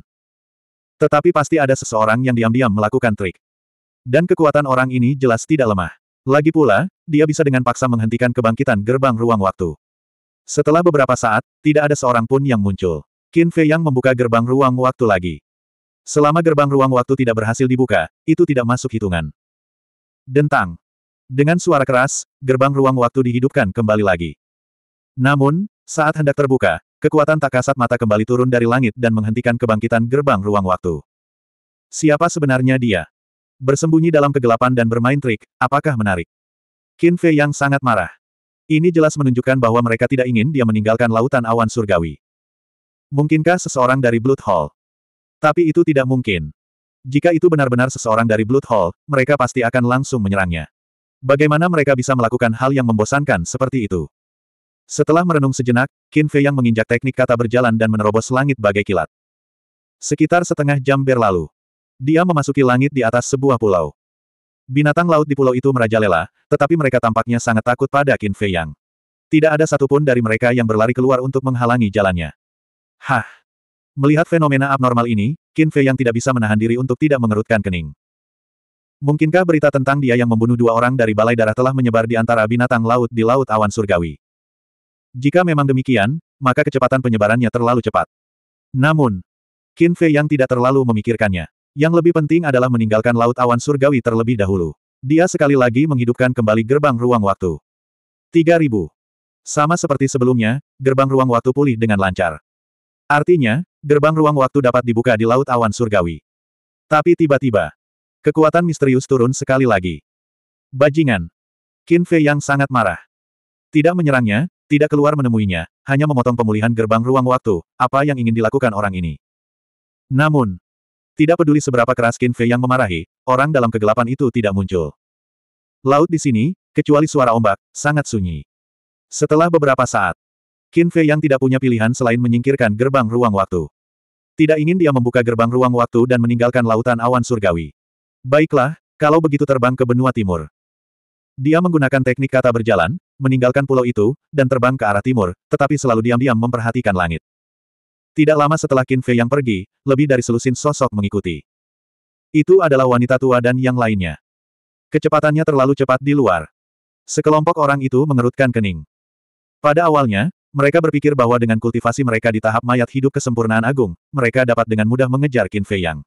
Tetapi pasti ada seseorang yang diam-diam melakukan trik. Dan kekuatan orang ini jelas tidak lemah. Lagi pula, dia bisa dengan paksa menghentikan kebangkitan gerbang ruang waktu. Setelah beberapa saat, tidak ada seorang pun yang muncul. Qin Fei Yang membuka gerbang ruang waktu lagi. Selama gerbang ruang waktu tidak berhasil dibuka, itu tidak masuk hitungan. Dentang. Dengan suara keras, gerbang ruang waktu dihidupkan kembali lagi. Namun, saat hendak terbuka, kekuatan tak kasat mata kembali turun dari langit dan menghentikan kebangkitan gerbang ruang waktu. Siapa sebenarnya dia? Bersembunyi dalam kegelapan dan bermain trik, apakah menarik? Qin Fei yang sangat marah. Ini jelas menunjukkan bahwa mereka tidak ingin dia meninggalkan lautan awan surgawi. Mungkinkah seseorang dari Blood Hall? Tapi itu tidak mungkin. Jika itu benar-benar seseorang dari Blood Hall, mereka pasti akan langsung menyerangnya. Bagaimana mereka bisa melakukan hal yang membosankan seperti itu? Setelah merenung sejenak, Qin Fei yang menginjak teknik kata berjalan dan menerobos langit bagai kilat. Sekitar setengah jam berlalu. Dia memasuki langit di atas sebuah pulau. Binatang laut di pulau itu merajalela, tetapi mereka tampaknya sangat takut pada Qin Fei Yang. Tidak ada satupun dari mereka yang berlari keluar untuk menghalangi jalannya. Hah! Melihat fenomena abnormal ini, Qin Fei Yang tidak bisa menahan diri untuk tidak mengerutkan kening. Mungkinkah berita tentang dia yang membunuh dua orang dari balai darah telah menyebar di antara binatang laut di Laut Awan Surgawi? Jika memang demikian, maka kecepatan penyebarannya terlalu cepat. Namun, Qin Fei Yang tidak terlalu memikirkannya. Yang lebih penting adalah meninggalkan Laut Awan Surgawi terlebih dahulu. Dia sekali lagi menghidupkan kembali gerbang ruang waktu. 3000. Sama seperti sebelumnya, gerbang ruang waktu pulih dengan lancar. Artinya, gerbang ruang waktu dapat dibuka di Laut Awan Surgawi. Tapi tiba-tiba, kekuatan misterius turun sekali lagi. Bajingan. Qin Fei yang sangat marah. Tidak menyerangnya, tidak keluar menemuinya, hanya memotong pemulihan gerbang ruang waktu, apa yang ingin dilakukan orang ini. Namun, tidak peduli seberapa keras Qin Fei yang memarahi, orang dalam kegelapan itu tidak muncul. Laut di sini, kecuali suara ombak, sangat sunyi. Setelah beberapa saat, Qin Fei yang tidak punya pilihan selain menyingkirkan gerbang ruang waktu. Tidak ingin dia membuka gerbang ruang waktu dan meninggalkan lautan awan surgawi. Baiklah, kalau begitu terbang ke benua timur. Dia menggunakan teknik kata berjalan, meninggalkan pulau itu, dan terbang ke arah timur, tetapi selalu diam-diam memperhatikan langit. Tidak lama setelah Qin Fei yang pergi, lebih dari selusin sosok mengikuti. Itu adalah wanita tua dan yang lainnya. Kecepatannya terlalu cepat di luar. Sekelompok orang itu mengerutkan kening. Pada awalnya, mereka berpikir bahwa dengan kultivasi mereka di tahap mayat hidup kesempurnaan agung, mereka dapat dengan mudah mengejar Qin Fei Yang.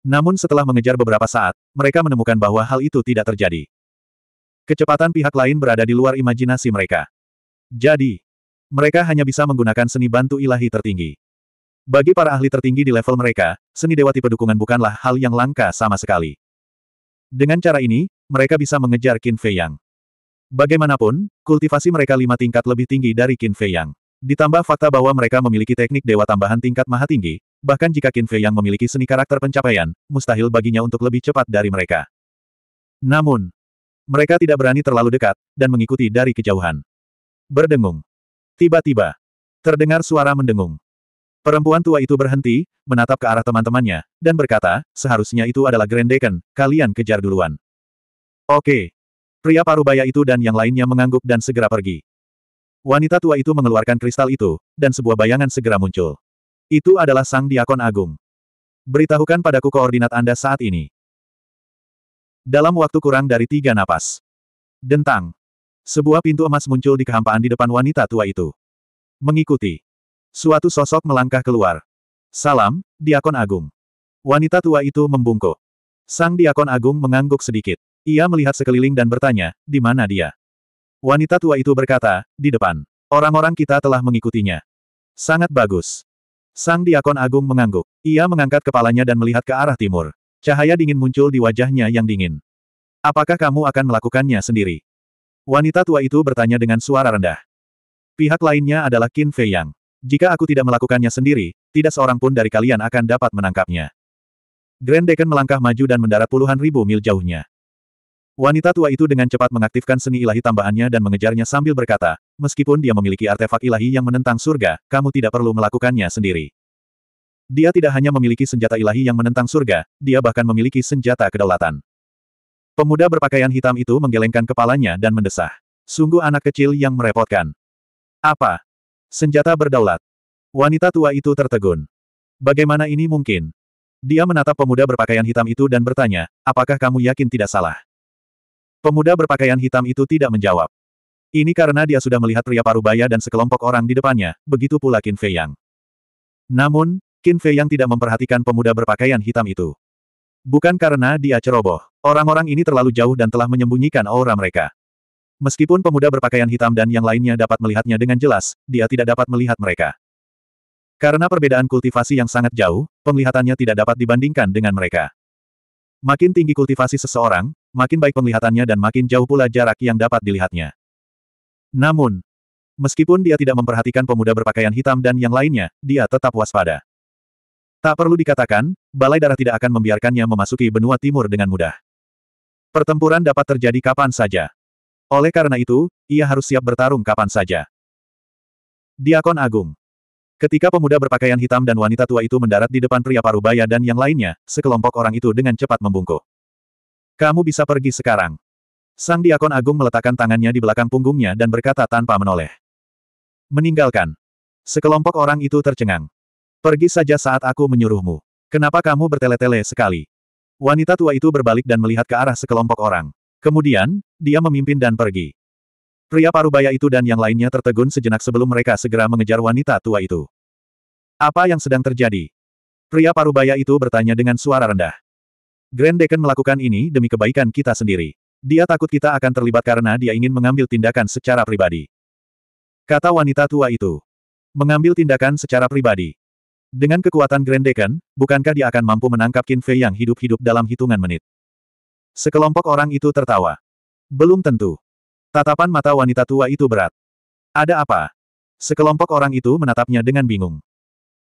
Namun setelah mengejar beberapa saat, mereka menemukan bahwa hal itu tidak terjadi. Kecepatan pihak lain berada di luar imajinasi mereka. Jadi, mereka hanya bisa menggunakan seni bantu ilahi tertinggi. Bagi para ahli tertinggi di level mereka, seni dewa tipe dukungan bukanlah hal yang langka sama sekali. Dengan cara ini, mereka bisa mengejar Qin Fei Yang. Bagaimanapun, kultivasi mereka lima tingkat lebih tinggi dari Qin Fei Yang. Ditambah fakta bahwa mereka memiliki teknik dewa tambahan tingkat maha tinggi, bahkan jika Qin Fei Yang memiliki seni karakter pencapaian, mustahil baginya untuk lebih cepat dari mereka. Namun, mereka tidak berani terlalu dekat, dan mengikuti dari kejauhan. Berdengung. Tiba-tiba, terdengar suara mendengung. Perempuan tua itu berhenti, menatap ke arah teman-temannya, dan berkata, seharusnya itu adalah Grendeken, kalian kejar duluan. Oke. Pria parubaya itu dan yang lainnya mengangguk dan segera pergi. Wanita tua itu mengeluarkan kristal itu, dan sebuah bayangan segera muncul. Itu adalah Sang Diakon Agung. Beritahukan padaku koordinat Anda saat ini. Dalam waktu kurang dari tiga napas. Dentang. Sebuah pintu emas muncul di kehampaan di depan wanita tua itu. Mengikuti. Suatu sosok melangkah keluar. Salam, Diakon Agung. Wanita tua itu membungkuk. Sang Diakon Agung mengangguk sedikit. Ia melihat sekeliling dan bertanya, di mana dia? Wanita tua itu berkata, di depan. Orang-orang kita telah mengikutinya. Sangat bagus. Sang Diakon Agung mengangguk. Ia mengangkat kepalanya dan melihat ke arah timur. Cahaya dingin muncul di wajahnya yang dingin. Apakah kamu akan melakukannya sendiri? Wanita tua itu bertanya dengan suara rendah. Pihak lainnya adalah Qin Fei Yang. Jika aku tidak melakukannya sendiri, tidak seorang pun dari kalian akan dapat menangkapnya. Grand Deacon melangkah maju dan mendarat puluhan ribu mil jauhnya. Wanita tua itu dengan cepat mengaktifkan seni ilahi tambahannya dan mengejarnya sambil berkata, meskipun dia memiliki artefak ilahi yang menentang surga, kamu tidak perlu melakukannya sendiri. Dia tidak hanya memiliki senjata ilahi yang menentang surga, dia bahkan memiliki senjata kedaulatan. Pemuda berpakaian hitam itu menggelengkan kepalanya dan mendesah. Sungguh anak kecil yang merepotkan. Apa? Senjata berdaulat. Wanita tua itu tertegun. Bagaimana ini mungkin? Dia menatap pemuda berpakaian hitam itu dan bertanya, apakah kamu yakin tidak salah? Pemuda berpakaian hitam itu tidak menjawab. Ini karena dia sudah melihat pria parubaya dan sekelompok orang di depannya, begitu pula Qin Fei Yang. Namun, Qin Fei Yang tidak memperhatikan pemuda berpakaian hitam itu. Bukan karena dia ceroboh. Orang-orang ini terlalu jauh dan telah menyembunyikan aura mereka. Meskipun pemuda berpakaian hitam dan yang lainnya dapat melihatnya dengan jelas, dia tidak dapat melihat mereka. Karena perbedaan kultivasi yang sangat jauh, penglihatannya tidak dapat dibandingkan dengan mereka. Makin tinggi kultivasi seseorang, makin baik penglihatannya dan makin jauh pula jarak yang dapat dilihatnya. Namun, meskipun dia tidak memperhatikan pemuda berpakaian hitam dan yang lainnya, dia tetap waspada. Tak perlu dikatakan, Balai Darah tidak akan membiarkannya memasuki benua timur dengan mudah. Pertempuran dapat terjadi kapan saja. Oleh karena itu, ia harus siap bertarung kapan saja. Diakon Agung Ketika pemuda berpakaian hitam dan wanita tua itu mendarat di depan pria parubaya dan yang lainnya, sekelompok orang itu dengan cepat membungkuk. Kamu bisa pergi sekarang. Sang Diakon Agung meletakkan tangannya di belakang punggungnya dan berkata tanpa menoleh. Meninggalkan. Sekelompok orang itu tercengang. Pergi saja saat aku menyuruhmu. Kenapa kamu bertele-tele sekali? Wanita tua itu berbalik dan melihat ke arah sekelompok orang. Kemudian, dia memimpin dan pergi. Pria parubaya itu dan yang lainnya tertegun sejenak sebelum mereka segera mengejar wanita tua itu. Apa yang sedang terjadi? Pria parubaya itu bertanya dengan suara rendah. Grand Deacon melakukan ini demi kebaikan kita sendiri. Dia takut kita akan terlibat karena dia ingin mengambil tindakan secara pribadi. Kata wanita tua itu. Mengambil tindakan secara pribadi. Dengan kekuatan Grandeken, bukankah dia akan mampu menangkap Qin Fei yang hidup-hidup dalam hitungan menit? Sekelompok orang itu tertawa. Belum tentu. Tatapan mata wanita tua itu berat. Ada apa? Sekelompok orang itu menatapnya dengan bingung.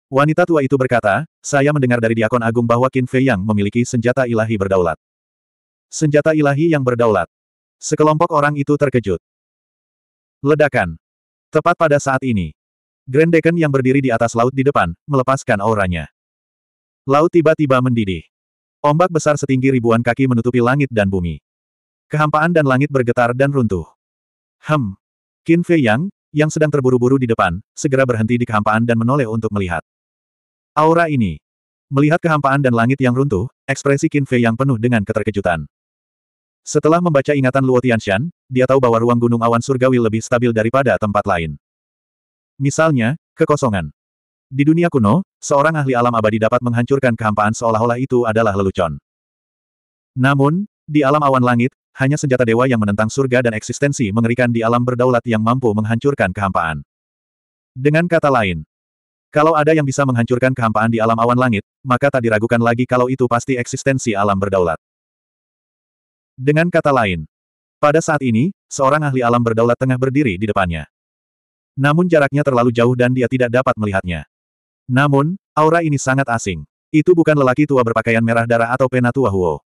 Wanita tua itu berkata, saya mendengar dari Diakon Agung bahwa Qin Fei yang memiliki senjata ilahi berdaulat. Senjata ilahi yang berdaulat. Sekelompok orang itu terkejut. Ledakan. Tepat pada saat ini, Grand Deacon yang berdiri di atas laut di depan, melepaskan auranya. Laut tiba-tiba mendidih. Ombak besar setinggi ribuan kaki menutupi langit dan bumi. Kehampaan dan langit bergetar dan runtuh. Hem. Qin Fei Yang, yang sedang terburu-buru di depan, segera berhenti di kehampaan dan menoleh untuk melihat. Aura ini. Melihat kehampaan dan langit yang runtuh, ekspresi Qin Fei Yang penuh dengan keterkejutan. Setelah membaca ingatan Luo Tianshan, dia tahu bahwa ruang gunung awan surgawi lebih stabil daripada tempat lain. Misalnya, kekosongan. Di dunia kuno, seorang ahli alam abadi dapat menghancurkan kehampaan seolah-olah itu adalah lelucon. Namun, di alam awan langit, hanya senjata dewa yang menentang surga dan eksistensi mengerikan di alam berdaulat yang mampu menghancurkan kehampaan. Dengan kata lain, kalau ada yang bisa menghancurkan kehampaan di alam awan langit, maka tak diragukan lagi kalau itu pasti eksistensi alam berdaulat. Dengan kata lain, pada saat ini, seorang ahli alam berdaulat tengah berdiri di depannya. Namun jaraknya terlalu jauh dan dia tidak dapat melihatnya. Namun, aura ini sangat asing. Itu bukan lelaki tua berpakaian merah darah atau penatua Huo.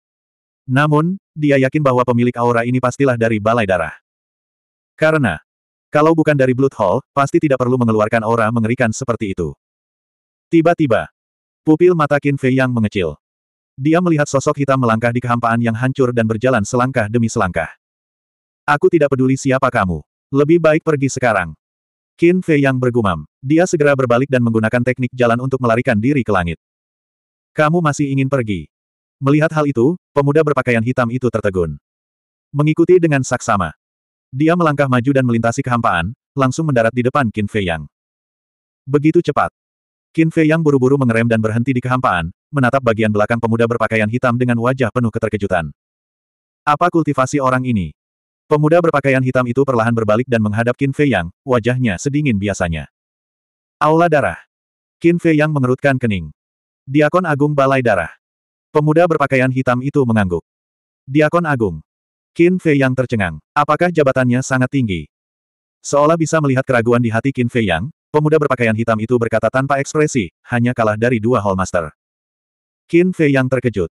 Namun, dia yakin bahwa pemilik aura ini pastilah dari balai darah. Karena, kalau bukan dari Blood Hall, pasti tidak perlu mengeluarkan aura mengerikan seperti itu. Tiba-tiba, pupil mata Qin Fei yang mengecil. Dia melihat sosok hitam melangkah di kehampaan yang hancur dan berjalan selangkah demi selangkah. Aku tidak peduli siapa kamu. Lebih baik pergi sekarang. Qin Fei yang bergumam. Dia segera berbalik dan menggunakan teknik jalan untuk melarikan diri ke langit. Kamu masih ingin pergi. Melihat hal itu, pemuda berpakaian hitam itu tertegun. Mengikuti dengan saksama. Dia melangkah maju dan melintasi kehampaan, langsung mendarat di depan Qin Fei Yang. Begitu cepat. Qin Fei Yang buru-buru mengerem dan berhenti di kehampaan, menatap bagian belakang pemuda berpakaian hitam dengan wajah penuh keterkejutan. Apa kultivasi orang ini? Pemuda berpakaian hitam itu perlahan berbalik dan menghadap Qin Fei Yang, wajahnya sedingin biasanya. Aula darah. Qin Fei Yang mengerutkan kening. Diakon Agung Balai Darah. Pemuda berpakaian hitam itu mengangguk. Diakon Agung. Qin Fei Yang tercengang. Apakah jabatannya sangat tinggi? Seolah bisa melihat keraguan di hati Qin Fei Yang, pemuda berpakaian hitam itu berkata tanpa ekspresi, hanya kalah dari dua Hallmaster. Qin Fei Yang terkejut.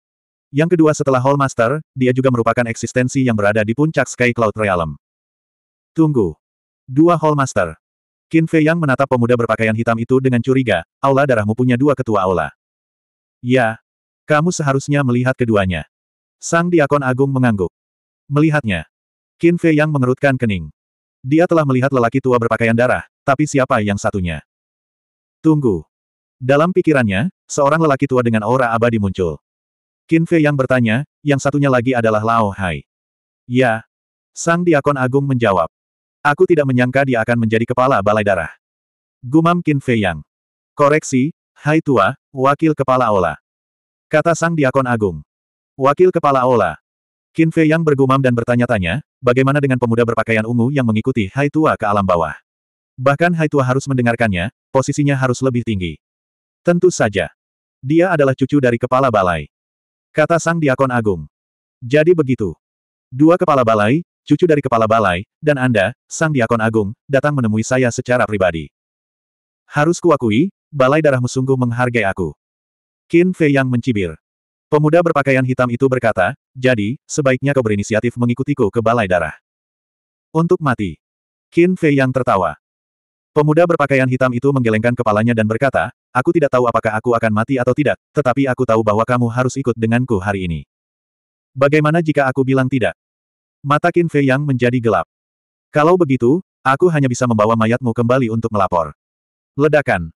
Yang kedua setelah Hall Master, dia juga merupakan eksistensi yang berada di puncak Sky Cloud Realm. Tunggu. Dua Hall Master. Qin Fei Yang menatap pemuda berpakaian hitam itu dengan curiga, aula darahmu punya dua ketua aula. Ya. Kamu seharusnya melihat keduanya. Sang Diakon Agung mengangguk. Melihatnya. Qin Fei Yang mengerutkan kening. Dia telah melihat lelaki tua berpakaian darah, tapi siapa yang satunya? Tunggu. Dalam pikirannya, seorang lelaki tua dengan aura abadi muncul. Qin Fei yang bertanya, yang satunya lagi adalah Lao Hai. Ya. Sang Diakon Agung menjawab. Aku tidak menyangka dia akan menjadi kepala balai darah. Gumam Qin Fei yang. Koreksi, Hai Tua, Wakil Kepala Ola. Kata Sang Diakon Agung. Wakil Kepala Ola. Qin Fei yang bergumam dan bertanya-tanya, bagaimana dengan pemuda berpakaian ungu yang mengikuti Hai Tua ke alam bawah? Bahkan Hai Tua harus mendengarkannya, posisinya harus lebih tinggi. Tentu saja. Dia adalah cucu dari kepala balai. Kata sang diakon agung. Jadi begitu. Dua kepala balai, cucu dari kepala balai, dan Anda, sang diakon agung, datang menemui saya secara pribadi. Harus kuakui, balai darahmu sungguh menghargai aku. Qin Fei yang mencibir. Pemuda berpakaian hitam itu berkata, jadi, sebaiknya kau berinisiatif mengikutiku ke balai darah. Untuk mati. Qin Fei yang tertawa. Pemuda berpakaian hitam itu menggelengkan kepalanya dan berkata, Aku tidak tahu apakah aku akan mati atau tidak, tetapi aku tahu bahwa kamu harus ikut denganku hari ini. Bagaimana jika aku bilang tidak? Mata Qin Fei Yang menjadi gelap. Kalau begitu, aku hanya bisa membawa mayatmu kembali untuk melapor. Ledakan.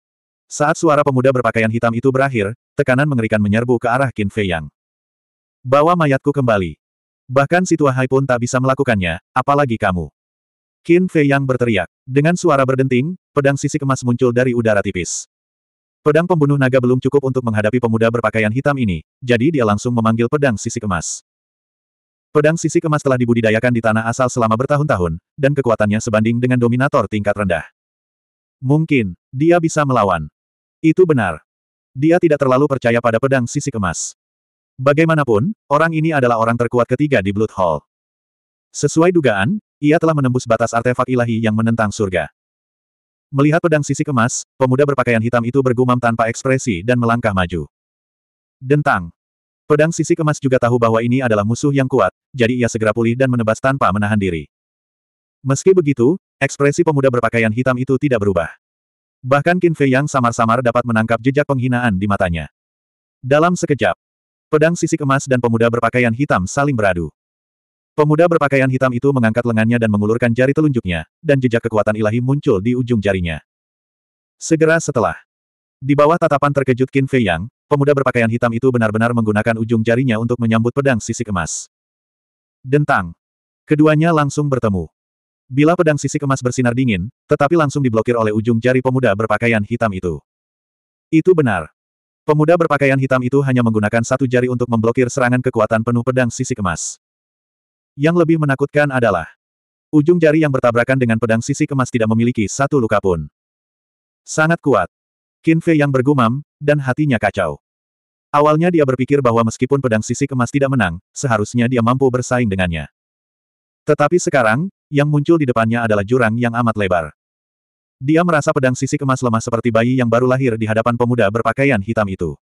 Saat suara pemuda berpakaian hitam itu berakhir, tekanan mengerikan menyerbu ke arah Qin Fei Yang. Bawa mayatku kembali. Bahkan si tua Hai pun tak bisa melakukannya, apalagi kamu. Qin Fei Yang berteriak. Dengan suara berdenting, pedang sisi kemas muncul dari udara tipis. Pedang pembunuh naga belum cukup untuk menghadapi pemuda berpakaian hitam ini, jadi dia langsung memanggil pedang sisi emas. Pedang sisi emas telah dibudidayakan di tanah asal selama bertahun-tahun, dan kekuatannya sebanding dengan dominator tingkat rendah. Mungkin, dia bisa melawan. Itu benar. Dia tidak terlalu percaya pada pedang sisi emas. Bagaimanapun, orang ini adalah orang terkuat ketiga di Blood Hall. Sesuai dugaan, ia telah menembus batas artefak ilahi yang menentang surga. Melihat pedang sisi emas, pemuda berpakaian hitam itu bergumam tanpa ekspresi dan melangkah maju. Dentang. Pedang sisi emas juga tahu bahwa ini adalah musuh yang kuat, jadi ia segera pulih dan menebas tanpa menahan diri. Meski begitu, ekspresi pemuda berpakaian hitam itu tidak berubah. Bahkan Qin Fei yang samar-samar dapat menangkap jejak penghinaan di matanya. Dalam sekejap, pedang sisi emas dan pemuda berpakaian hitam saling beradu. Pemuda berpakaian hitam itu mengangkat lengannya dan mengulurkan jari telunjuknya, dan jejak kekuatan ilahi muncul di ujung jarinya. Segera setelah. Di bawah tatapan terkejut Qin Fei Yang, pemuda berpakaian hitam itu benar-benar menggunakan ujung jarinya untuk menyambut pedang sisi emas. Dentang. Keduanya langsung bertemu. Bila pedang sisi emas bersinar dingin, tetapi langsung diblokir oleh ujung jari pemuda berpakaian hitam itu. Itu benar. Pemuda berpakaian hitam itu hanya menggunakan satu jari untuk memblokir serangan kekuatan penuh pedang sisi emas. Yang lebih menakutkan adalah ujung jari yang bertabrakan dengan pedang sisi kemas tidak memiliki satu luka pun. Sangat kuat. Qin Fei yang bergumam, dan hatinya kacau. Awalnya dia berpikir bahwa meskipun pedang sisi kemas tidak menang, seharusnya dia mampu bersaing dengannya. Tetapi sekarang, yang muncul di depannya adalah jurang yang amat lebar. Dia merasa pedang sisi kemas lemah seperti bayi yang baru lahir di hadapan pemuda berpakaian hitam itu.